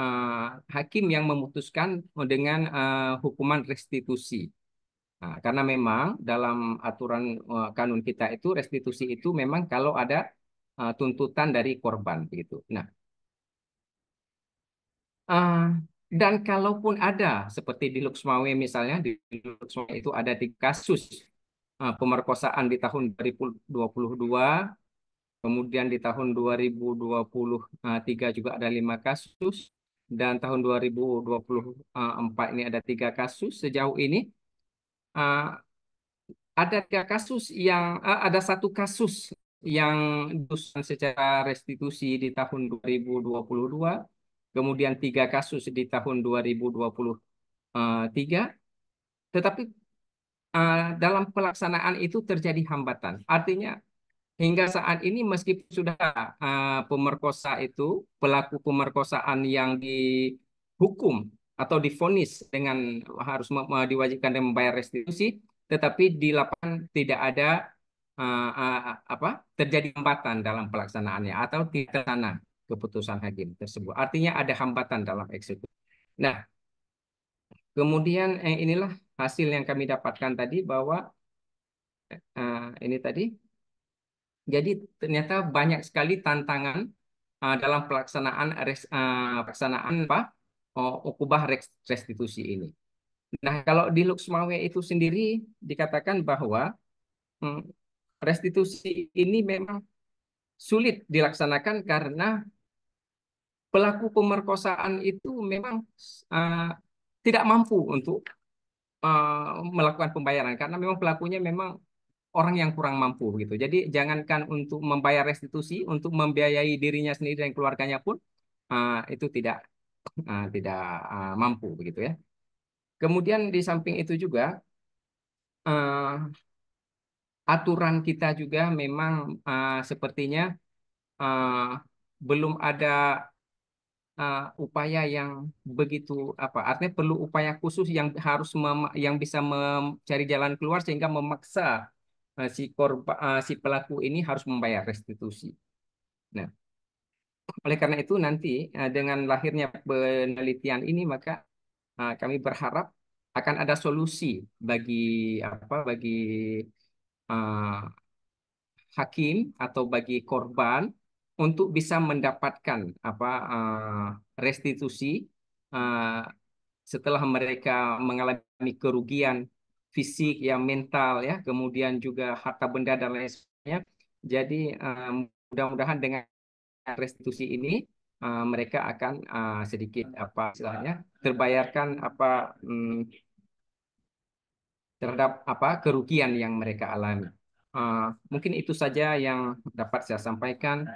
uh, hakim yang memutuskan dengan uh, hukuman restitusi. Nah, karena memang dalam aturan uh, kanun kita itu restitusi itu memang kalau ada uh, tuntutan dari korban begitu. Nah, uh, dan kalaupun ada seperti di Luxmawe misalnya di Luxmawe itu ada di kasus Eh, pemerkosaan di tahun 2022 kemudian di tahun 2023 juga ada lima kasus dan tahun 2024 ini ada tiga kasus sejauh ini eh, ada tiga kasus yang eh, ada satu kasus yang dusun secara restitusi di tahun 2022 kemudian tiga kasus di tahun 2023 tetapi Ah, dalam pelaksanaan itu terjadi hambatan. Artinya hingga saat ini meskipun sudah uh, pemerkosa itu pelaku pemerkosaan yang dihukum atau difonis dengan harus diwajibkan dan membayar restitusi, tetapi di lapangan tidak ada uh, uh, apa terjadi hambatan dalam pelaksanaannya atau tidak terlaksana keputusan hakim tersebut. Artinya ada hambatan dalam eksekusi. Nah, kemudian eh, inilah hasil yang kami dapatkan tadi bahwa uh, ini tadi jadi ternyata banyak sekali tantangan uh, dalam pelaksanaan res, uh, pelaksanaan apa uh, ukubah restitusi ini. Nah, kalau di Luxmawe itu sendiri dikatakan bahwa hmm, restitusi ini memang sulit dilaksanakan karena pelaku pemerkosaan itu memang uh, tidak mampu untuk Eh, melakukan pembayaran karena memang pelakunya memang orang yang kurang mampu gitu. Jadi jangankan untuk membayar restitusi, untuk membiayai dirinya sendiri dan keluarganya pun uh, itu tidak uh, tidak uh, mampu begitu ya. Kemudian di samping itu juga uh, aturan kita juga memang uh, sepertinya uh, belum ada uh, upaya yang begitu apa artinya perlu upaya khusus yang harus mem, yang bisa mencari jalan keluar sehingga memaksa uh, si korba, uh, si pelaku ini harus membayar restitusi. Nah, oleh karena itu nanti uh, dengan lahirnya penelitian ini maka uh, kami berharap akan ada solusi bagi apa bagi uh, hakim atau bagi korban untuk bisa mendapatkan apa eh, restitusi eh, setelah mereka mengalami kerugian fisik ya mental ya kemudian juga harta benda dan lain sebagainya jadi eh, mudah-mudahan dengan restitusi ini mereka akan sedikit apa istilahnya terbayarkan apa hmm, terhadap apa kerugian yang mereka alami mungkin itu saja yang dapat saya sampaikan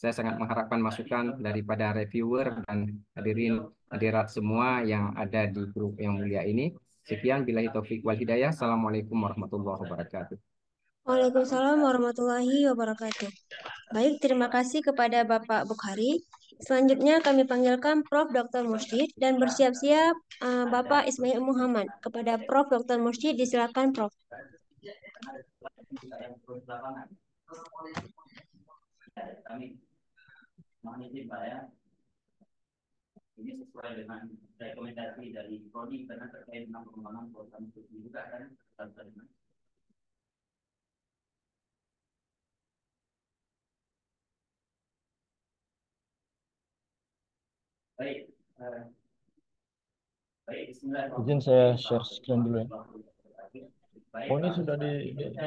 saya sangat mengharapkan masukan daripada reviewer dan hadirin hadirat semua yang ada di grup yang mulia ini. Sekian bila taufik wal hidayah. Assalamualaikum warahmatullahi wabarakatuh. Waalaikumsalam warahmatullahi wabarakatuh. Baik, terima kasih kepada Bapak Bukhari. Selanjutnya kami panggilkan Prof. Dr. Mursyid dan bersiap-siap eh, Bapak Ismail Muhammad. Kepada Prof. Dr. Mursyid disilakan Prof. Amin mohon izin Pak ya. Ini sesuai dengan rekomendasi dari Prodi karena terkait dengan pengembangan program studi juga kan terkait Baik. Eh, baik, Izin saya share screen dulu ya. Oh, ya. ini sudah di, di, di, di, di, di, di, di, di, di,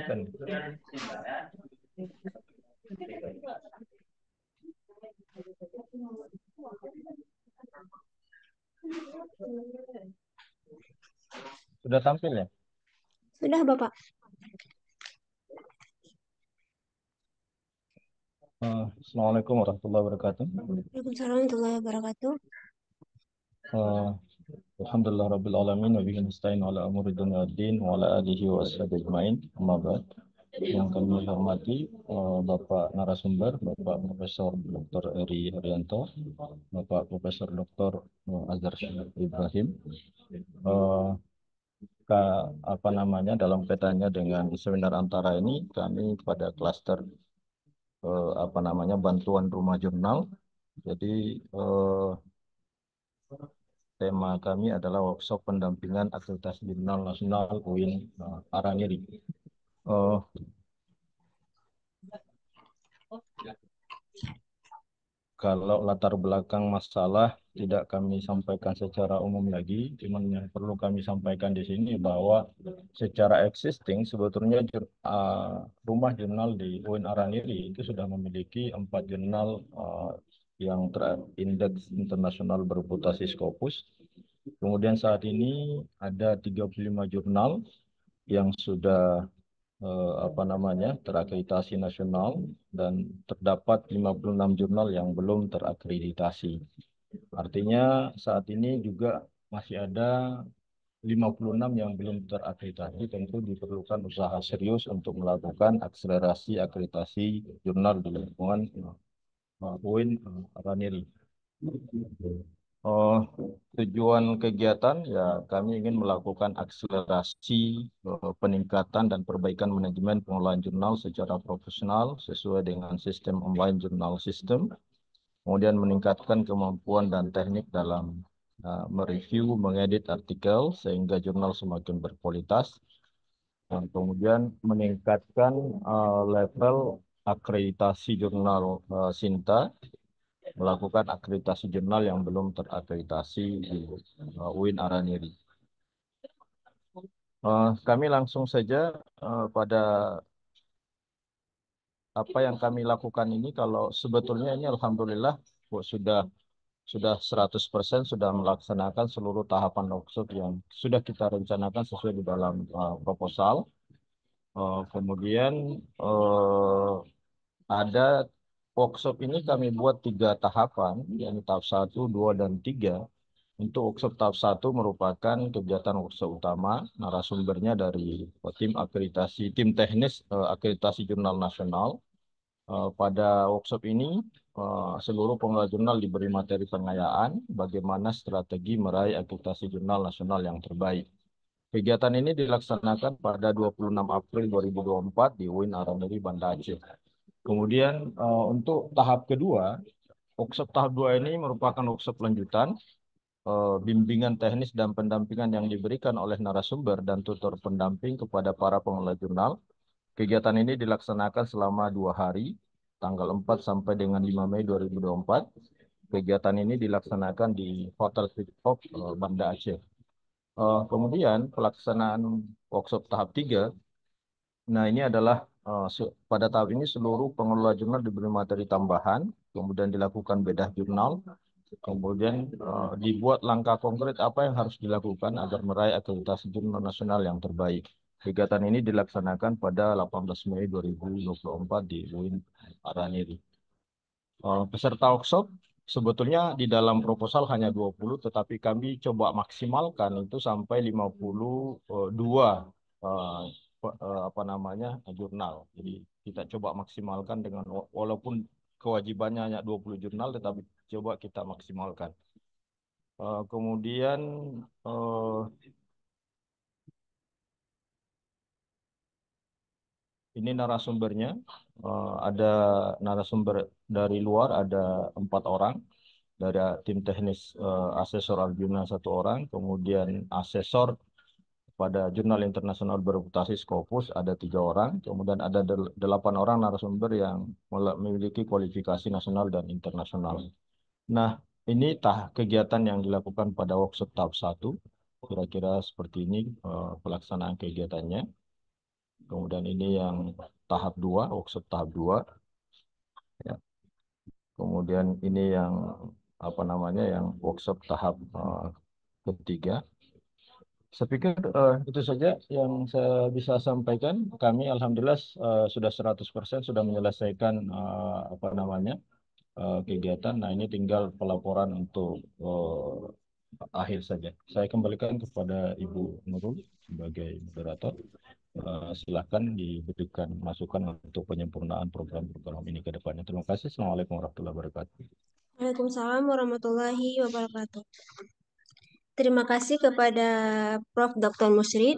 di, di, di, di, di, sudah tampil ya? Sudah, Bapak. Hmm, Assalamualaikum warahmatullahi wabarakatuh. Waalaikumsalam warahmatullahi wabarakatuh. Uh, Alhamdulillah Rabbil Alamin Wa bihi ala umuri dunia din Wa ala alihi wa ashabi ajma'in Amma ba'd yang kami hormati eh, Bapak narasumber, Bapak Profesor Dr. Eri Haryanto, Bapak Profesor Dr. Eh, Azhar Ibrahim. Eh, ke, apa namanya dalam petanya dengan seminar antara ini kami pada klaster eh, apa namanya bantuan rumah jurnal. Jadi eh tema kami adalah workshop pendampingan aktivitas jurnal nasional UIN uh, Oh. Kalau latar belakang masalah tidak kami sampaikan secara umum lagi, Cuma yang perlu kami sampaikan di sini bahwa secara existing sebetulnya ah, rumah jurnal di UIN Araniri itu sudah memiliki empat jurnal ah, yang terindeks internasional berputasi Scopus. Kemudian saat ini ada 35 jurnal yang sudah Eh, apa namanya terakreditasi nasional dan terdapat 56 jurnal yang belum terakreditasi. Artinya saat ini juga masih ada 56 yang belum terakreditasi tentu diperlukan usaha serius untuk melakukan akselerasi akreditasi jurnal di lingkungan eh, UIN eh, Raniri. Oh, tujuan kegiatan ya kami ingin melakukan akselerasi eh, peningkatan dan perbaikan manajemen pengelolaan jurnal secara profesional sesuai dengan sistem online jurnal sistem Kemudian meningkatkan kemampuan dan teknik dalam uh, mereview, mengedit artikel sehingga jurnal semakin berkualitas. Dan kemudian meningkatkan uh, level akreditasi jurnal Sinta melakukan akreditasi jurnal yang belum terakreditasi di uh, UIN Araniri. Uh, kami langsung saja uh, pada apa yang kami lakukan ini kalau sebetulnya ini alhamdulillah Bu, sudah sudah 100% sudah melaksanakan seluruh tahapan workshop yang sudah kita rencanakan sesuai di dalam proposal. kemudian ada workshop ini kami buat tiga tahapan, yaitu tahap 1, 2, dan 3. Untuk workshop tahap 1 merupakan kegiatan workshop utama, narasumbernya dari eh, tim akreditasi, tim teknis eh, akreditasi jurnal nasional. Eh, pada workshop ini, seluruh pengelola jurnal diberi materi pengayaan, bagaimana strategi meraih akreditasi jurnal nasional yang terbaik. Kegiatan ini dilaksanakan pada 26 April 2024 di UIN Aramiri, Banda Aceh. Kemudian uh, untuk tahap kedua, workshop tahap dua ini merupakan workshop lanjutan uh, bimbingan teknis dan pendampingan yang diberikan oleh narasumber dan tutor pendamping kepada para pengelola jurnal. Kegiatan ini dilaksanakan selama dua hari, tanggal 4 sampai dengan 5 Mei 2024. Kegiatan ini dilaksanakan di Hotel Hop uh, eh, Banda Aceh. Uh, kemudian pelaksanaan workshop tahap tiga, Nah, ini adalah Eh, pada tahap ini seluruh pengelola jurnal diberi materi tambahan, kemudian dilakukan bedah jurnal, kemudian eh, dibuat langkah konkret apa yang harus dilakukan agar meraih akreditasi jurnal nasional yang terbaik. Kegiatan ini dilaksanakan pada 18 Mei 2024 di UIN Araniri. Eh, peserta workshop sebetulnya di dalam proposal hanya 20 tetapi kami coba maksimalkan itu sampai 52 Eh, apa namanya jurnal. Jadi kita coba maksimalkan dengan walaupun kewajibannya hanya 20 jurnal tetapi coba kita maksimalkan. Eh, kemudian eh, ini narasumbernya ada narasumber dari luar ada empat orang dari tim teknis asesor Arjuna satu orang kemudian asesor pada jurnal internasional bereputasi Scopus ada tiga orang, kemudian ada delapan orang narasumber yang memiliki kualifikasi nasional dan internasional. Nah, ini tah kegiatan yang dilakukan pada workshop tahap 1, kira-kira seperti ini uh, pelaksanaan kegiatannya. Kemudian ini yang tahap dua workshop tahap dua. Ya. Kemudian ini yang apa namanya yang workshop tahap uh, ketiga saya pikir uh, itu saja yang saya bisa sampaikan. Kami alhamdulillah uh, sudah 100% sudah menyelesaikan uh, apa namanya kegiatan. Nah, ini tinggal pelaporan untuk akhir saja. Saya kembalikan kepada Ibu Nurul sebagai moderator. silahkan diberikan masukan untuk penyempurnaan program-program ini ke depannya. Terima kasih. Assalamualaikum warahmatullahi wabarakatuh. Waalaikumsalam warahmatullahi wabarakatuh. Terima kasih kepada Prof. Dr. Musrid.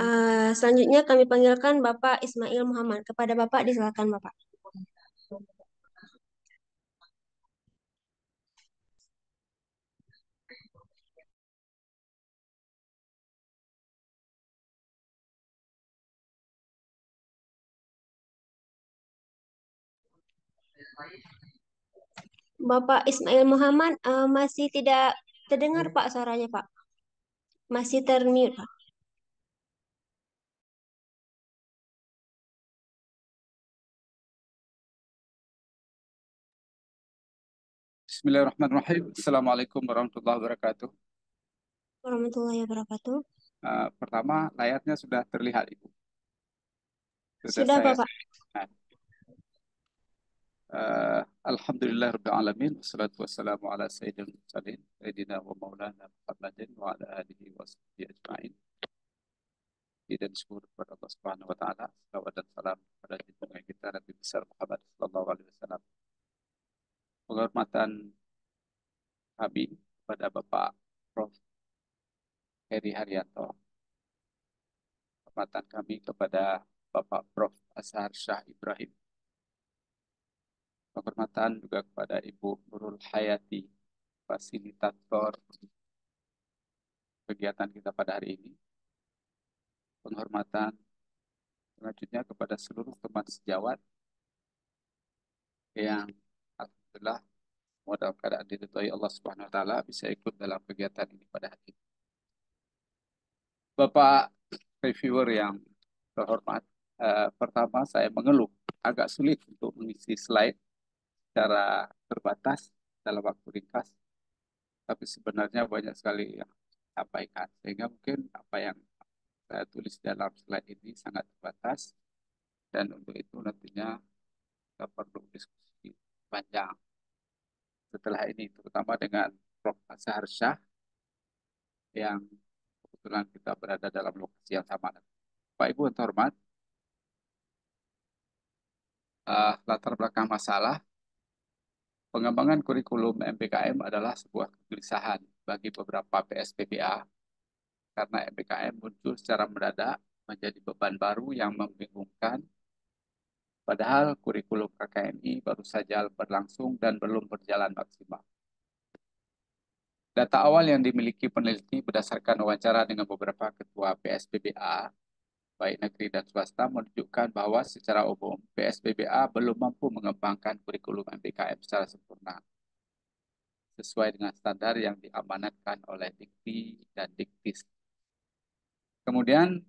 Uh, selanjutnya kami panggilkan Bapak Ismail Muhammad. Kepada Bapak disilakan Bapak. Bapak Ismail Muhammad uh, masih tidak Terdengar hmm. Pak suaranya Pak. Masih termute Pak. Bismillahirrahmanirrahim. Assalamualaikum warahmatullahi wabarakatuh. Warahmatullahi wabarakatuh. Uh, pertama, layarnya sudah terlihat Ibu. Sudah, sudah saya... Bapak. Nah. Uh, Alhamdulillah Rabbil Alamin Assalatu wassalamu ala Sayyidina Mursalin Sayyidina wa maulana Muhammadin Wa ala alihi wa sahbihi ajma'in Kita syukur kepada Allah Subhanahu wa taala, salawat dan salam kepada junjungan kita Nabi besar Muhammad sallallahu alaihi wasallam. Penghormatan kami kepada Bapak Prof. Heri Haryanto. Penghormatan kami kepada Bapak Prof. Azhar Shah Ibrahim penghormatan juga kepada Ibu Nurul Hayati, fasilitator kegiatan kita pada hari ini. Penghormatan selanjutnya kepada seluruh teman sejawat yang alhamdulillah modal keadaan diri Allah Subhanahu wa taala bisa ikut dalam kegiatan ini pada hari ini. Bapak reviewer yang terhormat, eh, pertama saya mengeluh agak sulit untuk mengisi slide secara terbatas dalam waktu ringkas tapi sebenarnya banyak sekali yang disampaikan. sehingga mungkin apa yang saya tulis dalam slide ini sangat terbatas dan untuk itu nantinya kita perlu diskusi panjang setelah ini terutama dengan Prof. Azhar Shah yang kebetulan kita berada dalam lokasi yang sama. Pak Ibu yang terhormat, uh, latar belakang masalah Pengembangan kurikulum MPKM adalah sebuah kegelisahan bagi beberapa PSPBA karena MPKM muncul secara mendadak menjadi beban baru yang membingungkan. Padahal kurikulum KKMI baru saja berlangsung dan belum berjalan maksimal. Data awal yang dimiliki peneliti berdasarkan wawancara dengan beberapa ketua PSPBA baik negeri dan swasta menunjukkan bahwa secara umum PSBBA belum mampu mengembangkan kurikulum MPKM secara sempurna sesuai dengan standar yang diamanatkan oleh Dikti dan Diktis. Kemudian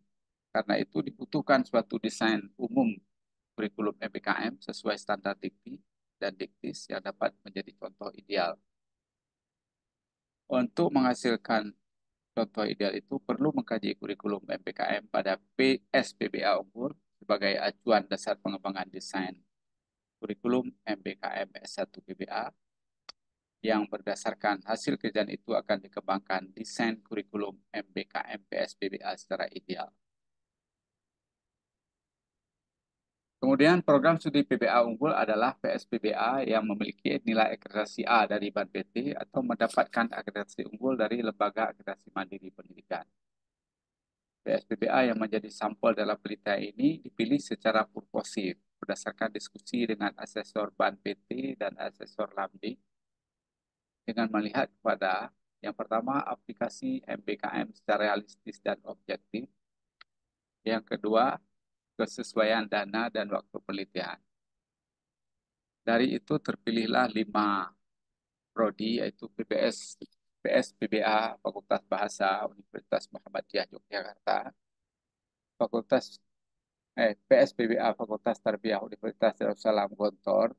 karena itu dibutuhkan suatu desain umum kurikulum MPKM sesuai standar Dikti dan Diktis yang dapat menjadi contoh ideal. Untuk menghasilkan contoh ideal itu perlu mengkaji kurikulum MPKM pada PSPBA unggul sebagai acuan dasar pengembangan desain kurikulum MPKM S1 PBA yang berdasarkan hasil kerjaan itu akan dikembangkan desain kurikulum MPKM PSPBA secara ideal. Kemudian program studi PBA unggul adalah PSPBA yang memiliki nilai akreditasi A dari Ban PT atau mendapatkan akreditasi unggul dari Lembaga Akreditasi Mandiri Pendidikan. PSPBA yang menjadi sampel dalam berita ini dipilih secara purposif berdasarkan diskusi dengan asesor Ban PT dan asesor Lamdi dengan melihat kepada yang pertama aplikasi MBKM secara realistis dan objektif, yang kedua kesesuaian dana dan waktu penelitian. Dari itu terpilihlah lima prodi yaitu PBS, PS PBA, Fakultas Bahasa Universitas Muhammadiyah Yogyakarta, Fakultas eh, PBA Fakultas Tarbiyah Universitas Darussalam Gontor,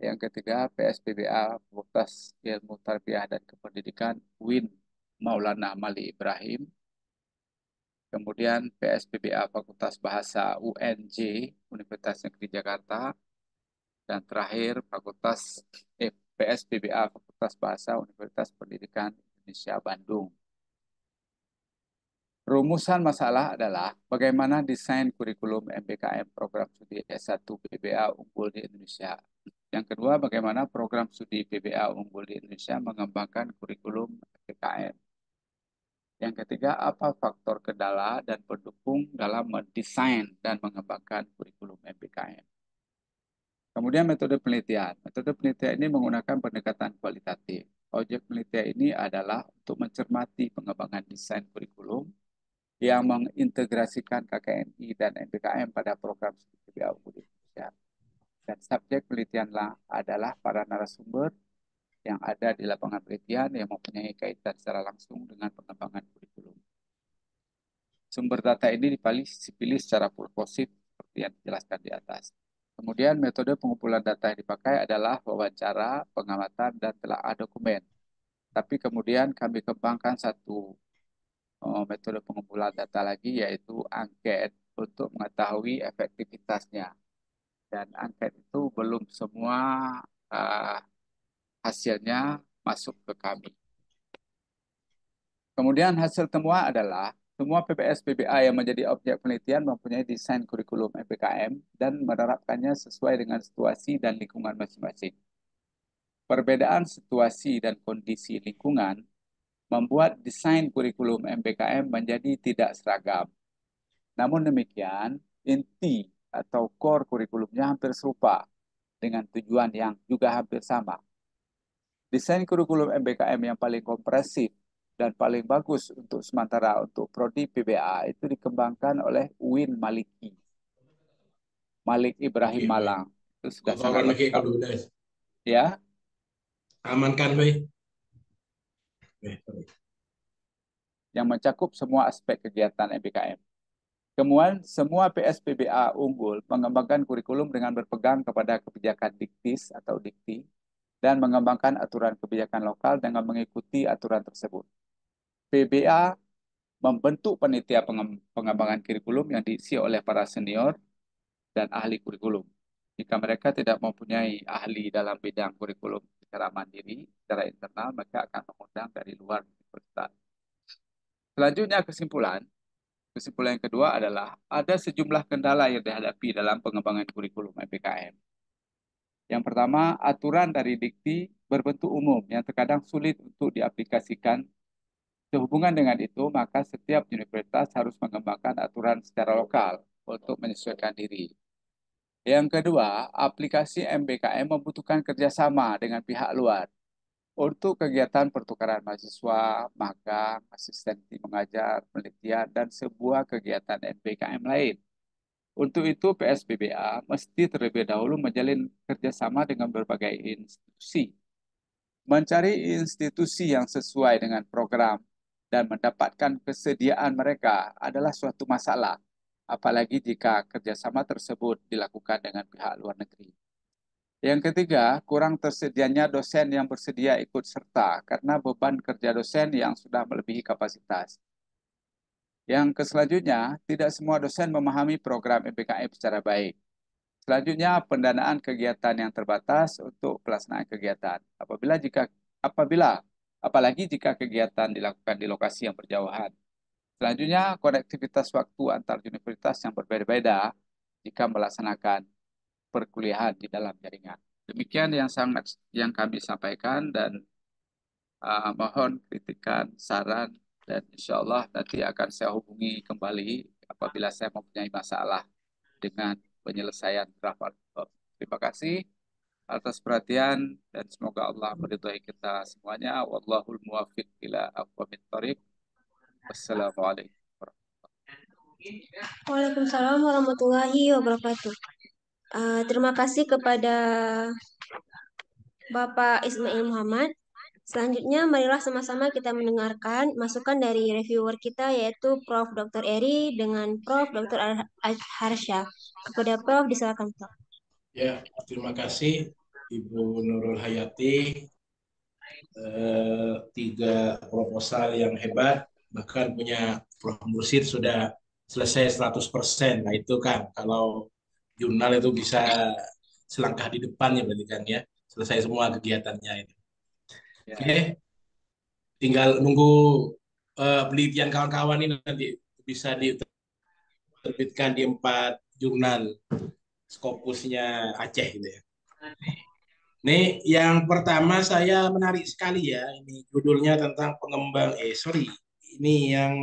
yang ketiga PBA Fakultas Ilmu Tarbiyah dan Kependidikan Win Maulana Mali Ibrahim, kemudian PSBBA Fakultas Bahasa UNJ Universitas Negeri Jakarta, dan terakhir Fakultas eh, PSBBA Fakultas Bahasa Universitas Pendidikan Indonesia Bandung. Rumusan masalah adalah bagaimana desain kurikulum MBKM program studi S1 PBA unggul di Indonesia. Yang kedua, bagaimana program studi PBA unggul di Indonesia mengembangkan kurikulum MBKM. Yang ketiga, apa faktor kendala dan pendukung dalam mendesain dan mengembangkan kurikulum MBKM. Kemudian metode penelitian. Metode penelitian ini menggunakan pendekatan kualitatif. Objek penelitian ini adalah untuk mencermati pengembangan desain kurikulum yang mengintegrasikan KKNI dan MBKM pada program studi BAU di Indonesia. Dan subjek penelitianlah adalah para narasumber yang ada di lapangan penelitian yang mempunyai kaitan secara langsung dengan pengembangan kurikulum. Sumber data ini dipilih secara purposif seperti yang dijelaskan di atas. Kemudian metode pengumpulan data yang dipakai adalah wawancara, pengamatan, dan telaah dokumen. Tapi kemudian kami kembangkan satu eh, metode pengumpulan data lagi yaitu angket untuk mengetahui efektivitasnya. Dan angket itu belum semua uh, hasilnya masuk ke kami. Kemudian hasil semua adalah semua PPS PBA yang menjadi objek penelitian mempunyai desain kurikulum MPKM dan menerapkannya sesuai dengan situasi dan lingkungan masing-masing. Perbedaan situasi dan kondisi lingkungan membuat desain kurikulum MPKM menjadi tidak seragam. Namun demikian, inti atau core kurikulumnya hampir serupa dengan tujuan yang juga hampir sama, desain kurikulum MBKM yang paling kompresif dan paling bagus untuk sementara untuk prodi PBA itu dikembangkan oleh Win Maliki. Malik Ibrahim Malang. sudah sangat lagi Ya. Amankan, Bay. Yang mencakup semua aspek kegiatan MBKM. Kemudian semua PSPBA unggul mengembangkan kurikulum dengan berpegang kepada kebijakan diktis atau dikti dan mengembangkan aturan kebijakan lokal dengan mengikuti aturan tersebut. PBA membentuk penitia pengembangan kurikulum yang diisi oleh para senior dan ahli kurikulum. Jika mereka tidak mempunyai ahli dalam bidang kurikulum secara mandiri, secara internal, mereka akan mengundang dari luar universitas. Selanjutnya kesimpulan. Kesimpulan yang kedua adalah ada sejumlah kendala yang dihadapi dalam pengembangan kurikulum MPKM. Yang pertama, aturan dari dikti berbentuk umum yang terkadang sulit untuk diaplikasikan. Sehubungan dengan itu, maka setiap universitas harus mengembangkan aturan secara lokal untuk menyesuaikan diri. Yang kedua, aplikasi MBKM membutuhkan kerjasama dengan pihak luar. Untuk kegiatan pertukaran mahasiswa, magang, asistensi mengajar, penelitian, dan sebuah kegiatan MBKM lain untuk itu PSBBA mesti terlebih dahulu menjalin kerjasama dengan berbagai institusi, mencari institusi yang sesuai dengan program dan mendapatkan kesediaan mereka adalah suatu masalah, apalagi jika kerjasama tersebut dilakukan dengan pihak luar negeri. Yang ketiga, kurang tersedianya dosen yang bersedia ikut serta karena beban kerja dosen yang sudah melebihi kapasitas. Yang selanjutnya, tidak semua dosen memahami program MPKM e secara baik. Selanjutnya, pendanaan kegiatan yang terbatas untuk pelaksanaan kegiatan. Apabila jika apabila apalagi jika kegiatan dilakukan di lokasi yang berjauhan. Selanjutnya, konektivitas waktu antar universitas yang berbeda-beda jika melaksanakan perkuliahan di dalam jaringan. Demikian yang sangat yang kami sampaikan dan uh, mohon kritikan, saran dan insya Allah nanti akan saya hubungi kembali apabila saya mempunyai masalah dengan penyelesaian draft Terima kasih atas perhatian dan semoga Allah meridhai kita semuanya. Wallahul muwaffiq ila aqwamit thariq. Wassalamualaikum warahmatullahi Waalaikumsalam warahmatullahi wabarakatuh. Uh, terima kasih kepada Bapak Ismail Muhammad Selanjutnya, marilah sama-sama kita mendengarkan masukan dari reviewer kita yaitu Prof. Dr. Eri dengan Prof. Dr. Harsha. Kepada Prof, diserahkan Prof. Ya, terima kasih Ibu Nurul Hayati. E, tiga proposal yang hebat, bahkan punya Prof. Mursid sudah selesai 100%. Nah itu kan, kalau jurnal itu bisa selangkah di depannya berarti kan ya, selesai semua kegiatannya ini. Ya. Oke. Okay. Tinggal nunggu uh, penelitian kawan-kawan ini nanti bisa diterbitkan di empat jurnal skopusnya Aceh gitu ya. Nih, yang pertama saya menarik sekali ya. Ini judulnya tentang pengembang eh sorry, ini yang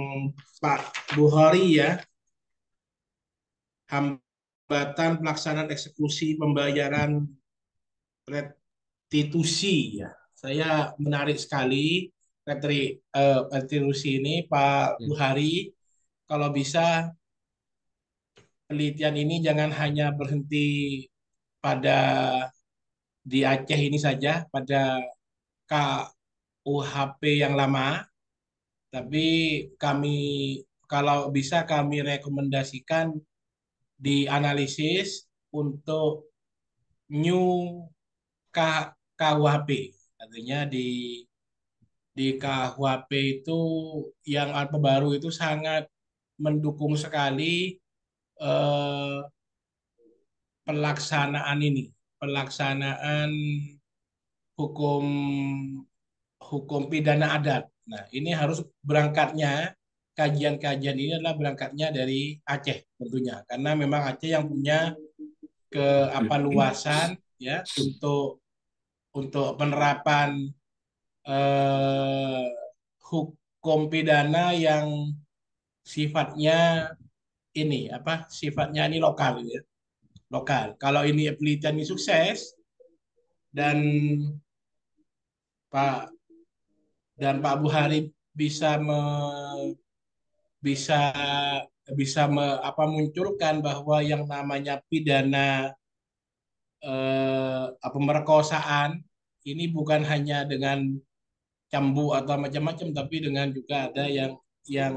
Pak Buhari ya. Hambatan pelaksanaan eksekusi pembayaran restitusi ya. Saya menarik sekali Retri uh, eh, Rusi ini Pak ya. Buhari kalau bisa penelitian ini jangan hanya berhenti pada di Aceh ini saja pada KUHP yang lama tapi kami kalau bisa kami rekomendasikan dianalisis untuk new KUHP Artinya di di KHP itu yang apa baru itu sangat mendukung sekali eh, pelaksanaan ini, pelaksanaan hukum hukum pidana adat. Nah, ini harus berangkatnya kajian-kajian ini adalah berangkatnya dari Aceh tentunya karena memang Aceh yang punya ke apa luasan ya untuk untuk penerapan eh, hukum pidana yang sifatnya ini apa sifatnya ini lokal gitu ya lokal kalau ini penelitian ini sukses dan Pak dan Pak Buhari bisa me, bisa bisa me, apa munculkan bahwa yang namanya pidana eh, pemerkosaan ini bukan hanya dengan cambu atau macam-macam tapi dengan juga ada yang yang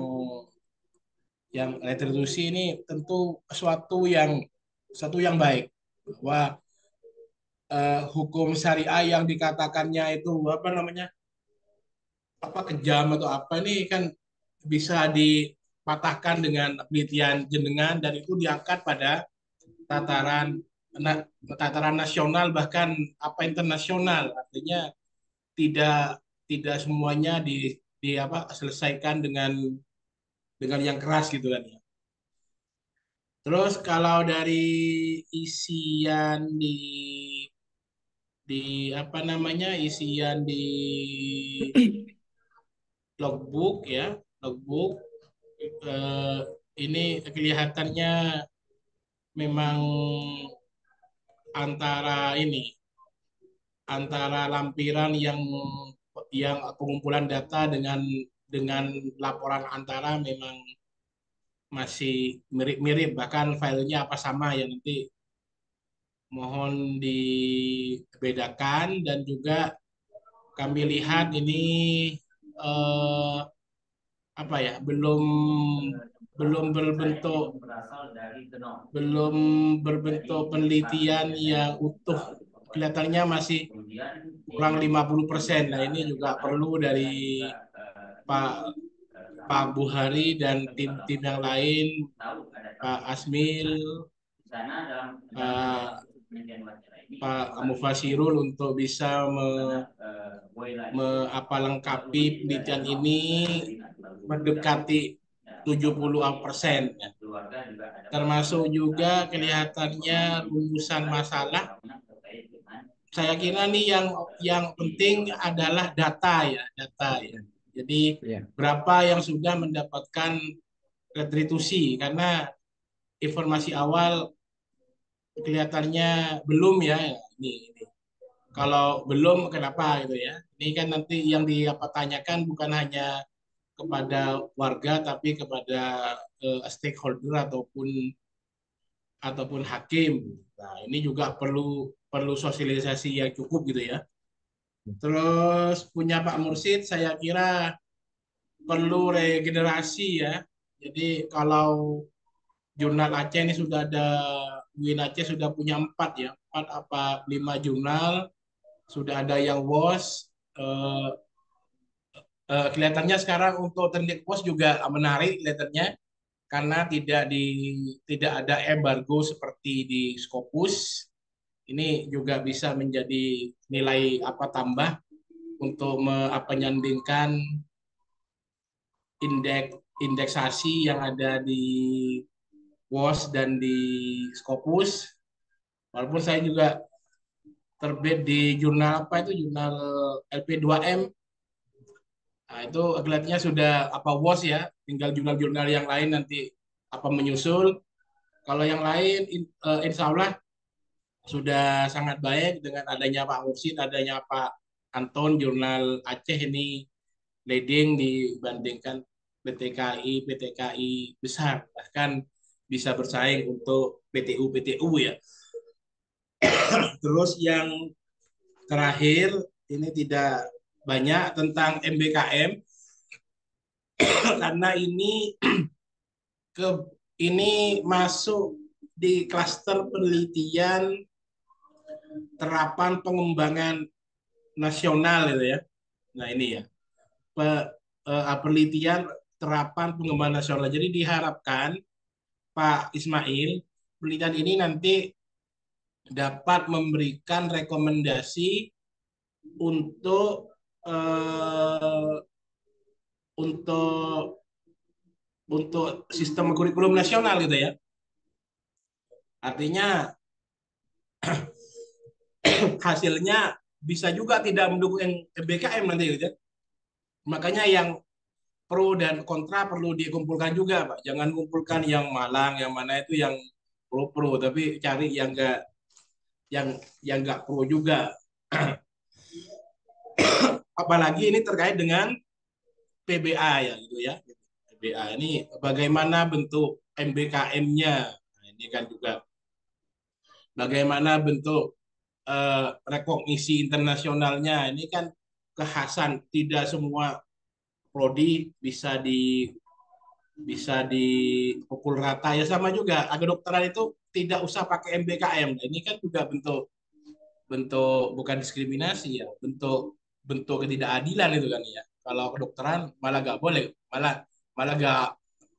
yang retribusi ini tentu sesuatu yang satu yang baik bahwa eh, hukum syariah yang dikatakannya itu apa namanya apa kejam atau apa ini kan bisa dipatahkan dengan penelitian jenengan dan itu diangkat pada tataran na, tataran nasional bahkan apa internasional artinya tidak tidak semuanya di di apa selesaikan dengan dengan yang keras gitu kan ya. Terus kalau dari isian di di apa namanya isian di logbook ya logbook eh, ini kelihatannya memang antara ini antara lampiran yang yang pengumpulan data dengan dengan laporan antara memang masih mirip-mirip bahkan filenya apa sama ya nanti mohon dibedakan dan juga kami lihat ini eh, apa ya belum belum berbentuk belum berbentuk penelitian yang utuh kelihatannya masih kurang 50 persen. Nah ini juga perlu dari eh, Pak Pak Buhari dan tim-tim yang lain, Pak Asmil, Pak, Pak Mufasirul untuk bisa me, eh, me apa lengkapi penelitian ini mendekati 70 persen. Termasuk juga kelihatannya rumusan masalah. Saya kira nih yang yang penting adalah data ya, data ya. Jadi iya. berapa yang sudah mendapatkan retribusi karena informasi awal kelihatannya belum ya ini, ini. Kalau belum kenapa gitu ya. Ini kan nanti yang diapa bukan hanya kepada warga tapi kepada uh, stakeholder ataupun ataupun hakim. Nah, ini juga perlu perlu sosialisasi yang cukup gitu ya. Hmm. Terus punya Pak Mursid saya kira perlu regenerasi ya. Jadi kalau jurnal Aceh ini sudah ada Win Aceh sudah punya empat ya, empat apa lima jurnal sudah ada yang WOS, eh, uh, kelihatannya sekarang untuk teknik pos juga menarik kelihatannya karena tidak di tidak ada embargo seperti di Scopus ini juga bisa menjadi nilai apa tambah untuk me, apa nyandingkan indeks indeksasi yang ada di WOS dan di Scopus walaupun saya juga terbit di jurnal apa itu jurnal LP2M itu kelihatannya sudah apa was ya, tinggal jurnal-jurnal yang lain nanti apa menyusul. Kalau yang lain in, uh, insya Allah sudah sangat baik dengan adanya Pak Mursid, adanya Pak Anton, jurnal Aceh ini leading dibandingkan PTKI PTKI besar bahkan bisa bersaing untuk PTU PTU ya. *coughs* Terus yang terakhir ini tidak banyak tentang MBKM *clears throat* karena ini *clears throat* ke ini masuk di klaster penelitian terapan pengembangan nasional itu ya. Nah ini ya pe, eh, penelitian terapan pengembangan nasional. Jadi diharapkan Pak Ismail penelitian ini nanti dapat memberikan rekomendasi untuk uh, untuk untuk sistem kurikulum nasional gitu ya. Artinya *clears throat* hasilnya bisa juga tidak mendukung BKM nanti gitu ya. Makanya yang pro dan kontra perlu dikumpulkan juga, Pak. Jangan kumpulkan yang malang, yang mana itu yang pro-pro, tapi cari yang enggak yang yang enggak pro juga. *clears throat* *clears throat* apalagi ini terkait dengan PBA ya gitu ya. PBA ini bagaimana bentuk MBKM-nya. Nah, ini kan juga bagaimana bentuk eh, rekognisi internasionalnya. Ini kan kekhasan tidak semua prodi bisa di bisa dipukul rata ya sama juga dokteran itu tidak usah pakai MBKM nah, ini kan juga bentuk bentuk bukan diskriminasi ya bentuk bentuk ketidakadilan itu kan ya kalau kedokteran malah gak boleh malah malah gak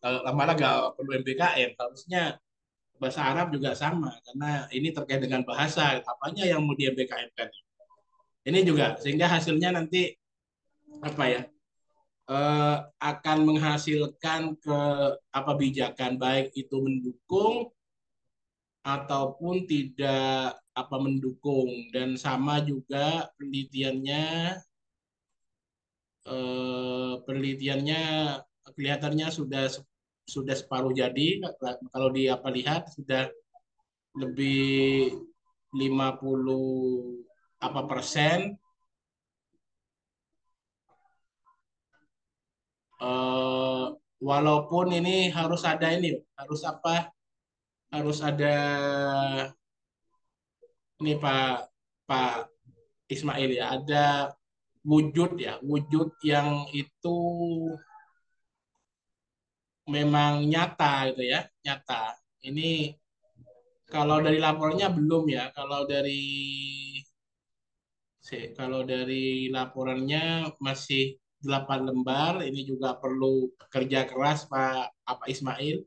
eh, malah gak perlu MPKM harusnya bahasa Arab juga sama karena ini terkait dengan bahasa apanya yang mau di MPKM kan ini juga sehingga hasilnya nanti apa ya eh, akan menghasilkan ke apa bijakan baik itu mendukung ataupun tidak apa mendukung dan sama juga penelitiannya eh, penelitiannya kelihatannya sudah sudah separuh jadi kalau di apa lihat sudah lebih 50 apa persen eh, walaupun ini harus ada ini harus apa harus ada ini Pak Pak Ismail ya ada wujud ya wujud yang itu memang nyata gitu ya nyata ini kalau dari laporannya belum ya kalau dari kalau dari laporannya masih delapan lembar ini juga perlu kerja keras Pak apa Ismail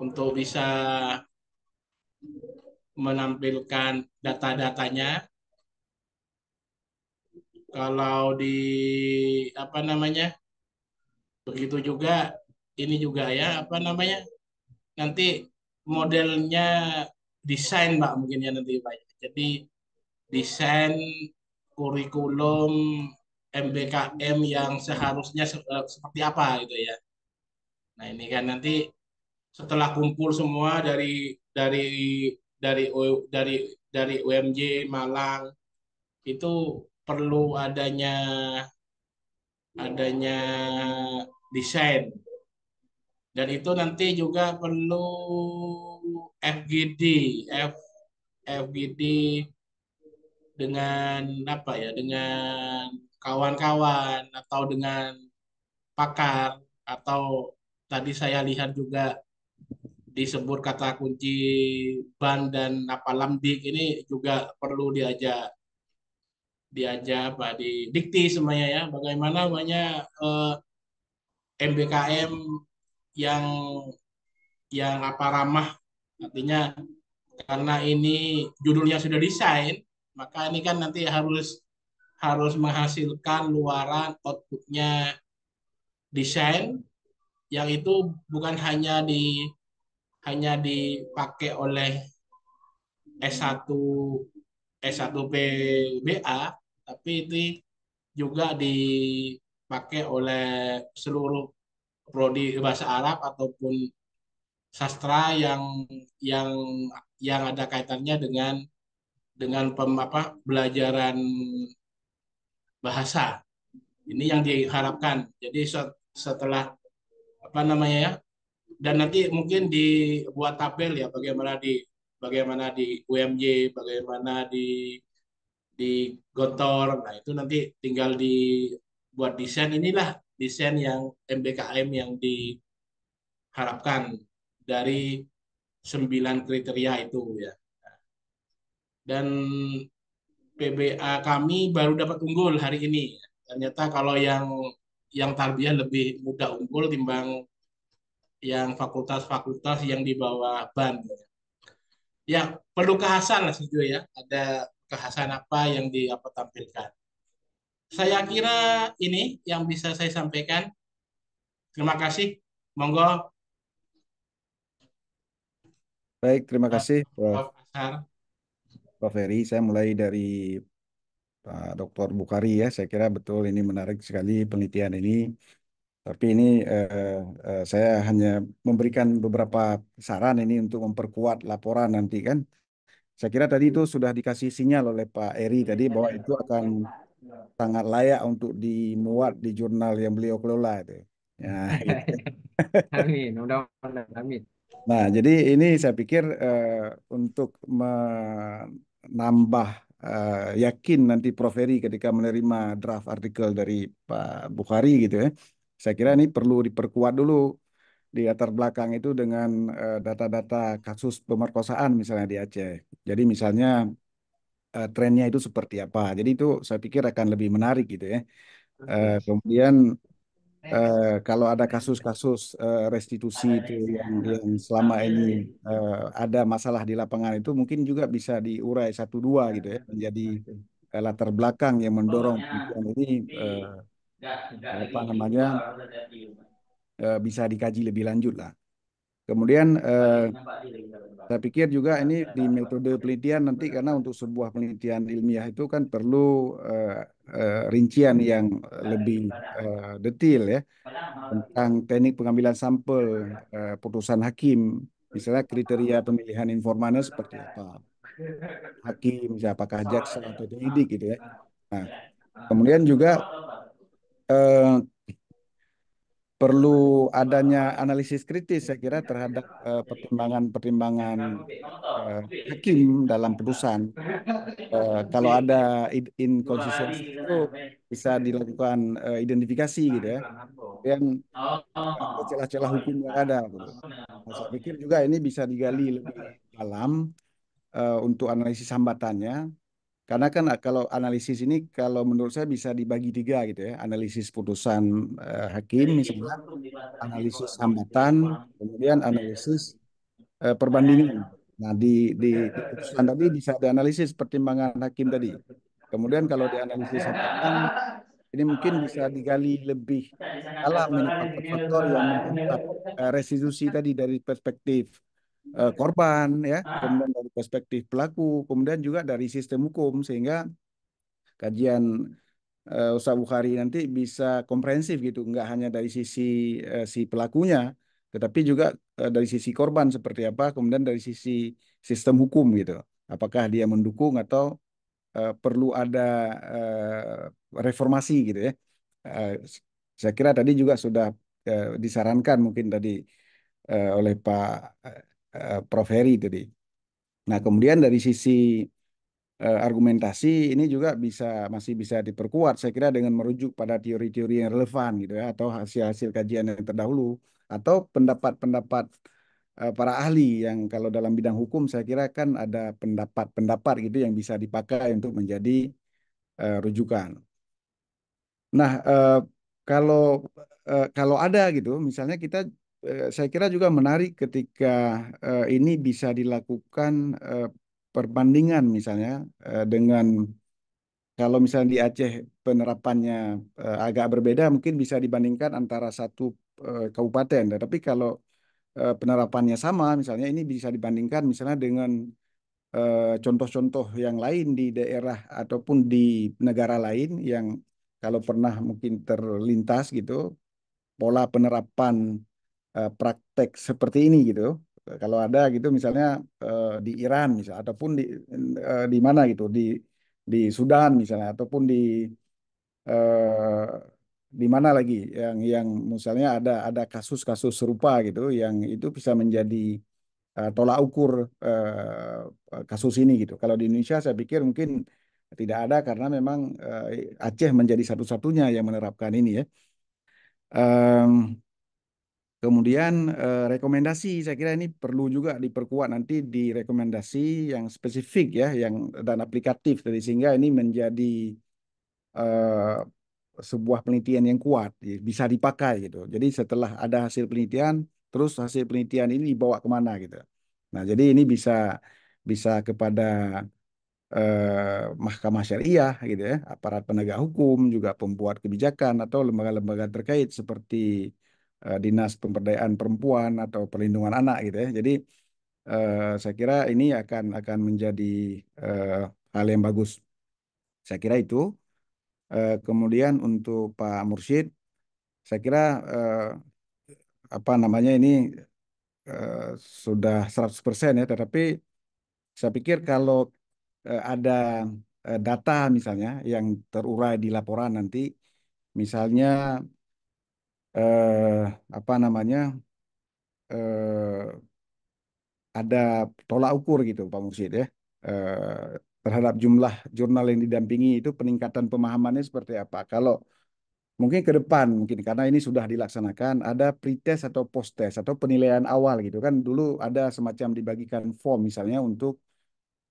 untuk bisa menampilkan data-datanya. Kalau di apa namanya? Begitu juga ini juga ya apa namanya? Nanti modelnya desain Pak mungkin ya nanti Pak. Jadi desain kurikulum MBKM yang seharusnya eh, seperti apa gitu ya. Nah, ini kan nanti setelah kumpul semua dari dari dari dari dari UMJ Malang itu perlu adanya adanya desain dan itu nanti juga perlu FGD F FGD dengan apa ya dengan kawan-kawan atau dengan pakar atau tadi saya lihat juga disebut kata kunci ban dan apa lambik ini juga perlu diajak diajak apa di dikti semuanya ya bagaimana namanya eh, MBKM yang yang apa ramah artinya karena ini judulnya sudah desain maka ini kan nanti harus harus menghasilkan luaran outputnya desain yang itu bukan hanya di hanya dipakai oleh S1 S1 PBA tapi itu juga dipakai oleh seluruh prodi bahasa Arab ataupun sastra yang yang yang ada kaitannya dengan dengan pem, apa, pembelajaran bahasa ini yang diharapkan jadi setelah apa namanya ya dan nanti mungkin dibuat tabel ya bagaimana di bagaimana di UMJ, bagaimana di di Gontor. Nah, itu nanti tinggal dibuat desain inilah desain yang MBKM yang diharapkan dari sembilan kriteria itu ya. Dan PBA kami baru dapat unggul hari ini. Ternyata kalau yang yang tarbiyah lebih mudah unggul timbang yang fakultas-fakultas yang di bawah BAN. Ya, ya perlu kehasan lah setuju ya. Ada kehasan apa yang di apa tampilkan. Saya kira ini yang bisa saya sampaikan. Terima kasih. Monggo. Baik, terima kasih Prof. Prof. Ferry, Saya mulai dari Pak Dr. Bukhari ya. Saya kira betul ini menarik sekali penelitian ini. Tapi ini eh, eh, saya hanya memberikan beberapa saran ini untuk memperkuat laporan nanti kan. Saya kira tadi itu sudah dikasih sinyal oleh Pak Eri tadi bahwa itu akan sangat layak untuk dimuat di jurnal yang beliau kelola itu. Ya, gitu. *laughs* amin, amin. Nah, jadi ini saya pikir eh, untuk menambah eh, yakin nanti Prof Eri ketika menerima draft artikel dari Pak Bukhari gitu ya. Saya kira ini perlu diperkuat dulu di latar belakang itu dengan eh, data-data kasus pemerkosaan misalnya di Aceh. Jadi misalnya eh, trennya itu seperti apa. Jadi itu saya pikir akan lebih menarik gitu ya. Eh, kemudian kalau ada kasus-kasus restitusi itu yang, yang selama ini ada masalah di lapangan itu mungkin juga bisa diurai satu dua gitu ya menjadi latar belakang yang mendorong ini apa namanya eh, bisa dikaji lebih lanjut lah. Kemudian eh, saya pikir juga ini di metode penelitian nanti karena untuk sebuah penelitian ilmiah itu kan perlu eh, rincian yang lebih detail ya tentang teknik pengambilan sampel, putusan hakim, misalnya kriteria pemilihan informannya seperti apa, hakim, siapakah jaksa atau penyidik gitu ya. Nah, kemudian juga Eh, perlu adanya analisis kritis saya kira terhadap eh, pertimbangan-pertimbangan uh, hakim dalam putusan. Uh, kalau ada inkonsistensi itu bisa dilakukan uh, identifikasi gitu ya. Yang celah-celah hukum yang ada. Gitu. Nah, saya pikir juga ini bisa digali lebih dalam uh, untuk analisis hambatannya karena kan ah, kalau analisis ini kalau menurut saya bisa dibagi tiga gitu ya, analisis putusan uh, hakim misalnya, analisis hambatan, kemudian analisis uh, perbandingan. Nah di di putusan tadi bisa ada analisis pertimbangan hakim tadi. Kemudian kalau di analisis hambatan ini mungkin bisa digali lebih dalam faktor-faktor yang mengungkap eh, restitusi tadi dari perspektif uh, korban ya, ah. kemudian dari perspektif pelaku, kemudian juga dari sistem hukum sehingga kajian uh, Ustaz Bukhari nanti bisa komprehensif gitu, nggak hanya dari sisi uh, si pelakunya, tetapi juga uh, dari sisi korban seperti apa, kemudian dari sisi sistem hukum gitu. Apakah dia mendukung atau uh, perlu ada uh, reformasi gitu ya. Uh, saya kira tadi juga sudah uh, disarankan mungkin tadi uh, oleh Pak Eh, Prof Heri tadi. Nah kemudian dari sisi uh, argumentasi ini juga bisa masih bisa diperkuat saya kira dengan merujuk pada teori-teori yang relevan gitu ya atau hasil-hasil kajian yang terdahulu atau pendapat-pendapat uh, para ahli yang kalau dalam bidang hukum saya kira kan ada pendapat-pendapat gitu yang bisa dipakai untuk menjadi uh, rujukan. Nah, uh, kalau uh, kalau ada gitu, misalnya kita Eh, saya kira juga menarik ketika eh, ini bisa dilakukan eh, perbandingan misalnya dengan kalau misalnya di Aceh penerapannya agak berbeda mungkin bisa dibandingkan antara satu kabupaten. tapi kalau penerapannya sama misalnya ini bisa dibandingkan misalnya dengan contoh-contoh yang lain di daerah ataupun di negara lain yang kalau pernah mungkin terlintas gitu pola penerapan Eh, praktek seperti ini gitu eh, kalau ada gitu misalnya eh, di Iran misal ataupun di di mana gitu di di Sudan misalnya ataupun di di mana lagi yang yang misalnya ada ada kasus-kasus serupa gitu yang itu bisa menjadi tolak ukur kasus ini gitu. Kalau di Indonesia saya pikir mungkin tidak ada karena memang Aceh menjadi satu-satunya yang menerapkan ini ya. Mmm, Kemudian eh, rekomendasi saya kira ini perlu juga diperkuat nanti di rekomendasi yang spesifik ya yang dan aplikatif jadi sehingga ini menjadi eh, sebuah penelitian yang kuat ya, bisa dipakai gitu. Jadi setelah ada hasil penelitian terus hasil penelitian ini dibawa kemana gitu. Nah jadi ini bisa bisa kepada eh, mahkamah syariah gitu ya aparat penegak hukum juga pembuat kebijakan atau lembaga-lembaga terkait seperti Eh, dinas pemberdayaan perempuan atau perlindungan anak gitu ya. Jadi eh, saya kira ini akan akan menjadi eh, hal yang bagus. Saya kira itu. Eh, kemudian untuk Pak Mursyid, saya kira eh, apa namanya ini eh, sudah 100% ya, tetapi saya pikir kalau eh, ada eh, data misalnya yang terurai di laporan nanti, misalnya eh, apa namanya eh, ada tolak ukur gitu Pak Mursyid ya eh, terhadap jumlah jurnal yang didampingi itu peningkatan pemahamannya seperti apa kalau mungkin ke depan mungkin karena ini sudah dilaksanakan ada pretest atau post test atau penilaian awal gitu kan dulu ada semacam dibagikan form misalnya untuk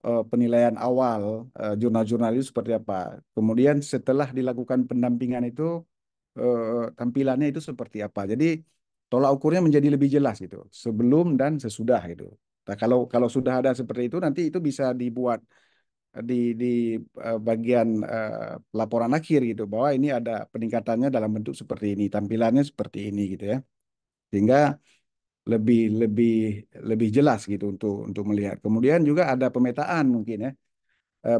uh, penilaian awal eh, jurnal-jurnal uh, itu seperti apa kemudian setelah dilakukan pendampingan itu Eh, tampilannya itu seperti apa. Jadi tolak ukurnya menjadi lebih jelas gitu, sebelum dan sesudah gitu. Nah, kalau kalau sudah ada seperti itu nanti itu bisa dibuat di di eh, bagian uh, laporan akhir gitu bahwa ini ada peningkatannya dalam bentuk seperti ini tampilannya seperti ini gitu ya sehingga lebih lebih lebih jelas gitu untuk untuk melihat kemudian juga ada pemetaan mungkin ya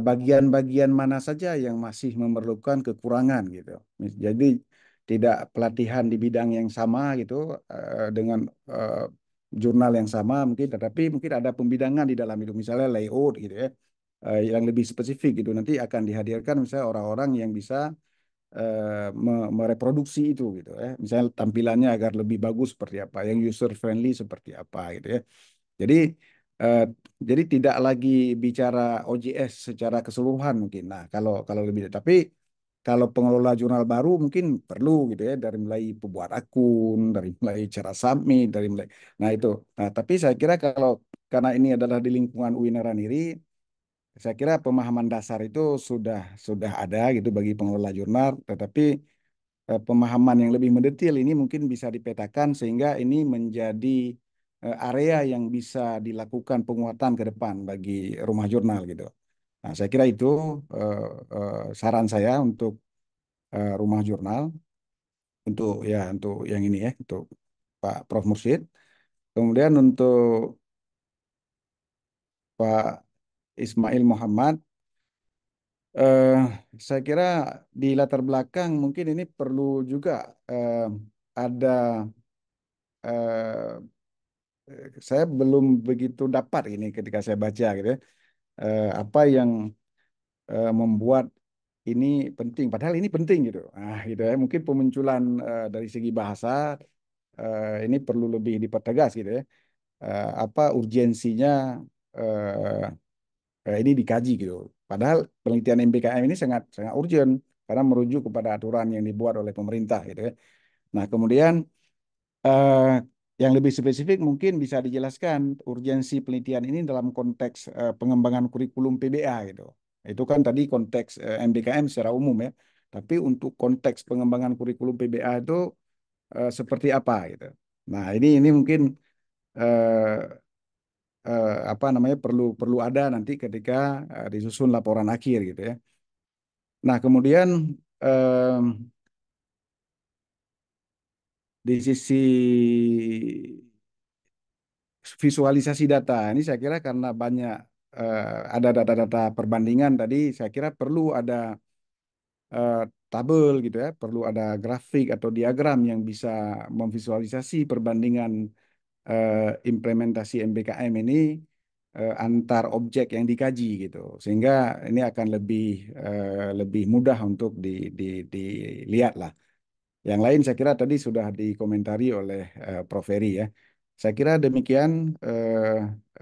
bagian-bagian mana saja yang masih memerlukan kekurangan gitu jadi tidak pelatihan di bidang yang sama gitu eh, dengan eh, jurnal yang sama mungkin tetapi mungkin ada pembidangan di dalam itu misalnya layout gitu ya eh, yang lebih spesifik gitu nanti akan dihadirkan misalnya orang-orang yang bisa mereproduksi itu gitu ya misalnya tampilannya agar lebih bagus seperti apa yang user friendly seperti apa gitu ya jadi uh, jadi tidak lagi bicara OJS secara keseluruhan mungkin nah kalau kalau lebih tapi kalau pengelola jurnal baru mungkin perlu gitu ya dari mulai pembuat akun, dari mulai cara submit, dari mulai nah itu. Nah, tapi saya kira kalau karena ini adalah di lingkungan UIN ini saya kira pemahaman dasar itu sudah sudah ada gitu bagi pengelola jurnal, tetapi eh, pemahaman yang lebih mendetail ini mungkin bisa dipetakan sehingga ini menjadi eh, area yang bisa dilakukan penguatan ke depan bagi rumah jurnal gitu. Nah, saya kira itu uh, uh, saran saya untuk uh, rumah jurnal untuk ya untuk yang ini ya untuk Pak Prof Mursid. Kemudian untuk Pak Ismail Muhammad eh, saya kira di latar belakang mungkin ini perlu juga uh, ada eh, saya belum begitu dapat ini ketika saya baca gitu ya eh, apa yang eh, membuat ini penting. Padahal ini penting gitu. Nah, gitu ya. Mungkin pemunculan eh, dari segi bahasa eh, ini perlu lebih dipertegas gitu ya. Eh, apa urgensinya eh, eh ini dikaji gitu. Padahal penelitian MBKM ini sangat sangat urgent karena merujuk kepada aturan yang dibuat oleh pemerintah gitu ya. Nah, kemudian eh, yang lebih spesifik mungkin bisa dijelaskan urgensi penelitian ini dalam konteks uh, pengembangan kurikulum PBA gitu. Itu kan tadi konteks uh, eh, MBKM secara umum ya. Tapi untuk konteks pengembangan kurikulum PBA itu uh, seperti apa gitu. Nah, ini ini mungkin uh, uh, apa namanya perlu perlu ada nanti ketika uh, disusun laporan akhir gitu ya. Nah, kemudian uh, di sisi visualisasi data ini saya kira karena banyak uh, ada data-data perbandingan tadi saya kira perlu ada uh, tabel gitu ya perlu ada grafik atau diagram yang bisa memvisualisasi perbandingan uh, implementasi MBKM ini uh, antar objek yang dikaji gitu sehingga ini akan lebih uh, lebih mudah untuk di, di, dilihat lah yang lain saya kira tadi sudah dikomentari oleh uh, Prof. Ferry ya. Saya kira demikian uh,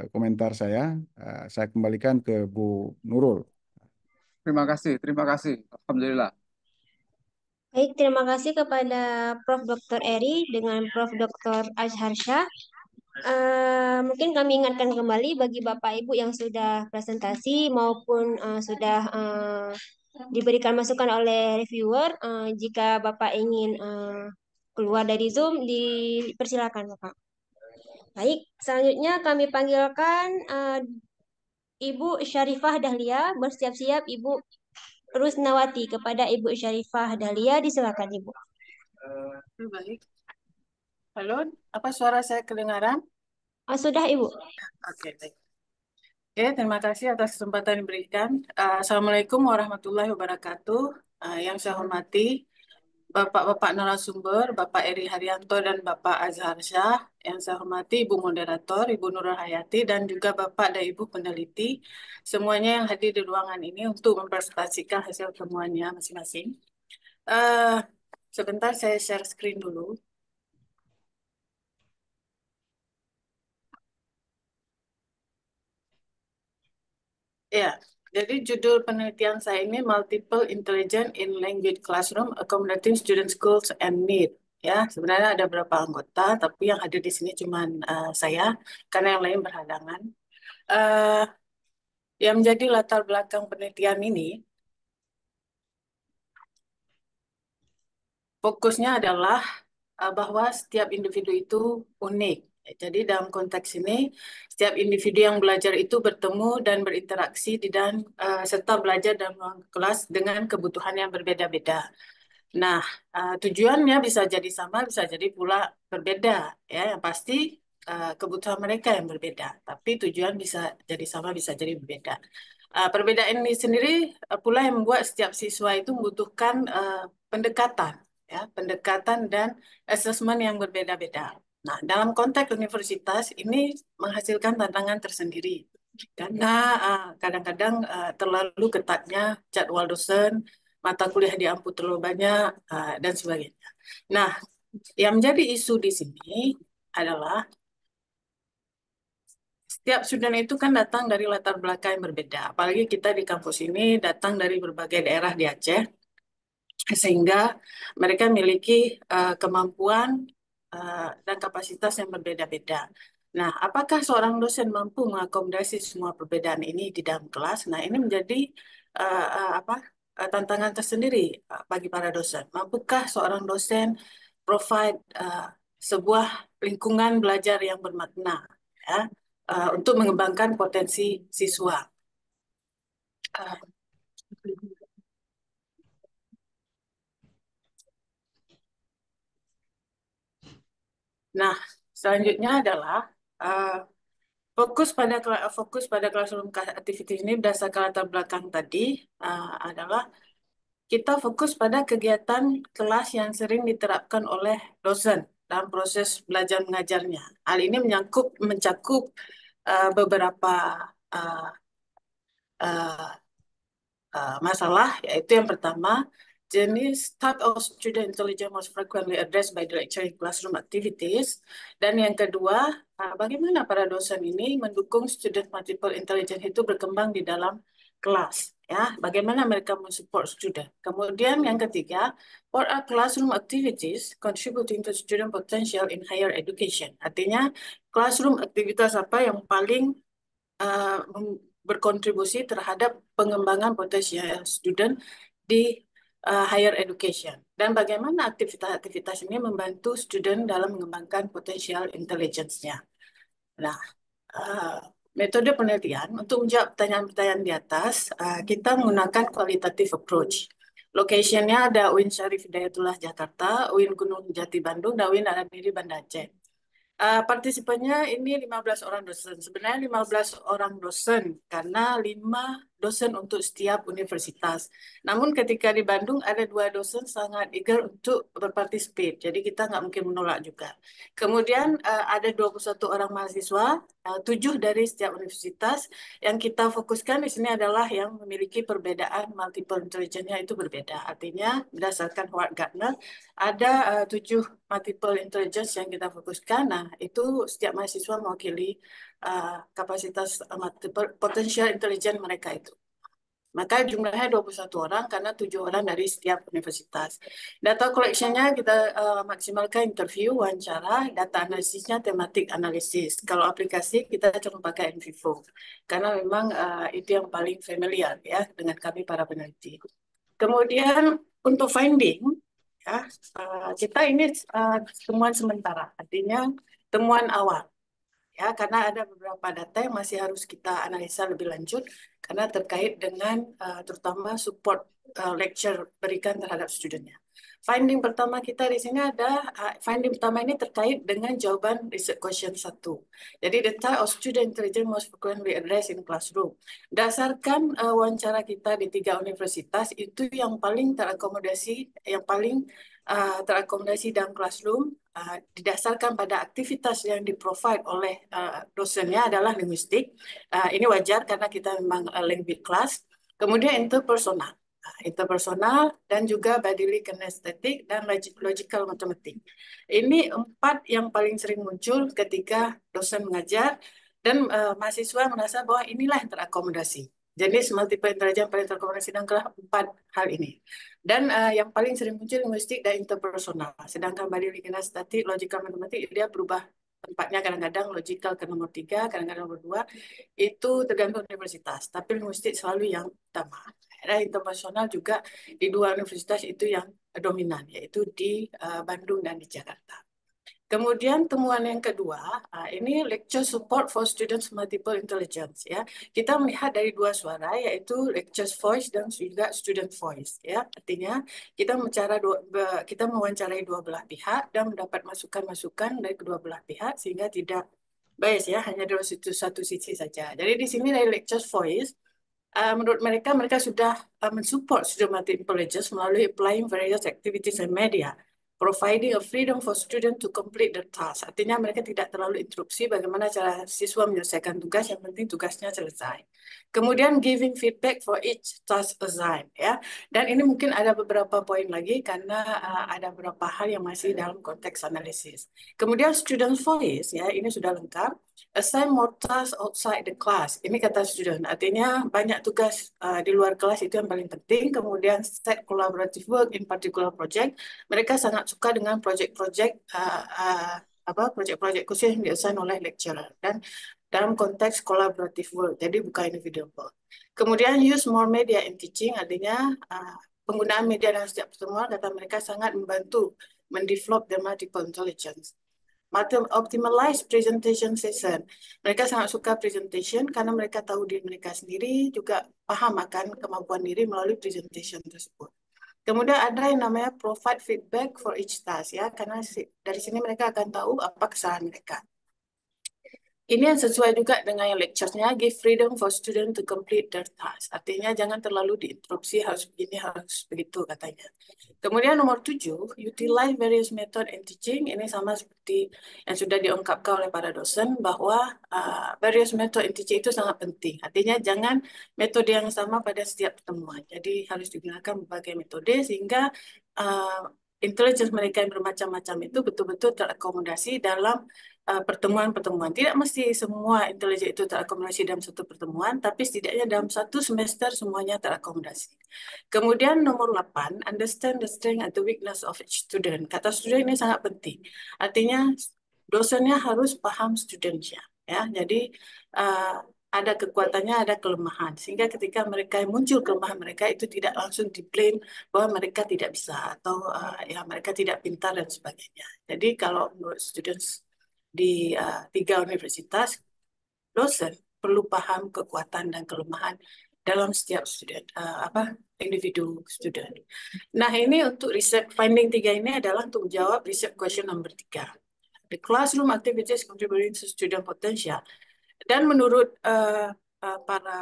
komentar saya. Uh, saya kembalikan ke Bu Nurul. Terima kasih, terima kasih. Alhamdulillah. Baik, terima kasih kepada Prof. Dr. Eri dengan Prof. Dr. Shah. Uh, mungkin kami ingatkan kembali bagi Bapak Ibu yang sudah presentasi maupun uh, sudah uh, diberikan masukan oleh reviewer. Uh, jika Bapak ingin uh, keluar dari Zoom, dipersilakan Bapak. Baik, selanjutnya kami panggilkan uh, Ibu Syarifah Dahlia. Bersiap-siap Ibu Rusnawati kepada Ibu Syarifah Dahlia. Disilakan Ibu. Baik. Halo, apa suara saya kedengaran? Oh, sudah Ibu. Oke, okay, baik. Oke, terima kasih atas kesempatan yang diberikan. Uh, Assalamualaikum warahmatullahi wabarakatuh. Uh, yang saya hormati, Bapak-Bapak narasumber, Bapak Eri Haryanto dan Bapak Azhar Syah. Yang saya hormati Ibu Moderator, Ibu Nurul Hayati, dan juga Bapak dan Ibu Peneliti. Semuanya yang hadir di ruangan ini untuk mempresentasikan hasil temuannya masing-masing. Uh, sebentar saya share screen dulu. Ya, jadi judul penelitian saya ini Multiple Intelligence in Language Classroom Accommodating Students' Goals and Need. Ya, sebenarnya ada beberapa anggota, tapi yang hadir di sini cuma uh, eh, saya, karena yang lain berhadangan. Uh, eh, yang menjadi latar belakang penelitian ini, fokusnya adalah uh, bahwa setiap individu itu unik jadi dalam konteks ini, setiap individu yang belajar itu bertemu dan berinteraksi di dan uh, serta belajar dalam kelas dengan kebutuhan yang berbeda-beda. Nah, uh, tujuannya bisa jadi sama, bisa jadi pula berbeda. Ya, yang pasti uh, kebutuhan mereka yang berbeda. Tapi tujuan bisa jadi sama, bisa jadi berbeda. Uh, perbedaan ini sendiri uh, pula yang membuat setiap siswa itu membutuhkan uh, pendekatan, ya, pendekatan dan assessment yang berbeda-beda. Nah, dalam konteks universitas ini menghasilkan tantangan tersendiri karena eh, kadang-kadang uh, uh, terlalu ketatnya jadwal dosen, mata kuliah diampu terlalu banyak uh, dan sebagainya. Nah, yang menjadi isu di sini adalah setiap student itu kan datang dari latar belakang yang berbeda. Apalagi kita di kampus ini datang dari berbagai daerah di Aceh, sehingga mereka memiliki uh, kemampuan uh, dan kapasitas yang berbeda-beda. Nah, apakah seorang dosen mampu mengakomodasi semua perbedaan ini di dalam kelas? Nah, ini menjadi uh, uh, apa tantangan tersendiri bagi para dosen. Mampukah seorang dosen provide uh, sebuah lingkungan belajar yang bermakna ya, uh, untuk mengembangkan potensi siswa? Uh, Nah, selanjutnya adalah uh, fokus pada fokus pada classroom activity ini berdasarkan latar belakang tadi uh, adalah kita fokus pada kegiatan kelas yang sering diterapkan oleh dosen dalam proses belajar mengajarnya. Hal ini menyangkup mencakup uh, beberapa uh, uh, uh, masalah, yaitu yang pertama jenis type of student intelligence most frequently addressed by the lecture in classroom activities. Dan yang kedua, ah, bagaimana para dosen ini mendukung student multiple intelligence itu berkembang di dalam kelas. ya Bagaimana mereka mensupport student. Kemudian yang ketiga, what are classroom activities contributing to student potential in higher education? Artinya, classroom aktivitas apa yang paling uh, berkontribusi terhadap pengembangan potensial student di uh, higher education dan bagaimana aktivitas-aktivitas ini membantu student dalam mengembangkan potensial intelligence-nya. Nah, uh, metode penelitian untuk menjawab pertanyaan-pertanyaan di atas, uh, kita menggunakan qualitative approach. Location-nya ada UIN Syarif Hidayatullah Jakarta, UIN Gunung Jati Bandung, dan UIN Aradiri Banda Aceh. Uh, partisipannya ini 15 orang dosen. Sebenarnya 15 orang dosen karena 5 dosen untuk setiap universitas. Namun ketika di Bandung ada dua dosen sangat eager untuk berpartisipasi. Jadi kita nggak mungkin menolak juga. Kemudian eh, dua ada 21 orang mahasiswa, eh, tujuh dari setiap universitas. Yang kita fokuskan di sini adalah yang memiliki perbedaan multiple intelligence-nya itu berbeda. Artinya berdasarkan Howard Gardner ada eh, tujuh multiple intelligence yang kita fokuskan. Nah, itu setiap mahasiswa mewakili Eh, kapasitas potensial intelijen mereka itu. Maka jumlahnya 21 orang karena tujuh orang dari setiap universitas. Data collectionnya kita uh, maksimalkan interview, wawancara, data analisisnya tematik analisis. Kalau aplikasi kita cuma pakai Envivo karena memang uh, itu yang paling familiar ya dengan kami para peneliti. Kemudian untuk finding ya uh, kita ini uh, temuan sementara, artinya temuan awal ya karena ada beberapa data yang masih harus kita analisa lebih lanjut karena terkait dengan uh, terutama support uh, lecture berikan terhadap studentnya. Finding pertama kita di sini ada uh, finding pertama ini terkait dengan jawaban research question 1. Jadi the type of student intelligence most frequently addressed in classroom. Dasarkan uh, wawancara kita di tiga universitas itu yang paling terakomodasi yang paling uh, terakomodasi dalam classroom uh, didasarkan pada aktivitas yang diprovide oleh uh, dosennya adalah linguistik. Uh, ini wajar karena kita memang uh, language class. Kemudian interpersonal, uh, interpersonal dan juga bodily kinesthetic dan logical matematik. Ini empat yang paling sering muncul ketika dosen mengajar dan uh, mahasiswa merasa bahwa inilah yang terakomodasi. Jenis multiple yang paling terkoneksi kelas empat hal ini. Dan uh, yang paling sering muncul linguistik dan interpersonal. Sedangkan body original statik logical matematik, dia berubah tempatnya kadang-kadang logikal ke nomor tiga, kadang-kadang nomor dua. Itu tergantung universitas. Tapi linguistik selalu yang utama. Nah interpersonal juga di dua universitas itu yang dominan, yaitu di uh, Bandung dan di Jakarta. Kemudian temuan yang kedua, ah, ini lecture support for students multiple intelligence ya. Kita melihat dari dua suara yaitu lecture voice dan juga student voice ya. Artinya kita bicara dua, kita mewawancarai dua belah pihak dan mendapat masukan-masukan dari kedua belah pihak sehingga tidak bias ya, hanya dari satu, satu sisi saja. Jadi di sini dari lecture voice ah, menurut mereka, mereka sudah uh, mensupport student multiple intelligence melalui applying various activities and media providing a freedom for student to complete the task. Artinya mereka tidak terlalu interupsi bagaimana cara siswa menyelesaikan tugas, yang penting tugasnya selesai. Kemudian giving feedback for each task assigned ya. Dan ini mungkin ada beberapa poin lagi karena uh, ada beberapa hal yang masih dalam konteks analisis. Kemudian student voice ya, ini sudah lengkap assign more tasks outside the class. Ini kata student, artinya banyak tugas uh, di luar kelas itu yang paling penting. Kemudian set collaborative work in particular project. Mereka sangat suka dengan project-project uh, uh, apa project-project khusus yang diassign oleh lecturer dan dalam konteks collaborative work. Jadi bukan individual work. Kemudian use more media in teaching, artinya uh, penggunaan media dalam setiap pertemuan kata mereka sangat membantu mendevelop the multiple intelligence optimalize presentation session. Mereka sangat suka presentation karena mereka tahu diri mereka sendiri, juga paham akan kemampuan diri melalui presentation tersebut. Kemudian ada yang namanya provide feedback for each task ya, karena dari sini mereka akan tahu apa kesalahan mereka. Ini yang sesuai juga dengan yang lecture give freedom for student to complete their task. Artinya jangan terlalu diinterupsi, harus begini, harus begitu katanya. Kemudian nomor tujuh, utilize various method in teaching. Ini sama seperti yang sudah diungkapkan oleh para dosen bahwa uh, various method in teaching itu sangat penting. Artinya jangan metode yang sama pada setiap pertemuan. Jadi harus digunakan berbagai metode sehingga uh, intelligence mereka yang bermacam-macam itu betul-betul terakomodasi dalam Eh, pertemuan-pertemuan. Uh, Tidak mesti semua intelijen itu terakomodasi dalam satu pertemuan, tapi setidaknya dalam satu semester semuanya terakomodasi. Kemudian nomor 8, understand the strength and the weakness of each student. Kata student ini sangat penting. Artinya dosennya harus paham studentnya. Ya, jadi uh, ada kekuatannya, ada kelemahan. Sehingga ketika mereka muncul kelemahan mereka itu tidak langsung diplain bahwa mereka tidak bisa atau uh, ya mereka tidak pintar dan sebagainya. Jadi kalau menurut students di uh, tiga universitas, dosen perlu paham kekuatan dan kelemahan dalam setiap student uh, apa individu student. Nah ini untuk riset finding tiga ini adalah untuk menjawab riset question nomor tiga. The classroom activities contributing to student potential. Dan menurut uh, uh, para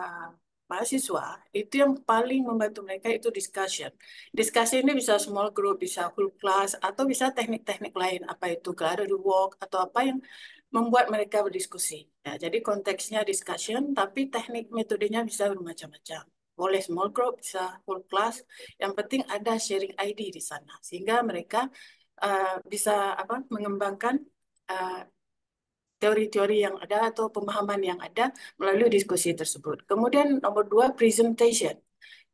mahasiswa itu yang paling membantu mereka itu discussion. Discussion ini bisa small group, bisa full class, atau bisa teknik-teknik lain, apa itu gallery walk, atau apa yang membuat mereka berdiskusi. Ya, jadi konteksnya discussion, tapi teknik metodenya bisa bermacam-macam. Boleh small group, bisa full class. Yang penting ada sharing ID di sana, sehingga mereka uh, bisa apa mengembangkan eh, teori-teori yang ada atau pemahaman yang ada melalui diskusi tersebut. Kemudian nomor dua, presentation.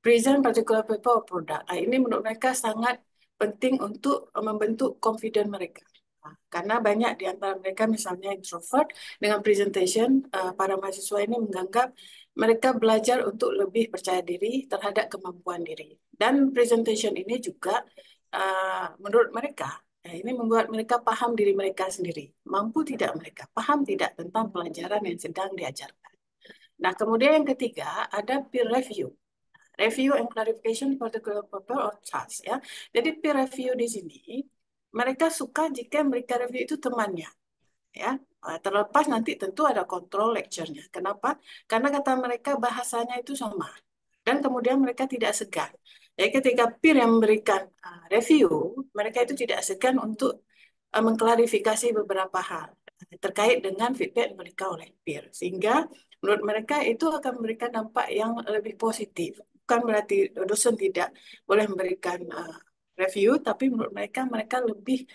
Present particular paper or product. Nah, ini menurut mereka sangat penting untuk e, membentuk confident mereka. Nah, karena banyak di antara mereka misalnya introvert dengan presentation e, para mahasiswa ini menganggap mereka belajar untuk lebih percaya diri terhadap kemampuan diri. Dan presentation ini juga uh, menurut mereka Nah, ini membuat mereka paham diri mereka sendiri. Mampu tidak mereka paham tidak tentang pelajaran yang sedang diajarkan. Nah, kemudian yang ketiga ada peer review. Review and clarification particular purpose or task ya. Jadi peer review di sini mereka suka jika mereka review itu temannya. Ya, eh, terlepas nanti tentu ada kontrol lecture-nya. Kenapa? Karena kata mereka bahasanya itu sama dan kemudian mereka tidak segan. Jadi ya, ketika peer yang memberikan uh, review mereka itu tidak segan untuk uh, mengklarifikasi beberapa hal uh, terkait dengan feedback mereka oleh peer sehingga menurut mereka itu akan memberikan dampak yang lebih positif bukan berarti dosen tidak boleh memberikan review tapi menurut mereka mereka lebih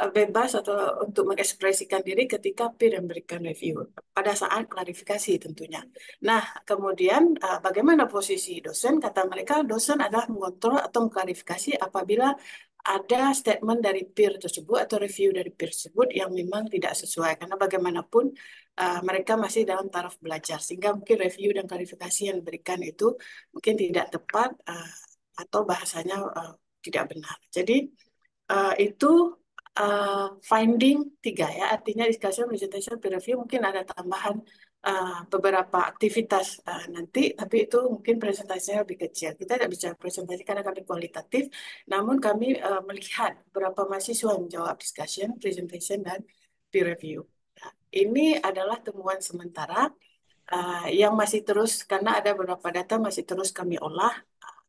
Eh, bebas atau untuk mengekspresikan diri ketika peer memberikan review pada saat klarifikasi tentunya. Nah, kemudian eh, bagaimana posisi dosen? Kata mereka dosen adalah mengontrol atau mengklarifikasi apabila ada statement dari peer tersebut atau review dari peer tersebut yang memang tidak sesuai karena bagaimanapun eh, mereka masih dalam taraf belajar sehingga mungkin review dan klarifikasi yang diberikan itu mungkin tidak tepat atau bahasanya tidak benar. Jadi itu uh, finding tiga ya, artinya discussion, presentation, peer review mungkin ada tambahan uh, beberapa aktivitas uh, nanti, tapi itu mungkin presentasinya lebih kecil. Kita tidak bisa presentasi karena kami kualitatif, namun kami uh, melihat berapa mahasiswa menjawab discussion, presentation, dan peer review. Nah, ini adalah temuan sementara uh, yang masih terus karena ada beberapa data masih terus kami olah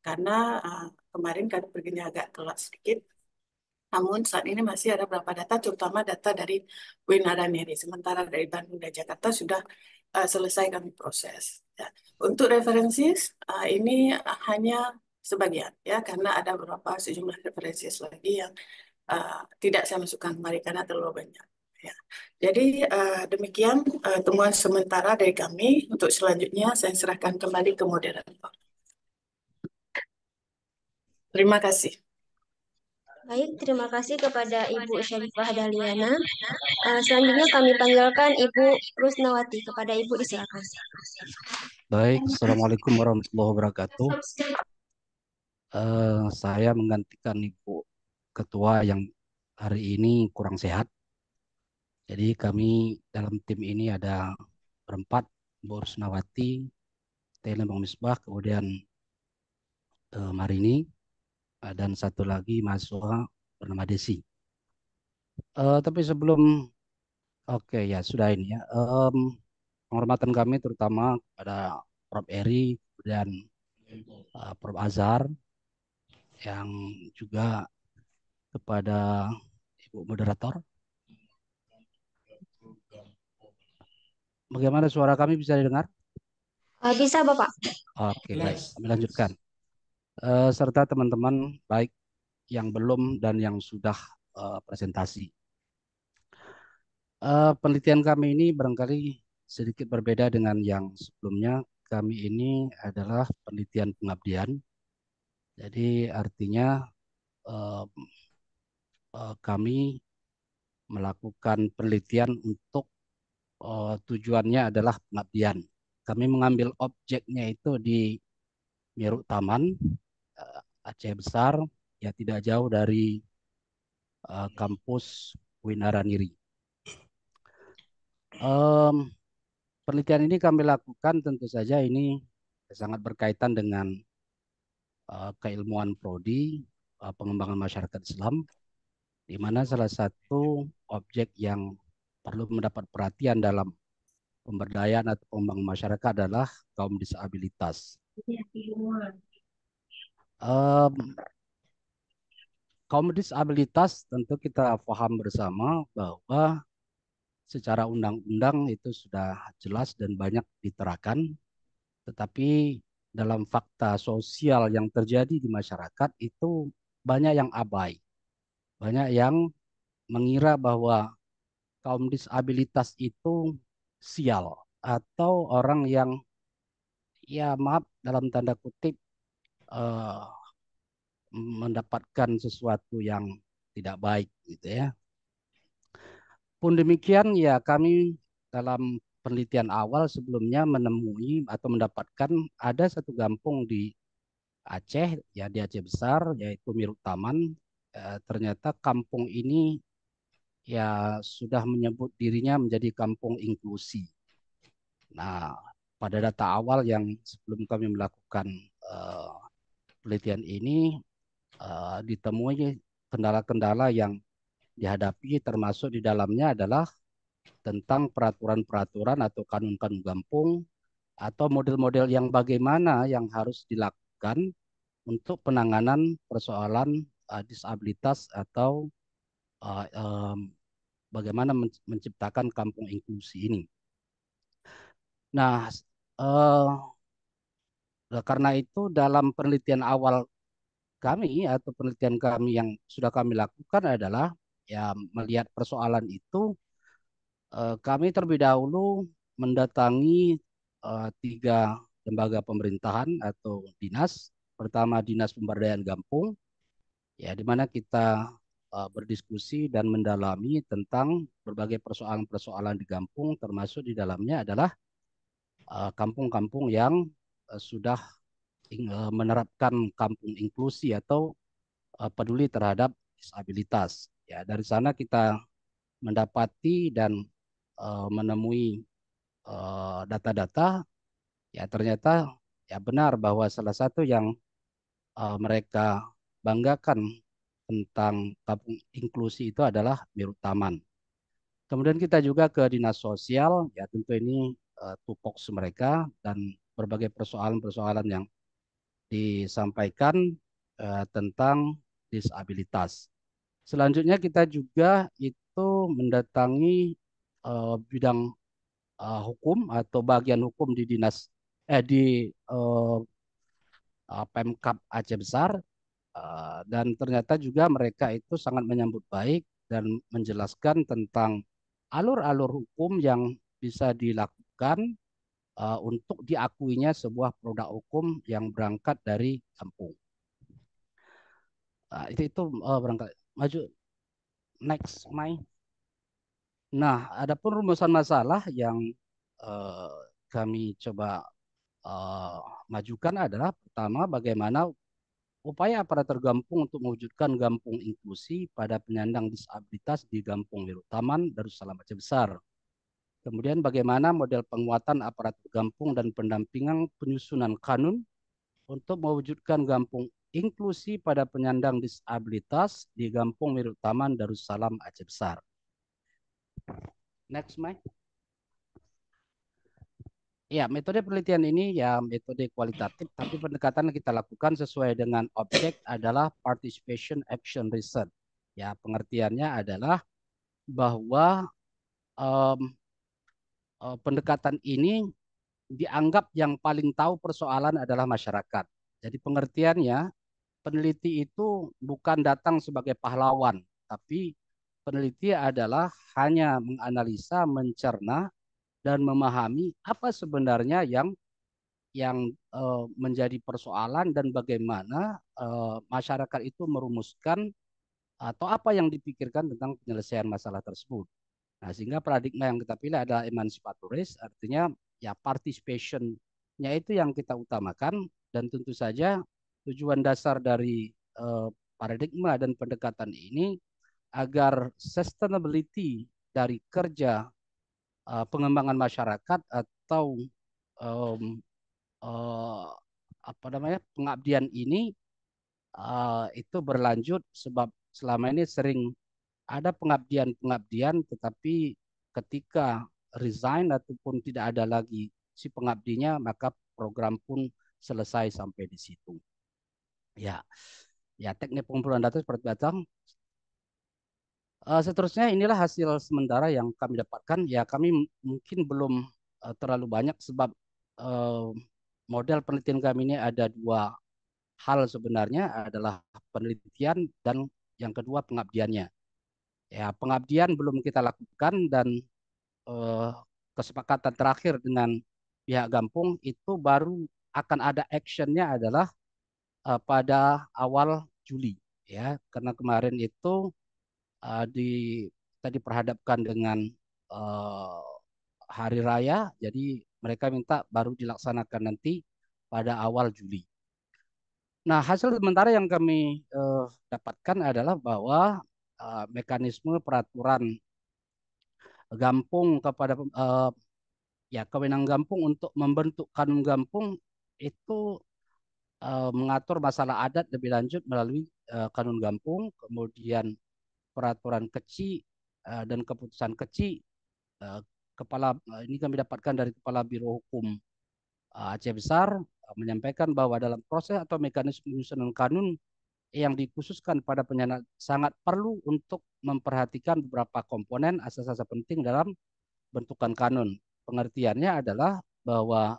karena uh, kemarin kan perginya agak telat sedikit namun saat ini masih ada beberapa data, terutama data dari Neri. Sementara dari Bandung dan Jakarta sudah uh, selesai kami proses. Ya. Untuk referensi uh, ini hanya sebagian ya, karena ada beberapa sejumlah referensi lagi yang uh, tidak saya masukkan kemari karena terlalu banyak. Ya. Jadi uh, demikian uh, temuan sementara dari kami. Untuk selanjutnya saya serahkan kembali ke moderator. Terima kasih. Baik, terima kasih kepada Ibu Syarifah Daliana. Uh, selanjutnya kami panggilkan Ibu Rusnawati. Kepada Ibu disilakan. Baik, Assalamualaikum warahmatullahi wabarakatuh. Uh, saya menggantikan Ibu Ketua yang hari ini kurang sehat. Jadi kami dalam tim ini ada berempat, Ibu Rusnawati, Tena Bang Misbah, kemudian uh, Marini, dan satu lagi mahasiswa bernama Desi. Uh, tapi sebelum oke okay, ya sudah ini ya um, penghormatan kami terutama kepada Prof Eri dan uh, Prof Azhar yang juga kepada Ibu moderator. Bagaimana suara kami bisa didengar? Eh, bisa Bapak. Oke, okay, baik. Kami lanjutkan uh, serta teman-teman baik yang belum dan yang sudah uh, presentasi. Uh, penelitian kami ini barangkali sedikit berbeda dengan yang sebelumnya. Kami ini adalah penelitian pengabdian. Jadi artinya uh, uh, kami melakukan penelitian untuk uh, tujuannya adalah pengabdian. Kami mengambil objeknya itu di Miruk Taman, uh, Aceh Besar ya tidak jauh dari uh, kampus Winaraniri. Um, penelitian ini kami lakukan tentu saja ini sangat berkaitan dengan uh, keilmuan prodi uh, pengembangan masyarakat Islam di mana salah satu objek yang perlu mendapat perhatian dalam pemberdayaan atau pengembangan masyarakat adalah kaum disabilitas. Iya, Um, kaum disabilitas tentu kita paham bersama bahwa secara undang-undang itu sudah jelas dan banyak diterakan. Tetapi dalam fakta sosial yang terjadi di masyarakat itu banyak yang abai. Banyak yang mengira bahwa kaum disabilitas itu sial atau orang yang ya maaf dalam tanda kutip uh, mendapatkan sesuatu yang tidak baik gitu ya. Pun demikian ya kami dalam penelitian awal sebelumnya menemui atau mendapatkan ada satu kampung di Aceh ya di Aceh Besar yaitu Mirutaman e, eh, ternyata kampung ini ya sudah menyebut dirinya menjadi kampung inklusi. Nah, pada data awal yang sebelum kami melakukan uh, penelitian ini uh, ditemui kendala-kendala yang dihadapi termasuk di dalamnya adalah tentang peraturan-peraturan atau kanun-kanun gampung atau model-model yang bagaimana yang harus dilakukan untuk penanganan persoalan uh, disabilitas atau uh, um, bagaimana menciptakan kampung inklusi ini. Nah, uh, karena itu dalam penelitian awal kami atau penelitian kami yang sudah kami lakukan adalah ya melihat persoalan itu eh, kami terlebih dahulu mendatangi eh, tiga lembaga pemerintahan atau dinas pertama dinas pemberdayaan kampung ya di mana kita eh, berdiskusi dan mendalami tentang berbagai persoalan-persoalan di kampung termasuk di dalamnya adalah kampung-kampung yang Eh, sudah eh, menerapkan kampung inklusi atau eh, peduli terhadap disabilitas. Ya, dari sana kita mendapati dan menemui data-data ya ternyata ya benar bahwa salah satu yang mereka banggakan tentang kampung inklusi itu adalah biru Taman. Kemudian kita juga ke dinas sosial, ya tentu ini uh, tupoks mereka dan berbagai persoalan-persoalan yang disampaikan eh, tentang disabilitas. Selanjutnya kita juga itu mendatangi eh, bidang eh, hukum atau bagian hukum di dinas eh di eh, eh Pemkap Aceh Besar eh, dan ternyata juga mereka itu sangat menyambut baik dan menjelaskan tentang alur-alur hukum yang bisa dilakukan uh, untuk diakuinya sebuah produk hukum yang berangkat dari kampung. Uh, itu itu uh, berangkat maju next my. Nah, adapun rumusan masalah yang uh, kami coba uh, majukan adalah pertama bagaimana upaya aparatur tergampung untuk mewujudkan gampung inklusi pada penyandang disabilitas di Gampung Wirutaman Taman Darussalam Aceh Besar Kemudian bagaimana model penguatan aparat gampung dan pendampingan penyusunan kanun untuk mewujudkan gampung inklusi pada penyandang disabilitas di Gampung Mirut Taman Darussalam Aceh Besar. Next, Mike. Ya, metode penelitian ini ya metode kualitatif, tapi pendekatan yang kita lakukan sesuai dengan objek adalah participation action research. Ya, pengertiannya adalah bahwa um, uh, pendekatan ini dianggap yang paling tahu persoalan adalah masyarakat. Jadi pengertiannya peneliti itu bukan datang sebagai pahlawan, tapi peneliti adalah hanya menganalisa, mencerna dan memahami apa sebenarnya yang yang e, menjadi persoalan dan bagaimana e, masyarakat itu merumuskan atau apa yang dipikirkan tentang penyelesaian masalah tersebut. Nah, sehingga paradigma yang kita pilih adalah emancipatoris, artinya ya participation itu yang kita utamakan dan tentu saja tujuan dasar dari eh, paradigma dan pendekatan ini agar sustainability dari kerja eh, pengembangan masyarakat atau um, uh, apa namanya pengabdian ini uh, itu berlanjut sebab selama ini sering ada pengabdian-pengabdian tetapi ketika resign ataupun tidak ada lagi si pengabdinya maka program pun selesai sampai di situ. Ya. Ya, teknik pengumpulan data seperti datang. Eh, seterusnya inilah hasil sementara yang kami dapatkan. Ya, kami mungkin belum eh, terlalu banyak sebab eh, model penelitian kami ini ada dua hal sebenarnya adalah penelitian dan yang kedua pengabdiannya ya pengabdian belum kita lakukan dan eh, kesepakatan terakhir dengan pihak Gampung itu baru akan ada actionnya adalah eh, pada awal Juli ya karena kemarin itu eh, di tadi perhadapkan dengan eh, hari raya jadi mereka minta baru dilaksanakan nanti pada awal Juli. Nah hasil sementara yang kami eh, dapatkan adalah bahwa uh, mekanisme peraturan gampung kepada uh, ya kewenangan gampung untuk membentuk kanun gampung itu uh, mengatur masalah adat lebih lanjut melalui uh, kanun gampung kemudian peraturan kecil uh, dan keputusan kecil uh, kepala uh, ini kami dapatkan dari kepala biro hukum uh, Aceh Besar uh, menyampaikan bahwa dalam proses atau mekanisme penyusunan kanun yang dikhususkan pada penyandang sangat perlu untuk memperhatikan beberapa komponen asas-asas penting dalam bentukan kanun. Pengertiannya adalah bahwa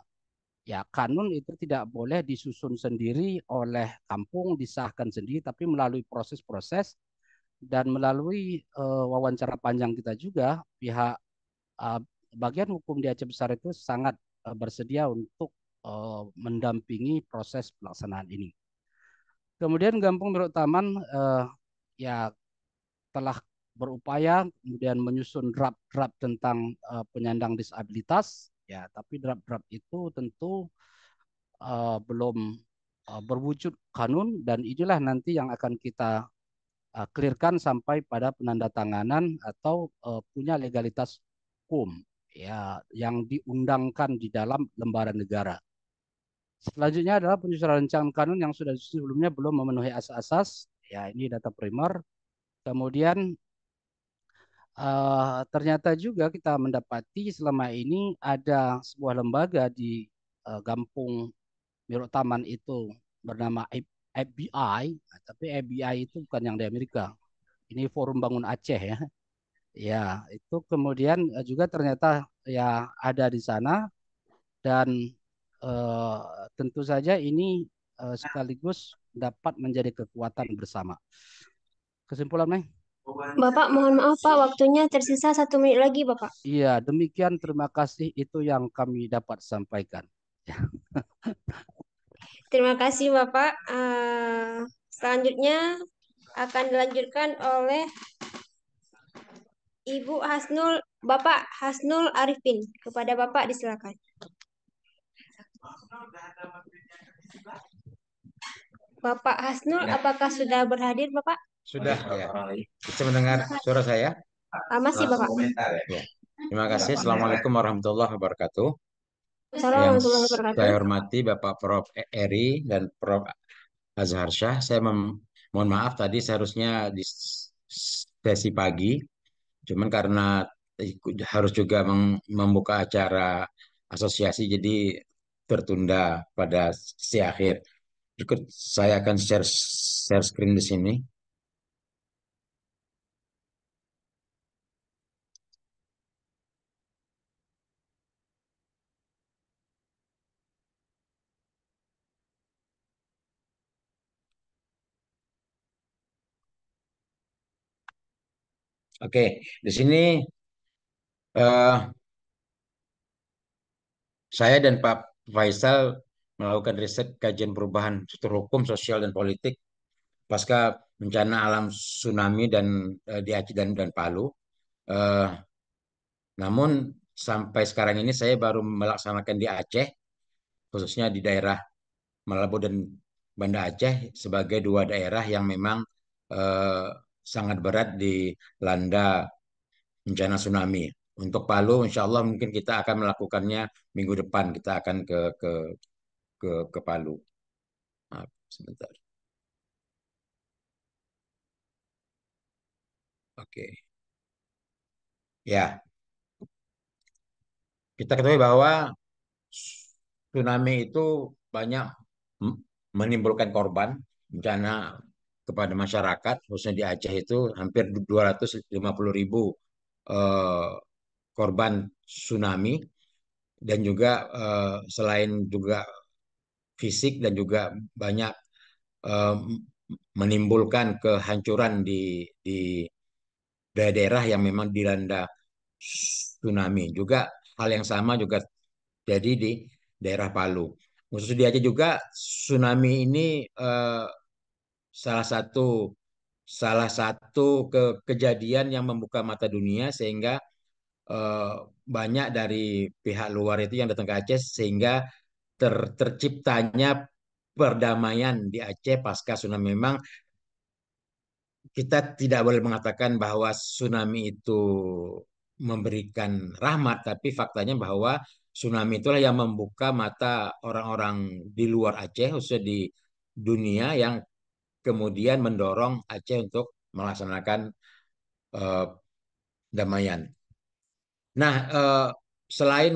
ya kanun itu tidak boleh disusun sendiri oleh kampung, disahkan sendiri, tapi melalui proses-proses dan melalui uh, wawancara panjang kita juga pihak uh, bagian hukum di Aceh Besar itu sangat uh, bersedia untuk mendampingi proses pelaksanaan ini. Kemudian Gampung Taman eh, ya telah berupaya kemudian menyusun draft-draft tentang eh, penyandang disabilitas ya tapi draft-draft itu tentu eh, belum eh, berwujud kanun dan inilah nanti yang akan kita eh, clearkan sampai pada penandatanganan atau eh, punya legalitas hukum ya yang diundangkan di dalam lembaran negara. Selanjutnya adalah penyusunan rancangan kanun yang sudah sebelumnya belum memenuhi asas-asas. Ya, ini data primer. Kemudian uh, ternyata juga kita mendapati selama ini ada sebuah lembaga di uh, Gampung Taman itu bernama FBI, nah, tapi FBI itu bukan yang di Amerika. Ini Forum Bangun Aceh ya. Ya, itu kemudian eh, juga ternyata ya ada di sana dan Eh, tentu saja ini uh, sekaligus dapat menjadi kekuatan bersama. Kesimpulan, Neng? Bapak, mohon maaf Pak, waktunya tersisa satu menit lagi, Bapak. Iya, demikian terima kasih itu yang kami dapat sampaikan. Ya. *laughs* terima kasih, Bapak. Uh, selanjutnya akan dilanjutkan oleh Ibu Hasnul, Bapak Hasnul Arifin. Kepada Bapak, disilakan. Bapak Hasnul, ya. apakah sudah berhadir, Bapak? Sudah, ya. Bisa mendengar suara saya? Ah, masih, Bapak. Ya. ya. Terima kasih. Assalamualaikum warahmatullahi wabarakatuh. Yang saya hormati Bapak Prof. Eri dan Prof. Azhar Syah. Saya mohon maaf tadi seharusnya di sesi pagi, cuman karena harus juga membuka acara asosiasi, jadi tertunda pada si akhir. Berikut saya akan share share screen di sini. Oke, di sini uh, saya dan Pak Faisal melakukan riset kajian perubahan struktur hukum, sosial dan politik pasca bencana alam tsunami dan uh, di Aceh dan dan Palu. Uh, namun sampai sekarang ini saya baru melaksanakan di Aceh, khususnya di daerah Malabo dan Banda Aceh sebagai dua daerah yang memang uh, sangat berat di landa bencana tsunami untuk Palu insya Allah mungkin kita akan melakukannya minggu depan kita akan ke ke ke, ke Palu Maaf, ah, sebentar oke ya kita ketahui bahwa tsunami itu banyak menimbulkan korban bencana kepada masyarakat khususnya di Aceh itu hampir 250 ribu eh, korban tsunami dan juga uh, selain juga fisik dan juga banyak uh, menimbulkan kehancuran di di daerah yang memang dilanda tsunami. Juga hal yang sama juga jadi di daerah Palu. Khusus di Aceh juga tsunami ini eh, salah satu salah satu ke, kejadian yang membuka mata dunia sehingga Eh, banyak dari pihak luar itu yang datang ke Aceh sehingga ter, terciptanya perdamaian di Aceh pasca tsunami. Memang kita tidak boleh mengatakan bahwa tsunami itu memberikan rahmat, tapi faktanya bahwa tsunami itulah yang membuka mata orang-orang di luar Aceh, khususnya di dunia yang kemudian mendorong Aceh untuk melaksanakan uh, damaian. Nah, eh, selain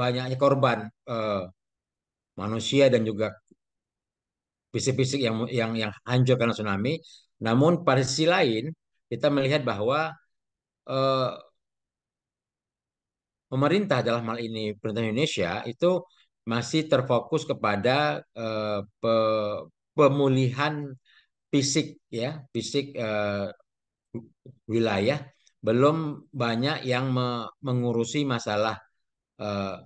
banyaknya korban eh, manusia dan juga fisik-fisik yang yang yang hancur karena tsunami, namun pada sisi lain kita melihat bahwa eh, pemerintah dalam hal ini pemerintah Indonesia itu masih terfokus kepada eh, pe, pemulihan fisik ya fisik eh, wilayah belum banyak yang me mengurusi masalah uh,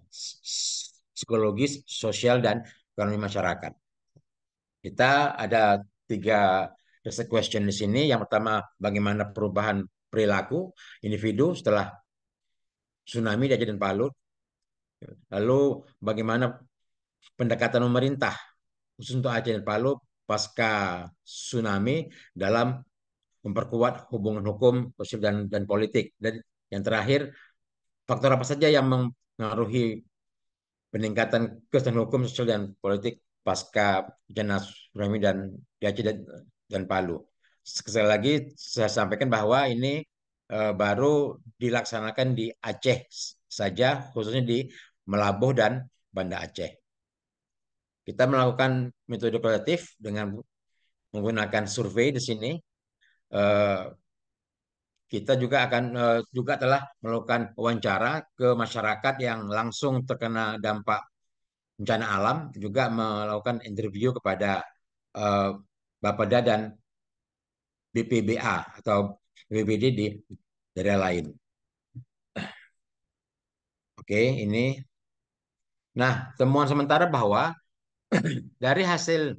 psikologis, sosial dan ekonomi masyarakat. Kita ada tiga research question di sini. Yang pertama, bagaimana perubahan perilaku individu setelah tsunami di Aceh dan Palu. Lalu bagaimana pendekatan pemerintah khusus untuk Aceh dan Palu pasca tsunami dalam memperkuat hubungan hukum sosial dan dan politik. Dan yang terakhir faktor apa saja yang mempengaruhi peningkatan kesehatan hukum sosial dan politik pasca bencana tsunami dan di Aceh dan, dan Palu. Sekali lagi saya sampaikan bahwa ini uh, baru dilaksanakan di Aceh saja khususnya di Melabuh dan Banda Aceh. Kita melakukan metode kualitatif dengan menggunakan survei di sini Eh, kita juga akan eh, juga telah melakukan wawancara ke masyarakat yang langsung terkena dampak bencana alam juga melakukan interview kepada eh, Bapeda dan BPBA atau BPBD di daerah lain. Oke, ini. Nah, temuan sementara bahwa *clears throat* dari hasil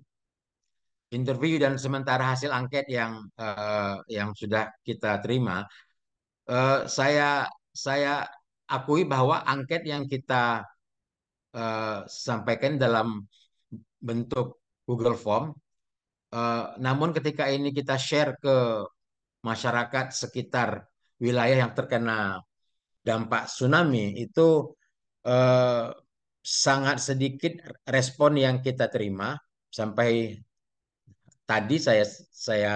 interview dan sementara hasil angket yang uh, yang sudah kita terima, uh, saya saya akui bahwa angket yang kita uh, sampaikan dalam bentuk Google Form, uh, namun ketika ini kita share ke masyarakat sekitar wilayah yang terkena dampak tsunami itu uh, sangat sedikit respon yang kita terima sampai tadi saya saya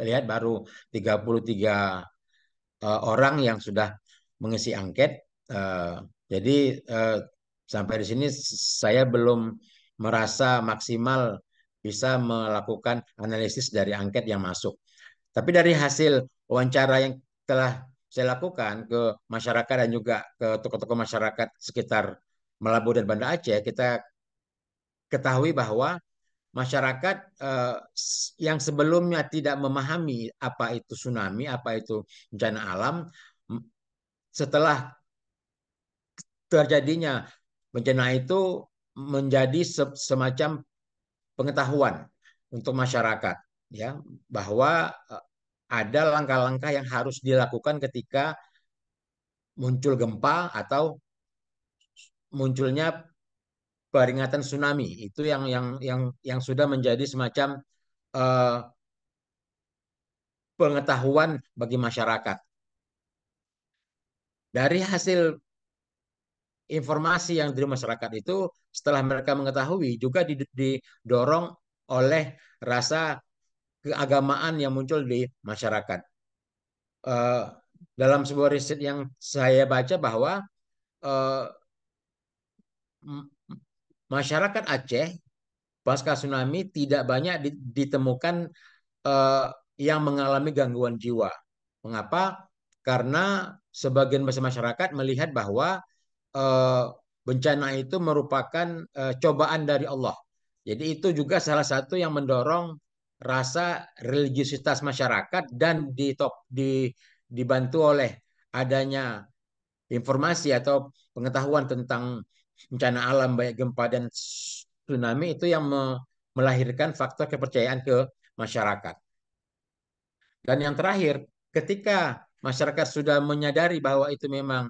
lihat baru 33 uh, eh, orang yang sudah mengisi angket. Uh, jadi uh, sampai di sini saya belum merasa maksimal bisa melakukan analisis dari angket yang masuk. Tapi dari hasil wawancara yang telah saya lakukan ke masyarakat dan juga ke tokoh-tokoh masyarakat sekitar Melabu dan Banda Aceh, kita ketahui bahwa masyarakat eh, yang sebelumnya tidak memahami apa itu tsunami, apa itu bencana alam, setelah terjadinya bencana itu menjadi se semacam pengetahuan untuk masyarakat ya bahwa eh, ada langkah-langkah yang harus dilakukan ketika muncul gempa atau munculnya peringatan tsunami itu yang yang yang yang sudah menjadi semacam uh, pengetahuan bagi masyarakat. Dari hasil informasi yang dari masyarakat itu setelah mereka mengetahui juga didorong oleh rasa keagamaan yang muncul di masyarakat. Uh, dalam sebuah riset yang saya baca bahwa uh, masyarakat Aceh pasca tsunami tidak banyak ditemukan uh, yang mengalami gangguan jiwa. Mengapa? Karena sebagian besar masyarakat melihat bahwa uh, bencana itu merupakan uh, cobaan dari Allah. Jadi itu juga salah satu yang mendorong rasa religiusitas masyarakat dan top di, dibantu oleh adanya informasi atau pengetahuan tentang bencana alam baik gempa dan tsunami itu yang melahirkan faktor kepercayaan ke masyarakat. Dan yang terakhir, ketika masyarakat sudah menyadari bahwa itu memang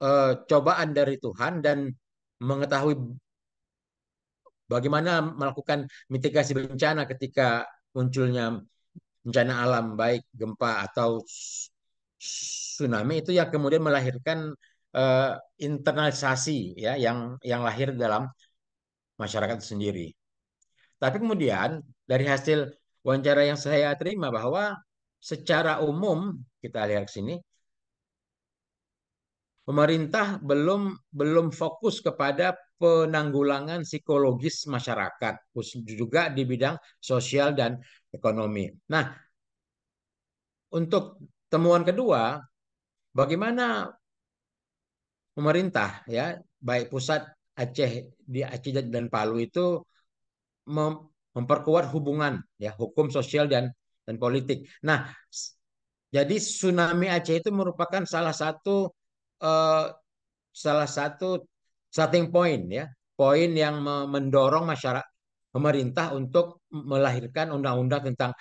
uh, cobaan dari Tuhan dan mengetahui bagaimana melakukan mitigasi bencana ketika munculnya bencana alam baik gempa atau tsunami itu yang kemudian melahirkan uh, internalisasi ya yang yang lahir dalam masyarakat sendiri. Tapi kemudian dari hasil wawancara yang saya terima bahwa secara umum kita lihat sini pemerintah belum belum fokus kepada penanggulangan psikologis masyarakat juga di bidang sosial dan ekonomi. Nah, untuk temuan kedua, bagaimana pemerintah ya baik pusat Aceh di Aceh dan Palu itu memperkuat hubungan ya hukum sosial dan dan politik. Nah, jadi tsunami Aceh itu merupakan salah satu eh, salah satu starting point ya, poin yang mendorong masyarakat pemerintah untuk melahirkan undang-undang tentang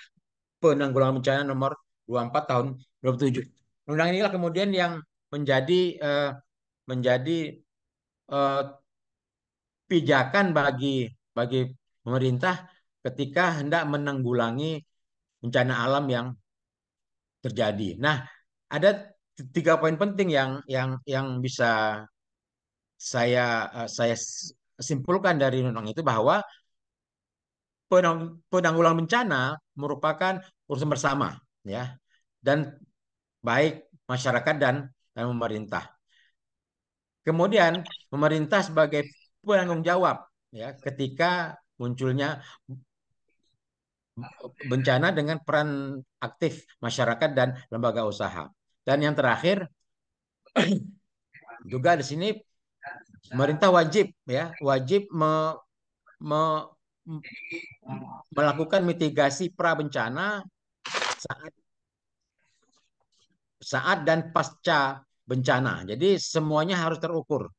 penanggulangan bencana nomor 24 tahun 2007. Undang inilah kemudian yang menjadi eh, menjadi uh, pijakan bagi bagi pemerintah ketika hendak menanggulangi bencana alam yang terjadi. Nah, ada tiga poin penting yang yang yang bisa saya eh, saya simpulkan dari undang itu bahwa penanggulangan bencana merupakan urusan bersama ya dan baik masyarakat dan dan pemerintah. Kemudian pemerintah sebagai penanggung jawab ya ketika munculnya bencana dengan peran aktif masyarakat dan lembaga usaha. Dan yang terakhir *clears throat* juga di sini pemerintah wajib ya wajib me, me, melakukan mitigasi pra bencana saat saat dan pasca bencana. Jadi semuanya harus terukur.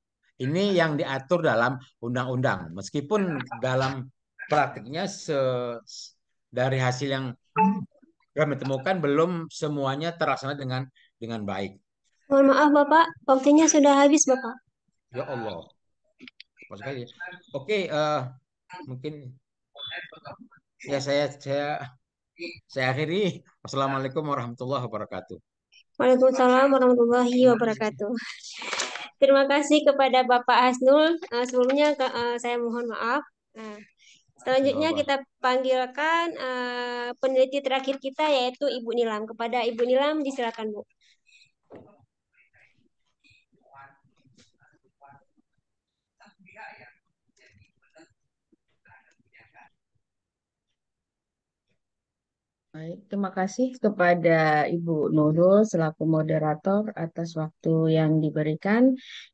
Ini yang diatur dalam undang-undang. Meskipun dalam praktiknya se dari hasil yang kami temukan belum semuanya terlaksana dengan dengan baik. Mohon maaf Bapak, waktunya sudah habis Bapak. Ya Allah. Oke, okay, uh, eh, mungkin ya saya saya saya akhiri. Wassalamualaikum warahmatullahi wabarakatuh. Waalaikumsalam warahmatullahi wabarakatuh. *laughs* Terima kasih kepada Bapak Hasnul. Uh, sebelumnya uh, saya mohon maaf. Uh, selanjutnya kita panggilkan uh, peneliti terakhir kita yaitu Ibu Nilam. Kepada Ibu Nilam disilakan Bu. Baik, terima kasih kepada Ibu Nurul selaku moderator atas waktu yang diberikan.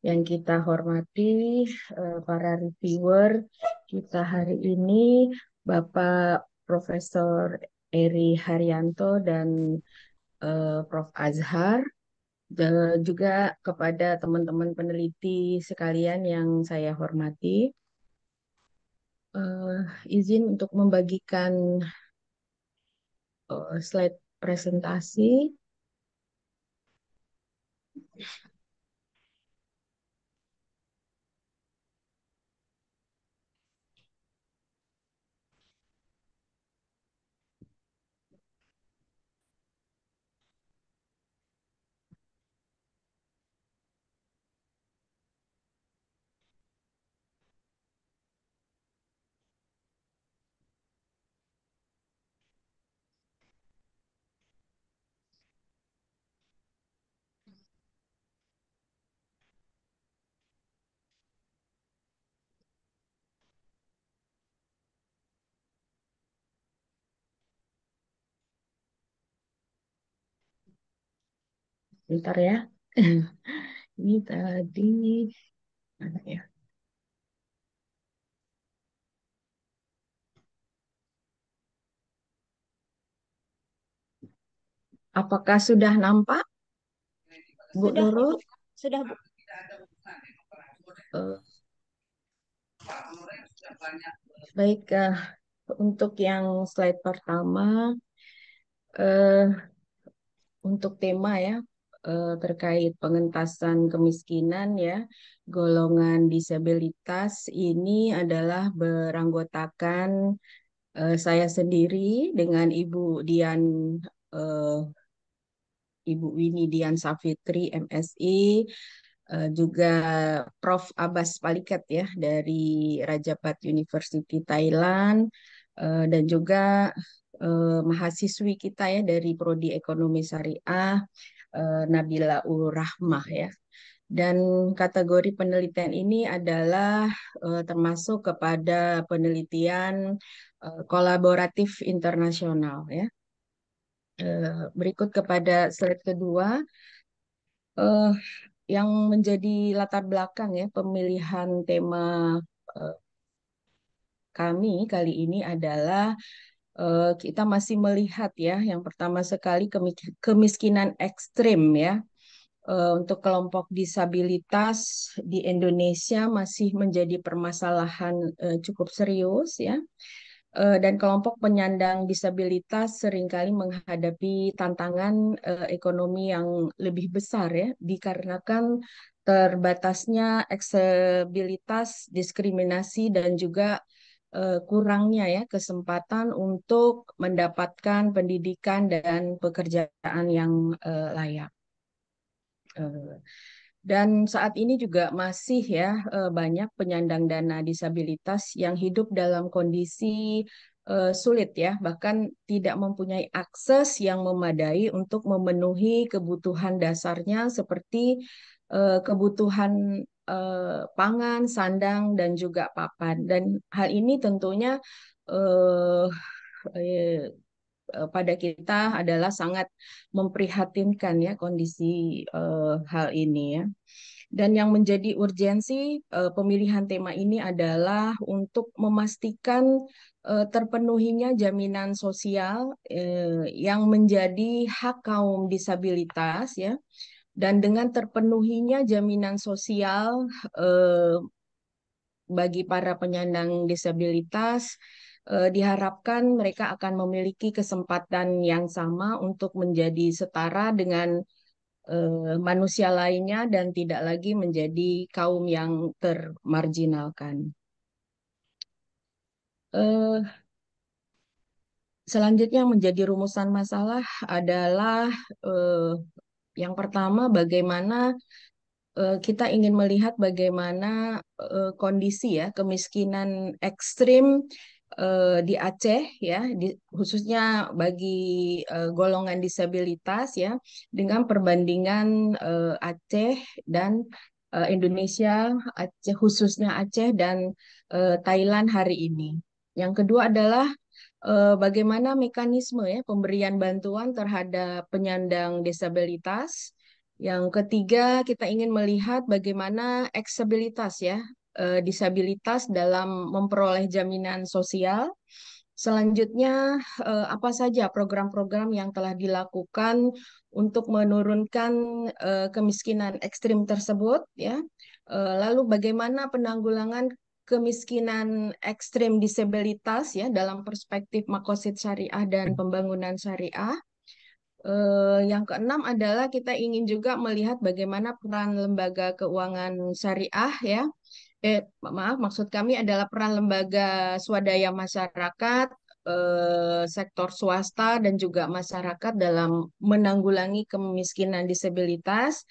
Yang kita hormati eh, para reviewer kita hari ini Bapak Profesor Eri Haryanto dan eh, Prof Azhar dan juga kepada teman-teman peneliti sekalian yang saya hormati. Uh, izin untuk membagikan Eh, slide presentasi. Bentar ya. Hmm. *laughs* Ini tadi mana ya? Apakah sudah nampak, Bu sudah, Doro? Sudah, Bu. Uh, baik, uh, untuk yang slide pertama, uh, untuk tema ya, Eh, terkait pengentasan kemiskinan ya, golongan disabilitas ini adalah beranggotakan uh, saya sendiri dengan Ibu Dian uh, Ibu Winnie Dian Safitri MSI juga Prof Abbas Paliket ya dari Rajabat University Thailand dan juga eh, mahasiswi kita ya dari prodi ekonomi syariah uh, Nabila rahmah ya. Dan kategori penelitian ini adalah uh, termasuk kepada penelitian uh, kolaboratif internasional ya. Uh, berikut kepada slide kedua uh, yang menjadi latar belakang ya pemilihan tema uh, kami kali ini adalah Eh, kita masih melihat ya yang pertama sekali kemiskinan ekstrim ya eh, untuk kelompok disabilitas di Indonesia masih menjadi permasalahan eh, cukup serius ya dan kelompok penyandang disabilitas seringkali menghadapi tantangan ekonomi yang lebih besar ya dikarenakan terbatasnya eksibilitas diskriminasi dan juga Eh, kurangnya ya kesempatan untuk mendapatkan pendidikan dan pekerjaan yang eh, layak. Eh, dan saat ini juga masih ya banyak penyandang dana disabilitas yang hidup dalam kondisi sulit ya, bahkan tidak mempunyai akses yang memadai untuk memenuhi kebutuhan dasarnya seperti kebutuhan eh, pangan, sandang, dan juga papan. Dan hal ini tentunya eh, eh, eh, pada kita adalah sangat memprihatinkan ya kondisi eh, hal ini ya. Dan yang menjadi urgensi eh, pemilihan tema ini adalah untuk memastikan eh, terpenuhinya jaminan sosial eh, yang menjadi hak kaum disabilitas ya dan dengan terpenuhinya jaminan sosial eh, bagi para penyandang disabilitas eh, diharapkan mereka akan memiliki kesempatan yang sama untuk menjadi setara dengan eh, manusia lainnya dan tidak lagi menjadi kaum yang termarginalkan. Eh, selanjutnya menjadi rumusan masalah adalah eh, yang pertama, bagaimana uh, kita ingin melihat bagaimana uh, kondisi ya kemiskinan ekstrim uh, di Aceh ya, di, khususnya bagi uh, golongan disabilitas ya, dengan perbandingan uh, Aceh dan uh, Indonesia, Aceh khususnya Aceh dan uh, Thailand hari ini. Yang kedua adalah Eh, bagaimana mekanisme ya pemberian bantuan terhadap penyandang disabilitas. Yang ketiga, kita ingin melihat bagaimana eksabilitas ya eh, disabilitas dalam memperoleh jaminan sosial. Selanjutnya, eh, apa saja program-program yang telah dilakukan untuk menurunkan kemiskinan ekstrim tersebut, ya? Lalu bagaimana penanggulangan kemiskinan ekstrim disabilitas ya dalam perspektif makosid syariah dan hmm. pembangunan syariah. Uh, yang keenam adalah kita ingin juga melihat bagaimana peran lembaga keuangan syariah ya. Eh, maaf, maksud kami adalah peran lembaga swadaya masyarakat, eh, sektor swasta dan juga masyarakat dalam menanggulangi kemiskinan disabilitas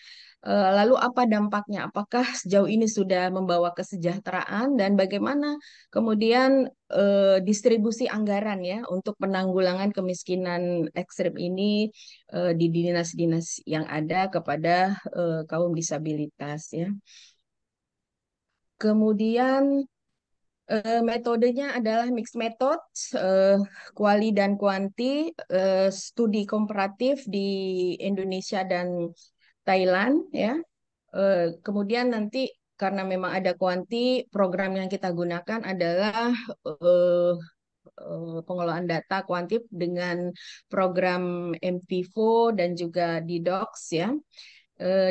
Eh, lalu apa dampaknya? Apakah sejauh ini sudah membawa kesejahteraan dan bagaimana kemudian eh, distribusi anggaran ya untuk penanggulangan kemiskinan ekstrim ini eh, di dinas-dinas yang ada kepada kaum disabilitas ya. Kemudian metodenya adalah mixed method, uh, kuali dan kuanti, studi komparatif di Indonesia dan Thailand ya. Eh, kemudian nanti karena memang ada kuanti, program yang kita gunakan adalah eh, eh, pengelolaan data kuantif dengan program MP4 dan juga DDoS ya.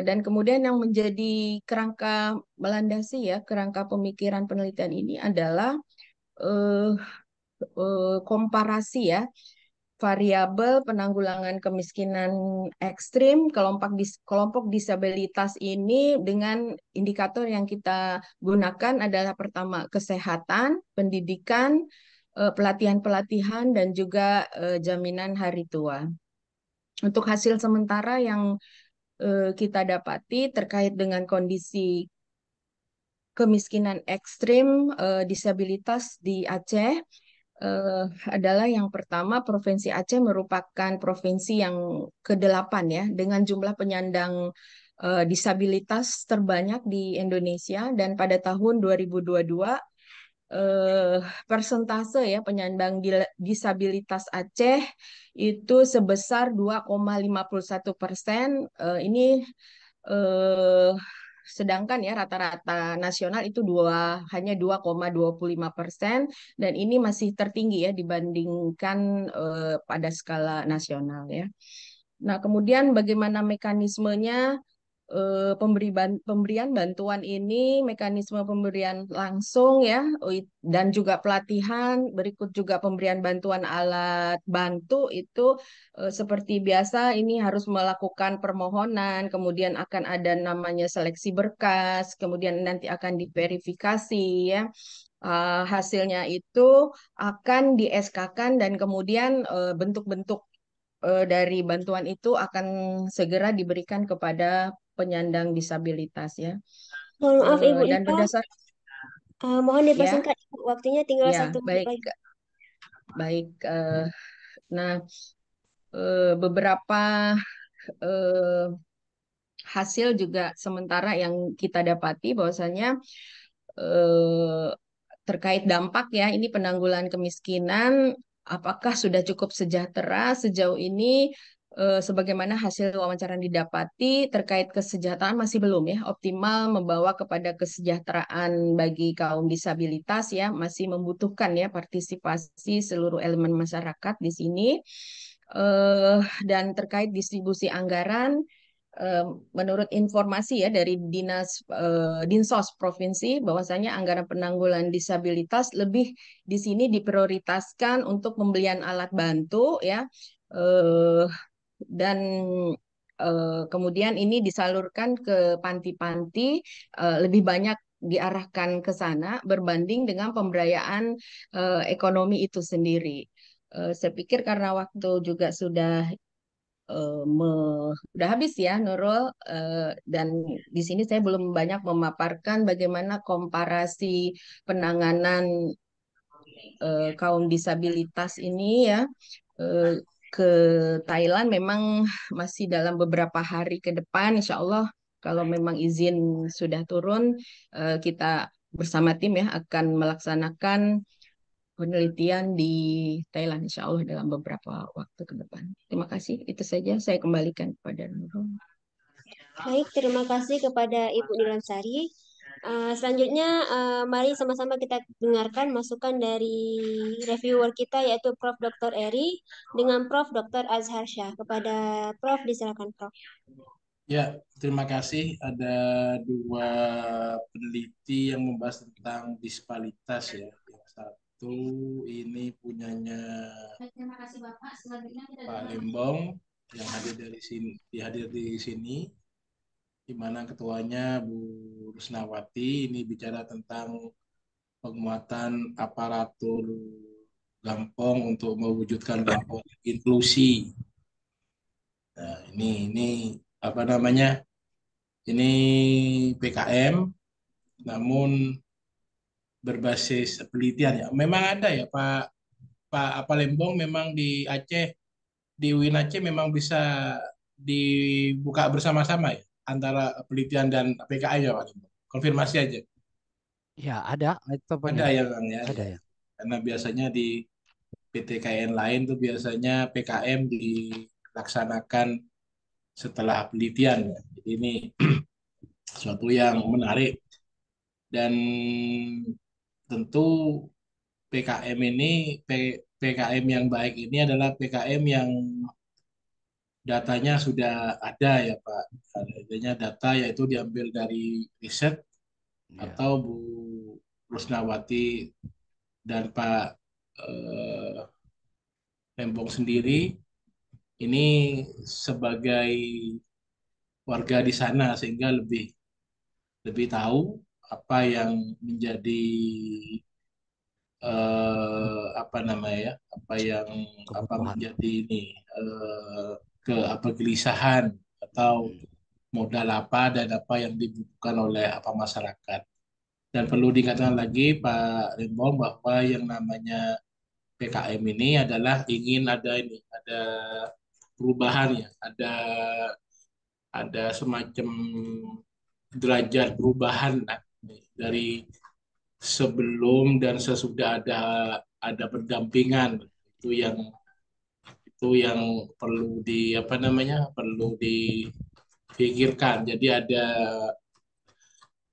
Dan kemudian yang menjadi kerangka melandasi ya, kerangka pemikiran penelitian ini adalah komparasi ya variabel penanggulangan kemiskinan ekstrim kelompok dis, kelompok disabilitas ini dengan indikator yang kita gunakan adalah pertama kesehatan, pendidikan, eh, pelatihan-pelatihan dan juga eh, jaminan hari tua. Untuk hasil sementara yang eh, kita dapati terkait dengan kondisi kemiskinan ekstrim disabilitas di Aceh eh, adalah yang pertama Provinsi Aceh merupakan provinsi yang ke-8 ya dengan jumlah penyandang eh, disabilitas terbanyak di Indonesia dan pada tahun 2022 eh, persentase ya penyandang disabilitas Aceh itu sebesar 2,51 persen. Eh, ini eh, sedangkan ya rata-rata nasional itu dua hanya 2,25 persen dan ini masih tertinggi ya dibandingkan eh, pada skala nasional ya. Nah kemudian bagaimana mekanismenya Eh, pemberi ban pemberian bantuan ini mekanisme pemberian langsung ya dan juga pelatihan berikut juga pemberian bantuan alat bantu itu uh, seperti biasa ini harus melakukan permohonan kemudian akan ada namanya seleksi berkas kemudian nanti akan diverifikasi ya Uh, hasilnya itu akan di SK-kan dan kemudian bentuk-bentuk dari bantuan itu akan segera diberikan kepada penyandang disabilitas ya. Mohon Maaf eh, Ibu dan Ipa. berdasar uh, mohon dipersingkat ya. waktunya tinggal ya, satu baik. lagi. Baik. Uh, nah, uh, beberapa uh, hasil juga sementara yang kita dapati bahwasanya uh, terkait dampak ya ini penanggulan kemiskinan apakah sudah cukup sejahtera sejauh ini Eh, sebagaimana hasil wawancara yang didapati terkait kesejahteraan masih belum ya optimal membawa kepada kesejahteraan bagi kaum disabilitas ya masih membutuhkan ya partisipasi seluruh elemen masyarakat di sini eh, dan terkait distribusi anggaran eh, menurut informasi ya dari dinas uh, dinsos provinsi bahwasanya anggaran penanggulangan disabilitas lebih di sini diprioritaskan untuk pembelian alat bantu ya uh, dan eh, kemudian ini disalurkan ke panti-panti eh, lebih banyak diarahkan ke sana berbanding dengan uh, ekonomi itu sendiri. Saya pikir karena waktu juga sudah udah habis ya Nurul dan di sini saya belum banyak memaparkan bagaimana komparasi penanganan kaum disabilitas ini ya ke Thailand memang masih dalam beberapa hari ke depan insya Allah kalau memang izin sudah turun eh, kita bersama tim ya akan melaksanakan penelitian di Thailand insya Allah dalam beberapa waktu ke depan. Terima kasih itu saja saya kembalikan kepada Nurul. Baik, terima kasih kepada Ibu Nilansari. Eh, selanjutnya, uh, mari sama-sama kita dengarkan masukan dari reviewer kita yaitu Prof. Dr. Eri dengan Prof. Dr. Azhar Syah. Kepada Prof. disilakan Prof. Ya, terima kasih. Ada dua peneliti yang membahas tentang disparitas ya. Yang satu ini punyanya Pak Limbong yang hadir dari sini, dihadir di sini di mana ketuanya Bu Rusnawati ini bicara tentang penguatan aparatur gampong untuk mewujudkan gampong inklusi. Nah, ini ini apa namanya? Ini PKM namun berbasis penelitian ya. Memang ada ya Pak Pak apa Lembong memang di Aceh di Win Aceh memang bisa dibuka bersama-sama ya antara penelitian dan PKI ya Pak? Konfirmasi aja. Ya ada. itu Ada ya Bang ya. Ada ya. Karena biasanya di PTKN lain tuh biasanya PKM dilaksanakan setelah penelitian. Jadi ini *clears throat* suatu yang menarik dan tentu PKM ini P, PKM yang baik ini adalah PKM yang datanya sudah ada ya Pak. Adanya data yaitu diambil dari riset yeah. atau Bu Rusnawati dan Pak eh, Lembong sendiri ini sebagai warga di sana sehingga lebih lebih tahu apa yang menjadi eh, apa namanya ya, apa yang apa menjadi ini eh, ke apa gelisahan atau hmm. modal apa dan apa yang dibutuhkan oleh apa masyarakat. Dan perlu dikatakan lagi Pak Rimbong bahwa yang namanya PKM ini adalah ingin ada ini ada perubahan ya, ada ada semacam derajat perubahan dari sebelum dan sesudah ada ada pendampingan itu yang itu yang perlu di apa namanya perlu dipikirkan jadi ada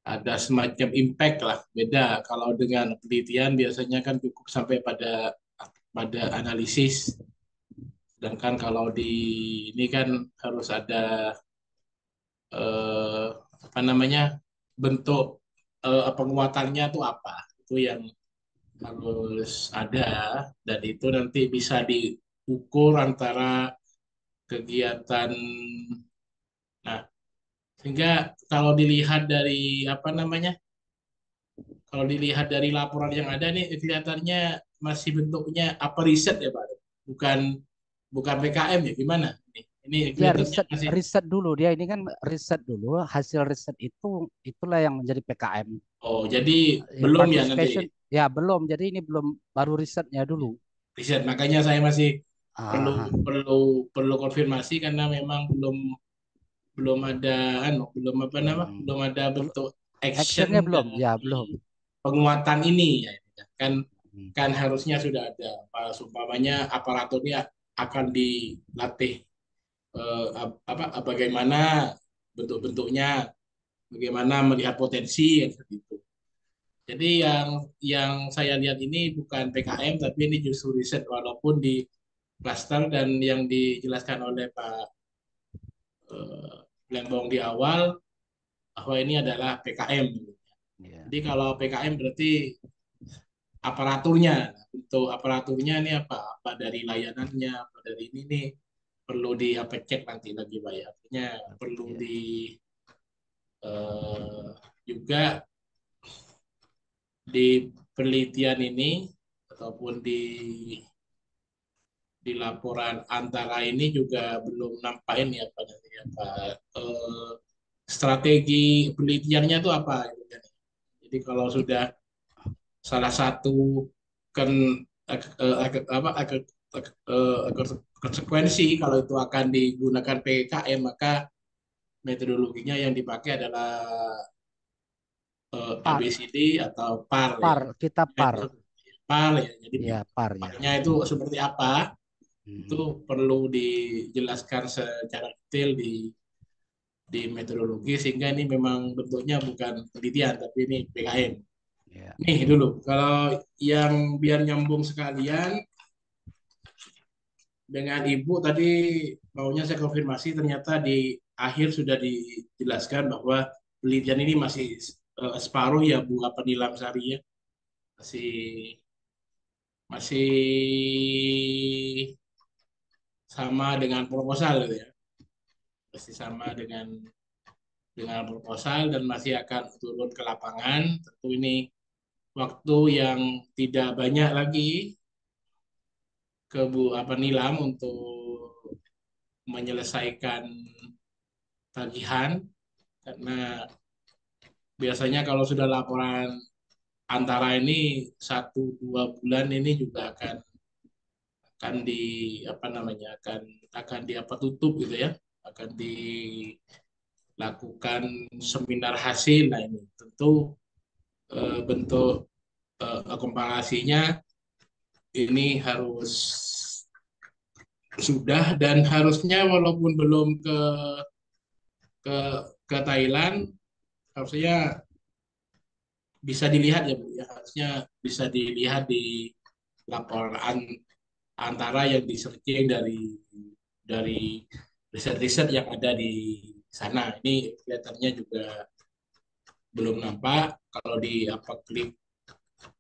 ada semacam impact lah beda kalau dengan penelitian biasanya kan cukup sampai pada pada analisis sedangkan kalau di ini kan harus ada eh, apa namanya bentuk eh, penguatannya itu apa itu yang harus ada dan itu nanti bisa di ukur antara kegiatan nah sehingga kalau dilihat dari apa namanya kalau dilihat dari laporan yang ada nih kelihatannya masih bentuknya apa riset ya Pak bukan bukan PKM ya gimana ini ini ya, riset masih... riset dulu dia ini kan riset dulu hasil riset itu itulah yang menjadi PKM oh jadi ya, belum ya nanti ya belum jadi ini belum baru risetnya dulu riset makanya saya masih ah. perlu perlu perlu konfirmasi karena memang belum belum ada anu belum apa nama hmm. belum ada bentuk action belum ya belum penguatan ini ya, ya kan hmm. kan harusnya sudah ada seumpamanya aparaturnya akan dilatih eh, apa bagaimana bentuk-bentuknya bagaimana melihat potensi ya, seperti itu jadi yang yang saya lihat ini bukan PKM tapi ini justru riset walaupun di klaster dan yang dijelaskan oleh Pak eh, Lembong di awal bahwa ini adalah PKM. Iya. Jadi kalau PKM berarti aparaturnya untuk aparaturnya ini apa apa dari layanannya apa dari ini nih perlu di apa cek nanti lagi pak ya. artinya perlu yeah. di uh, juga di penelitian ini ataupun di di laporan antara ini juga belum nampain ya Pak ya Pak eh, strategi penelitiannya itu apa Jadi kalau sudah salah satu kan apa konsekuensi kalau itu akan digunakan PKM maka metodologinya yang dipakai adalah par. ABCD atau par. Par, ya. kita par. Par ya. Jadi ya, par, ya. itu seperti apa? hmm. itu perlu dijelaskan secara detail di di metodologi sehingga ini memang bentuknya bukan penelitian tapi ini PKM. Yeah. Nih dulu kalau yang biar nyambung sekalian dengan ibu tadi maunya saya konfirmasi ternyata di akhir sudah dijelaskan bahwa penelitian ini masih eh, separuh ya Bu apa nilam sari ya masih masih sama dengan proposal gitu ya masih sama dengan dengan proposal dan masih akan turun ke lapangan tentu ini waktu yang tidak banyak lagi ke Bu apa Nilam untuk menyelesaikan tagihan karena biasanya kalau sudah laporan antara ini satu dua bulan ini juga akan akan di apa namanya akan akan di apa tutup gitu ya akan dilakukan seminar hasil nah ini tentu e, bentuk e, ini harus sudah dan harusnya walaupun belum ke ke ke Thailand harusnya bisa dilihat ya bu ya harusnya bisa dilihat di laporan antara yang disearching dari dari riset-riset yang ada di sana. Ini kelihatannya juga belum nampak. Kalau di apa klik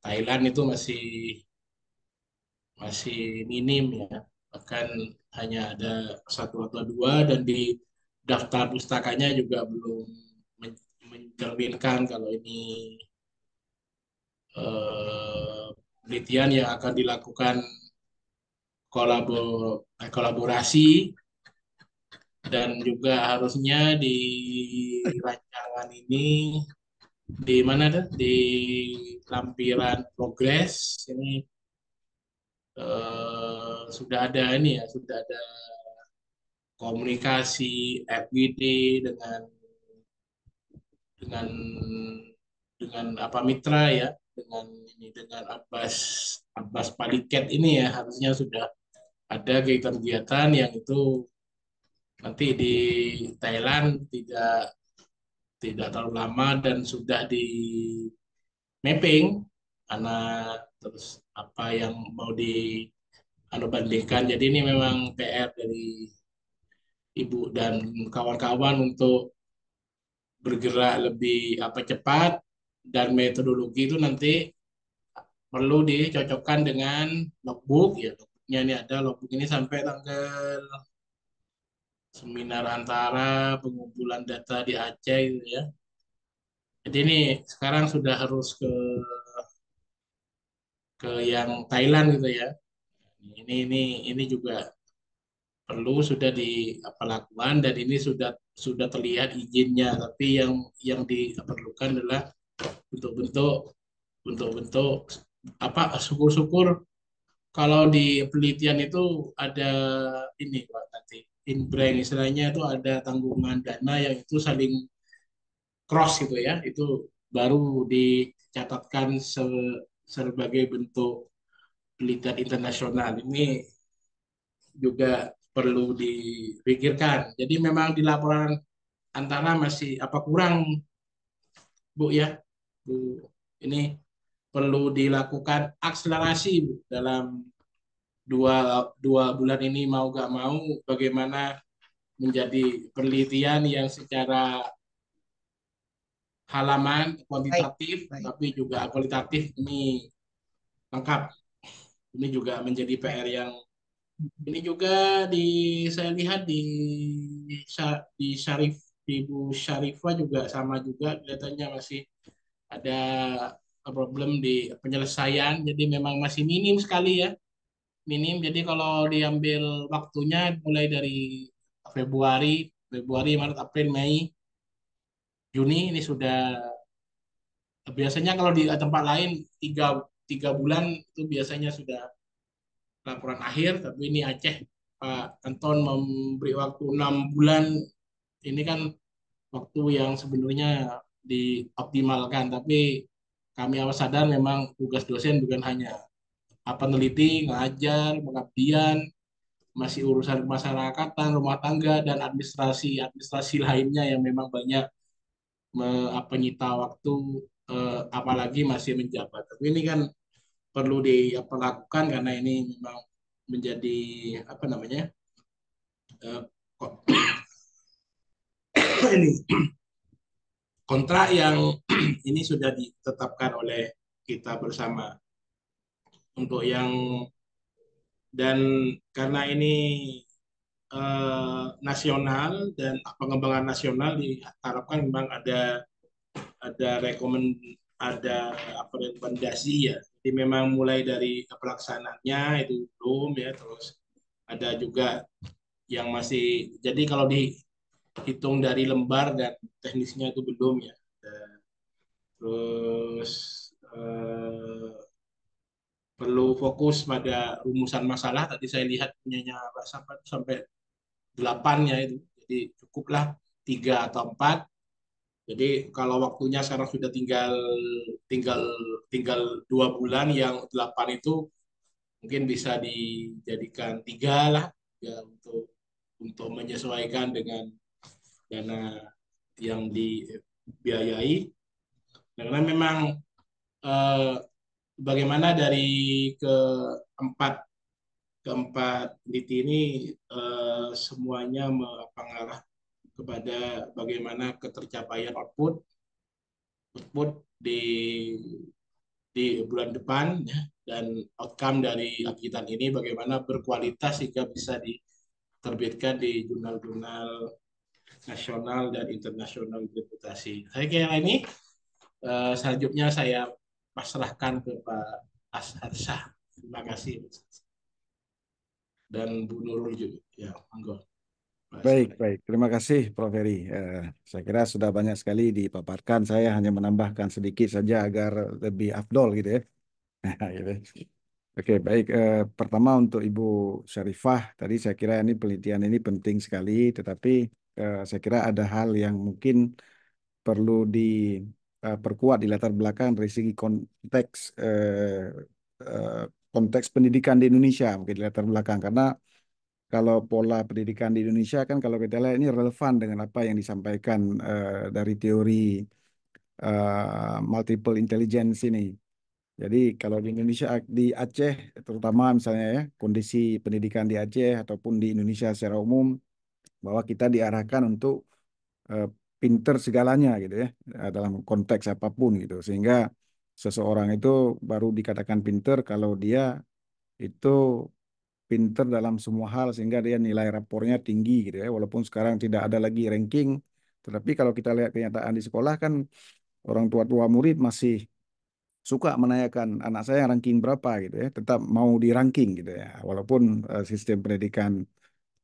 Thailand itu masih masih minim ya. Bahkan hanya ada satu atau dua dan di daftar pustakanya juga belum mencerminkan kalau ini uh, penelitian yang akan dilakukan kolabor eh, kolaborasi dan juga harusnya di rancangan ini di mana deh di lampiran progres ini uh, sudah ada ini ya sudah ada komunikasi FGD dengan dengan dengan apa mitra ya dengan ini dengan Abbas Abbas Paliket ini ya harusnya sudah ada kegiatan kegiatan yang itu nanti di Thailand tidak tidak terlalu lama dan sudah di mapping karena terus apa yang mau di anu bandingkan jadi ini memang PR dari ibu dan kawan-kawan untuk bergerak lebih apa cepat dan metodologi itu nanti perlu dicocokkan dengan logbook ya ya ini ada logbook ini sampai tanggal seminar antara pengumpulan data di Aceh gitu ya. Jadi ini sekarang sudah harus ke ke yang Thailand gitu ya. Ini ini ini juga perlu sudah di apa lakukan dan ini sudah sudah terlihat izinnya tapi yang yang diperlukan adalah bentuk-bentuk bentuk-bentuk apa syukur-syukur kalau di penelitian itu ada ini Pak nanti brain istilahnya itu ada tanggungan dana yang itu saling cross gitu ya itu baru dicatatkan se sebagai bentuk penelitian internasional ini juga perlu dipikirkan jadi memang di laporan antara masih apa kurang Bu ya Bu ini perlu dilakukan akselerasi dalam dua, dua bulan ini mau gak mau bagaimana menjadi penelitian yang secara halaman kualitatif baik, baik. tapi juga kualitatif ini lengkap. Ini juga menjadi PR yang ini juga di saya lihat di di Syarif di Syarifah juga sama juga kelihatannya masih ada problem di penyelesaian jadi memang masih minim sekali ya minim jadi kalau diambil waktunya mulai dari Februari Februari Maret April Mei Juni ini sudah biasanya kalau di tempat lain tiga tiga bulan itu biasanya sudah laporan akhir tapi ini Aceh Pak Anton memberi waktu enam bulan ini kan waktu yang sebenarnya dioptimalkan tapi kami awal sadar memang tugas dosen bukan hanya apa neliti, ngajar, pengabdian, masih urusan masyarakatan, rumah tangga, dan administrasi-administrasi lainnya yang memang banyak menyita waktu, e, apalagi masih menjabat. Tapi ini kan perlu dilakukan karena ini memang menjadi apa namanya e, *coughs* ini kontrak nah, yang *clears throat* ini sudah ditetapkan oleh kita bersama untuk yang dan karena ini eh, nasional dan pengembangan nasional diharapkan memang ada ada rekomend ada apa rekomendasi ya jadi memang mulai dari pelaksanaannya itu belum ya terus ada juga yang masih jadi kalau di hitung dari lembar dan teknisnya itu belum ya. Terus eh, perlu fokus pada rumusan masalah. Tadi saya lihat punyanya Pak Sampai delapan ya itu. Jadi cukuplah tiga atau empat. Jadi kalau waktunya sekarang sudah tinggal tinggal tinggal dua bulan yang delapan itu mungkin bisa dijadikan tiga lah ya untuk untuk menyesuaikan dengan dana yang dibiayai karena memang eh, bagaimana dari keempat keempat peneliti ini eh, semuanya mengarah kepada bagaimana ketercapaian output output di di bulan depan ya, dan outcome dari akitan ini bagaimana berkualitas hingga bisa diterbitkan di jurnal-jurnal nasional dan internasional reputasi. Saya kira ini eh, selanjutnya saya pasrahkan ke Pak Ashar Shah. Terima kasih. Dan Bu Nurul juga. Ya, monggo. Baik, baik. Terima kasih, Prof. Ferry. Eh, saya kira sudah banyak sekali dipaparkan. Saya hanya menambahkan sedikit saja agar lebih afdol gitu ya. *laughs* Gitu. Oke, baik. Eh, pertama untuk Ibu Syarifah, tadi saya kira ini penelitian ini penting sekali, tetapi eh, saya kira ada hal yang mungkin perlu diperkuat eh, di latar belakang dari segi konteks eh, eh, konteks pendidikan di Indonesia mungkin di latar belakang karena kalau pola pendidikan di Indonesia kan kalau kita lihat ini relevan dengan apa yang disampaikan eh, dari teori eh, multiple intelligence ini. Jadi kalau di Indonesia di Aceh terutama misalnya ya kondisi pendidikan di Aceh ataupun di Indonesia secara umum bahwa kita diarahkan untuk uh, pinter segalanya gitu ya eh, dalam konteks apapun gitu sehingga seseorang itu baru dikatakan pinter kalau dia itu pinter dalam semua hal sehingga dia nilai rapornya tinggi gitu ya walaupun sekarang tidak ada lagi ranking tetapi kalau kita lihat kenyataan di sekolah kan orang tua-tua murid masih suka menanyakan anak saya ranking berapa gitu ya tetap mau di ranking gitu ya walaupun uh, sistem pendidikan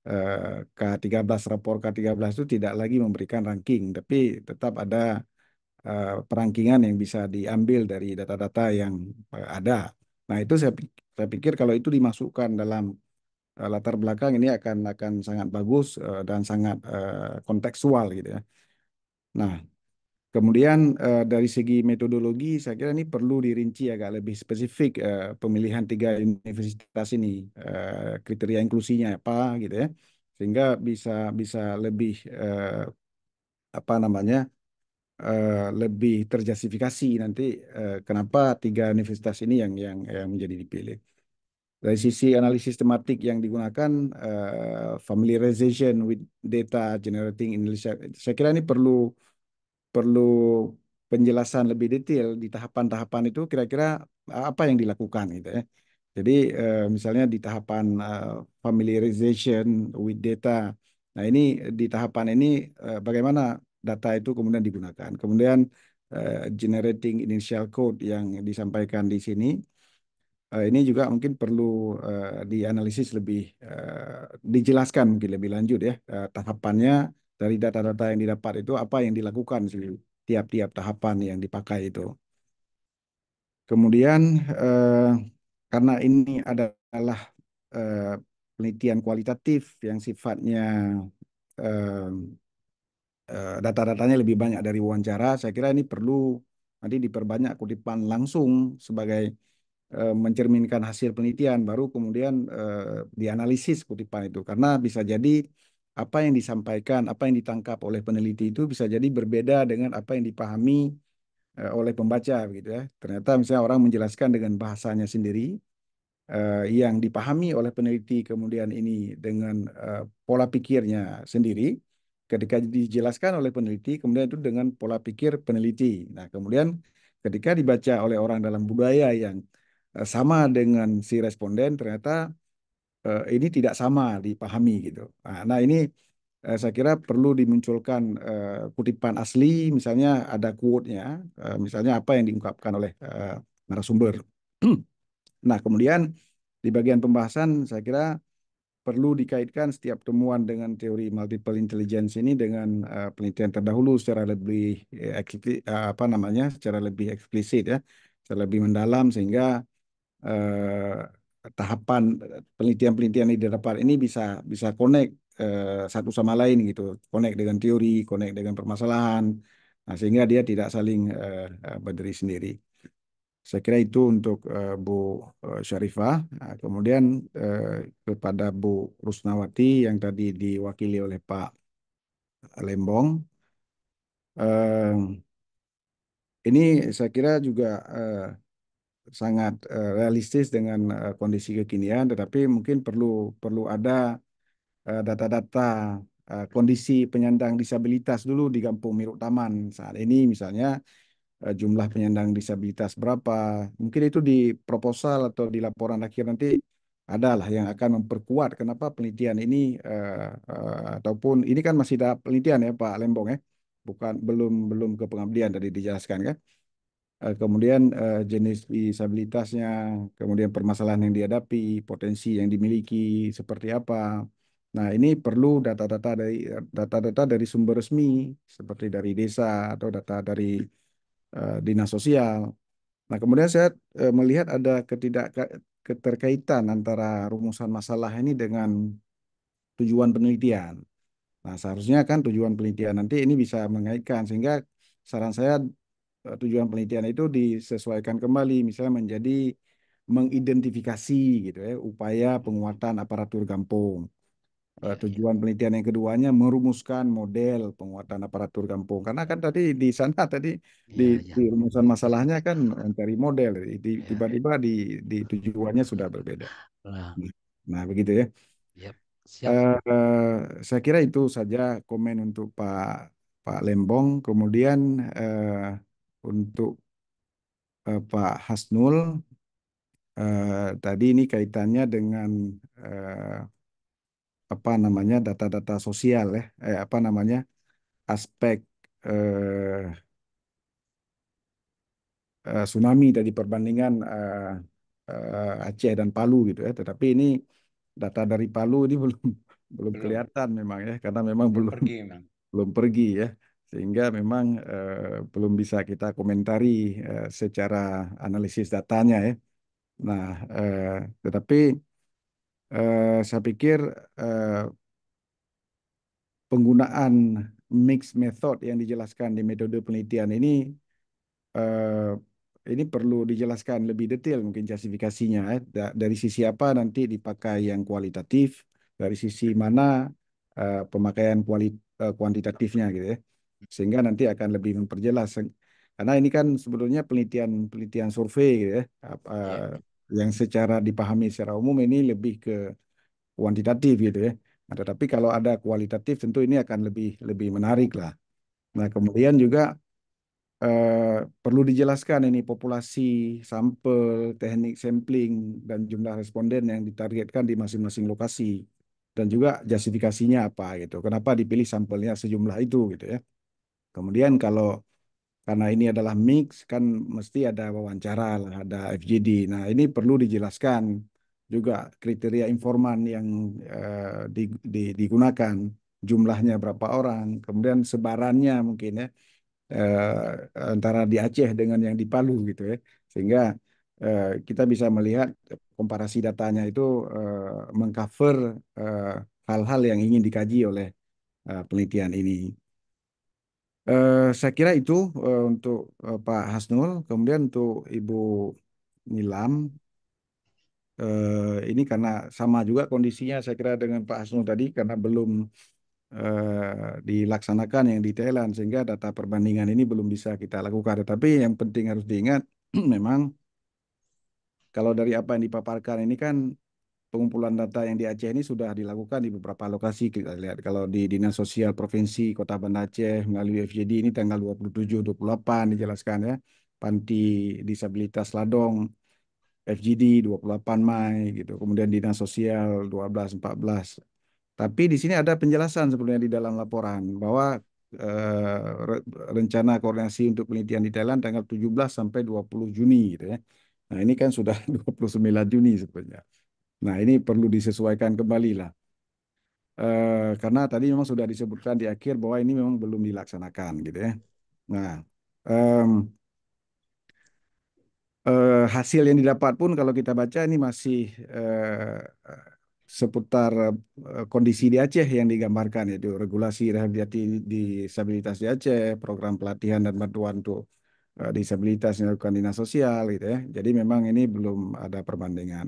Eh, K13 rapor K13 itu tidak lagi memberikan ranking tapi tetap ada eh, perangkingan yang bisa diambil dari data-data yang eh, ada. Nah, itu saya pikir kalau itu dimasukkan dalam latar belakang ini akan akan sangat bagus dan sangat kontekstual gitu ya. Nah, Kemudian uh, dari segi metodologi, saya kira ini perlu dirinci agak lebih spesifik uh, pemilihan tiga universitas ini uh, kriteria inklusinya apa gitu ya, sehingga bisa bisa lebih uh, apa namanya uh, lebih terjustifikasi nanti uh, kenapa tiga universitas ini yang yang yang menjadi dipilih. Dari sisi analisis tematik yang digunakan uh, familiarization with data generating Indonesia, saya kira ini perlu perlu penjelasan lebih detail di tahapan-tahapan itu kira-kira eh, apa yang dilakukan gitu ya. Jadi uh, misalnya di tahapan uh, familiarization with data. Nah, ini di tahapan ini uh, bagaimana data itu kemudian digunakan. Kemudian generating initial code yang disampaikan di sini ini juga mungkin perlu dianalisis lebih dijelaskan mungkin lebih lanjut ya tahapannya dari data-data yang didapat itu apa yang dilakukan tiap-tiap tahapan yang dipakai itu. Kemudian eh, karena ini adalah eh, penelitian kualitatif yang sifatnya eh, eh, data-datanya lebih banyak dari wawancara, saya kira ini perlu nanti diperbanyak kutipan langsung sebagai eh, mencerminkan hasil penelitian baru kemudian eh, dianalisis kutipan itu karena bisa jadi apa yang disampaikan, apa yang ditangkap oleh peneliti itu bisa jadi berbeda dengan apa yang dipahami eh, oleh pembaca gitu ya. Ternyata misalnya orang menjelaskan dengan bahasanya sendiri uh, yang dipahami oleh peneliti kemudian ini dengan uh, pola pikirnya sendiri ketika dijelaskan oleh peneliti kemudian itu dengan pola pikir peneliti. Nah, kemudian ketika dibaca oleh orang dalam budaya yang sama dengan si responden ternyata uh, ini tidak sama dipahami gitu. Nah, nah ini uh, saya kira perlu dimunculkan uh, kutipan asli, misalnya ada quote-nya, uh, misalnya apa yang diungkapkan oleh uh, narasumber. *clears throat* nah kemudian di bagian pembahasan saya kira perlu dikaitkan setiap temuan dengan teori multiple intelligence ini dengan uh, penelitian terdahulu secara lebih eksplisit, uh, apa namanya secara lebih eksplisit ya secara lebih mendalam sehingga tahapan penelitian-penelitian di depan ini bisa bisa connect eh, satu sama lain gitu, connect dengan teori, connect dengan permasalahan, nah, sehingga dia tidak saling eh, eh berdiri sendiri. Saya kira itu untuk eh, Bu eh, Syarifah. Nah, kemudian eh, kepada Bu Rusnawati yang tadi diwakili oleh Pak Lembong. Eh, ini saya kira juga eh, sangat uh, realistis dengan uh, kondisi kekinian, tetapi mungkin perlu perlu ada eh, data-data uh, uh, kondisi penyandang disabilitas dulu di Kampung Miruk Taman saat ini misalnya uh, jumlah penyandang disabilitas berapa mungkin itu di proposal atau di laporan akhir nanti adalah yang akan memperkuat kenapa penelitian ini uh, uh, ataupun ini kan masih tahap penelitian ya Pak Lembong ya bukan belum belum ke pengabdian tadi dijelaskan kan Eh, kemudian eh, jenis disabilitasnya, kemudian permasalahan yang dihadapi, potensi yang dimiliki seperti apa. Nah, ini perlu data-data dari data-data dari sumber resmi seperti dari desa atau data dari eh, dinas sosial. Nah, kemudian saya melihat ada ketidak keterkaitan antara rumusan masalah ini dengan tujuan penelitian. Nah, seharusnya kan tujuan penelitian nanti ini bisa mengaitkan sehingga saran saya Eh, tujuan penelitian itu disesuaikan kembali misalnya menjadi mengidentifikasi gitu ya upaya penguatan aparatur kampung. Eh, tujuan penelitian yang keduanya merumuskan model penguatan aparatur kampung karena kan tadi di sana tadi ya, di, ya. di rumusan masalahnya kan mencari model iya, iya. tiba-tiba di, di, di tujuannya sudah berbeda nah, nah begitu ya yep. Siap. Uh, saya kira itu saja komen untuk Pak Pak Lembong kemudian uh, untuk uh, Pak Hasnul Uh, tadi ini kaitannya dengan uh, apa namanya data-data sosial ya eh, apa namanya aspek uh, uh, tsunami dari perbandingan uh, uh, Aceh dan Palu gitu ya tetapi ini data dari Palu ini *laughs* belum belum, kelihatan memang ya karena memang belum belum pergi, belum pergi ya sehingga memang eh, belum bisa kita komentari eh, secara analisis datanya ya. Nah, eh, tetapi eh, saya pikir eh, penggunaan mix method yang dijelaskan di metode penelitian ini eh, ini perlu dijelaskan lebih detail mungkin justifikasinya ya. dari sisi apa nanti dipakai yang kualitatif, dari sisi mana eh, pemakaian kuali eh, kuantitatifnya gitu ya sehingga nanti akan lebih memperjelas karena ini kan sebetulnya penelitian penelitian survei gitu ya apa yeah. yang secara dipahami secara umum ini lebih ke kuantitatif gitu ya nah, tetapi kalau ada kualitatif tentu ini akan lebih lebih menarik lah nah kemudian juga eh, perlu dijelaskan ini populasi sampel teknik sampling dan jumlah responden yang ditargetkan di masing-masing lokasi dan juga justifikasinya apa gitu kenapa dipilih sampelnya sejumlah itu gitu ya Kemudian kalau karena ini adalah mix kan mesti ada wawancara lah, ada FGD. Nah, ini perlu dijelaskan juga kriteria informan yang eh, di, di, digunakan, jumlahnya berapa orang, kemudian sebarannya mungkin ya eh, antara di Aceh dengan yang di Palu gitu ya. Sehingga eh, kita bisa melihat komparasi datanya itu eh, mengcover hal eh, hal-hal yang ingin dikaji oleh eh, penelitian ini. Eh, saya kira itu, eh, untuk, eh, Pak Hasnul, kemudian untuk Ibu Nilam, ini karena sama juga kondisinya saya kira dengan Pak Hasnul tadi karena belum, dilaksanakan yang di Thailand sehingga data perbandingan ini belum bisa kita lakukan. Tetapi yang penting harus diingat *clears throat* memang kalau dari apa yang dipaparkan ini kan pengumpulan data yang di Aceh ini sudah dilakukan di beberapa lokasi kita lihat kalau di Dinas Sosial Provinsi Kota Banda Aceh melalui FJD ini tanggal 27 28 dijelaskan ya Panti Disabilitas Ladong FGD 28 Mei gitu kemudian Dinas Sosial 12 14 tapi di sini ada penjelasan sebenarnya di dalam laporan bahwa eh, rencana koordinasi untuk penelitian di Thailand tanggal 17 sampai 20 Juni gitu ya. Nah, ini kan sudah 29 *laughs* Juni sebenarnya. Nah ini perlu disesuaikan kembali lah. E, eh, karena tadi memang sudah disebutkan di akhir bahwa ini memang belum dilaksanakan gitu ya. Nah e, hasil yang didapat pun kalau kita baca ini masih e, seputar kondisi di Aceh yang digambarkan yaitu regulasi rehabilitasi disabilitas di Aceh, program pelatihan dan bantuan untuk disabilitas yang dilakukan dinas sosial gitu ya. Jadi memang ini belum ada perbandingan.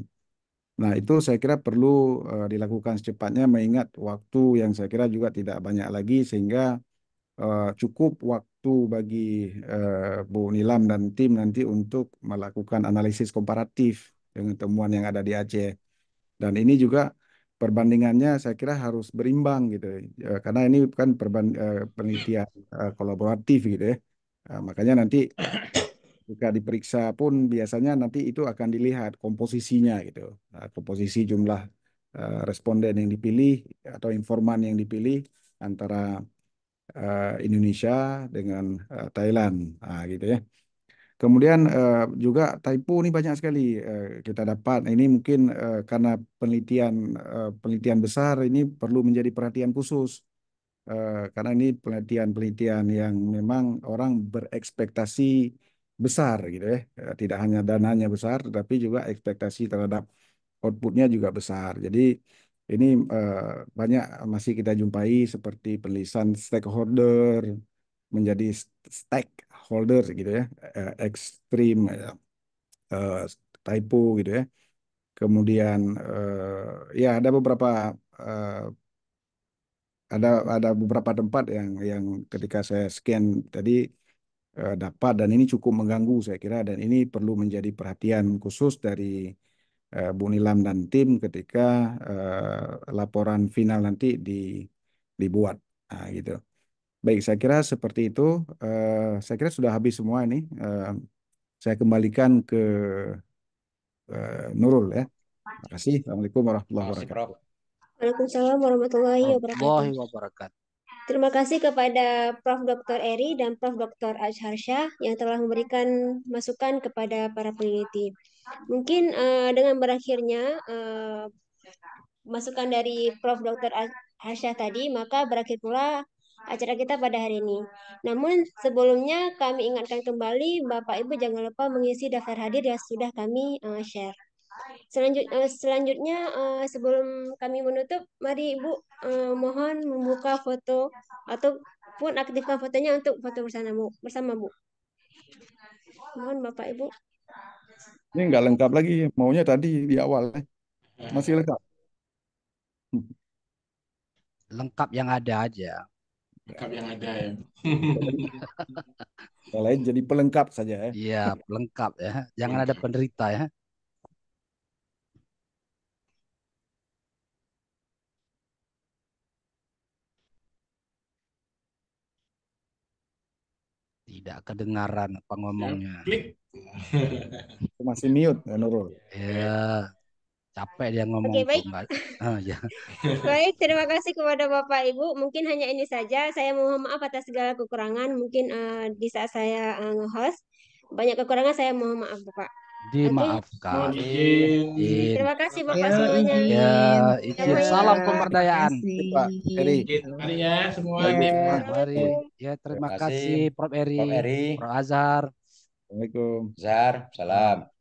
Nah, itu saya kira perlu uh, dilakukan secepatnya mengingat waktu yang saya kira juga tidak banyak lagi sehingga uh, cukup waktu bagi uh, Bu Nilam dan tim nanti untuk melakukan analisis komparatif dengan temuan yang ada di Aceh. Dan ini juga perbandingannya saya kira harus berimbang gitu. Uh, karena ini kan uh, penelitian uh, kolaboratif gitu ya. Uh, makanya nanti ketika diperiksa pun biasanya nanti itu akan dilihat komposisinya gitu nah, komposisi jumlah uh, responden yang dipilih atau informan yang dipilih antara uh, Indonesia dengan uh, Thailand nah, gitu ya kemudian uh, juga typo ini banyak sekali uh, kita dapat nah, ini mungkin uh, karena penelitian uh, penelitian besar ini perlu menjadi perhatian khusus karena ini penelitian-penelitian yang memang orang berekspektasi besar gitu ya. ya. Tidak hanya dananya besar, tetapi juga ekspektasi terhadap outputnya juga besar. Jadi ini eh, banyak masih kita jumpai seperti penulisan stakeholder menjadi stakeholder gitu ya, eh, ekstrim, eh, typo gitu ya. Kemudian eh, ya ada beberapa ada ada beberapa tempat yang yang ketika saya scan tadi Eh, dapat dan ini cukup mengganggu saya kira dan ini perlu menjadi perhatian khusus dari uh, Bu Nilam dan tim ketika uh, laporan final nanti di, dibuat nah, gitu. Baik, saya kira seperti itu. Uh, saya kira sudah habis semua ini. Uh, saya kembalikan ke uh, Nurul ya. Terima kasih. Assalamualaikum warahmatullahi wabarakatuh. Waalaikumsalam warahmatullahi wabarakatuh. Terima kasih kepada Prof. Dr. Eri dan Prof. Dr. Syah yang telah memberikan masukan kepada para peneliti. Mungkin uh, dengan berakhirnya uh, masukan dari Prof. Dr. Syah tadi, maka berakhir pula acara kita pada hari ini. Namun sebelumnya kami ingatkan kembali Bapak Ibu jangan lupa mengisi daftar hadir yang sudah kami uh, share. Selanjut, uh, selanjutnya uh, sebelum kami menutup, mari Ibu uh, mohon membuka foto ataupun aktifkan fotonya untuk foto bersama Bu. Bersama Bu. Mohon Bapak Ibu. Ini nggak lengkap lagi, maunya tadi di awal. Masih lengkap. Lengkap yang ada aja. Lengkap yang ada ya. yang lain jadi pelengkap saja ya. Iya, pelengkap ya. Jangan ada penderita ya. tidak kedengaran pengomongnya. Klik. Masih mute, ya Nurul. Ya, capek dia ngomong. Oke, okay, baik. Oh, ya. *laughs* baik, terima kasih kepada Bapak Ibu. Mungkin hanya ini saja. Saya mohon maaf atas segala kekurangan. Mungkin uh, di saat saya uh, eh, host banyak kekurangan, saya mohon maaf Bapak dimaafkan. Terima kasih Bapak ya, semuanya. Ya, ya, izin salam pemberdayaan. Pak Eri. Mari ya, ya semua. Mari. Ya, terima, terima kasih Prof Eri, Prof, Eri. Prof Azhar. Assalamualaikum. Azhar, salam.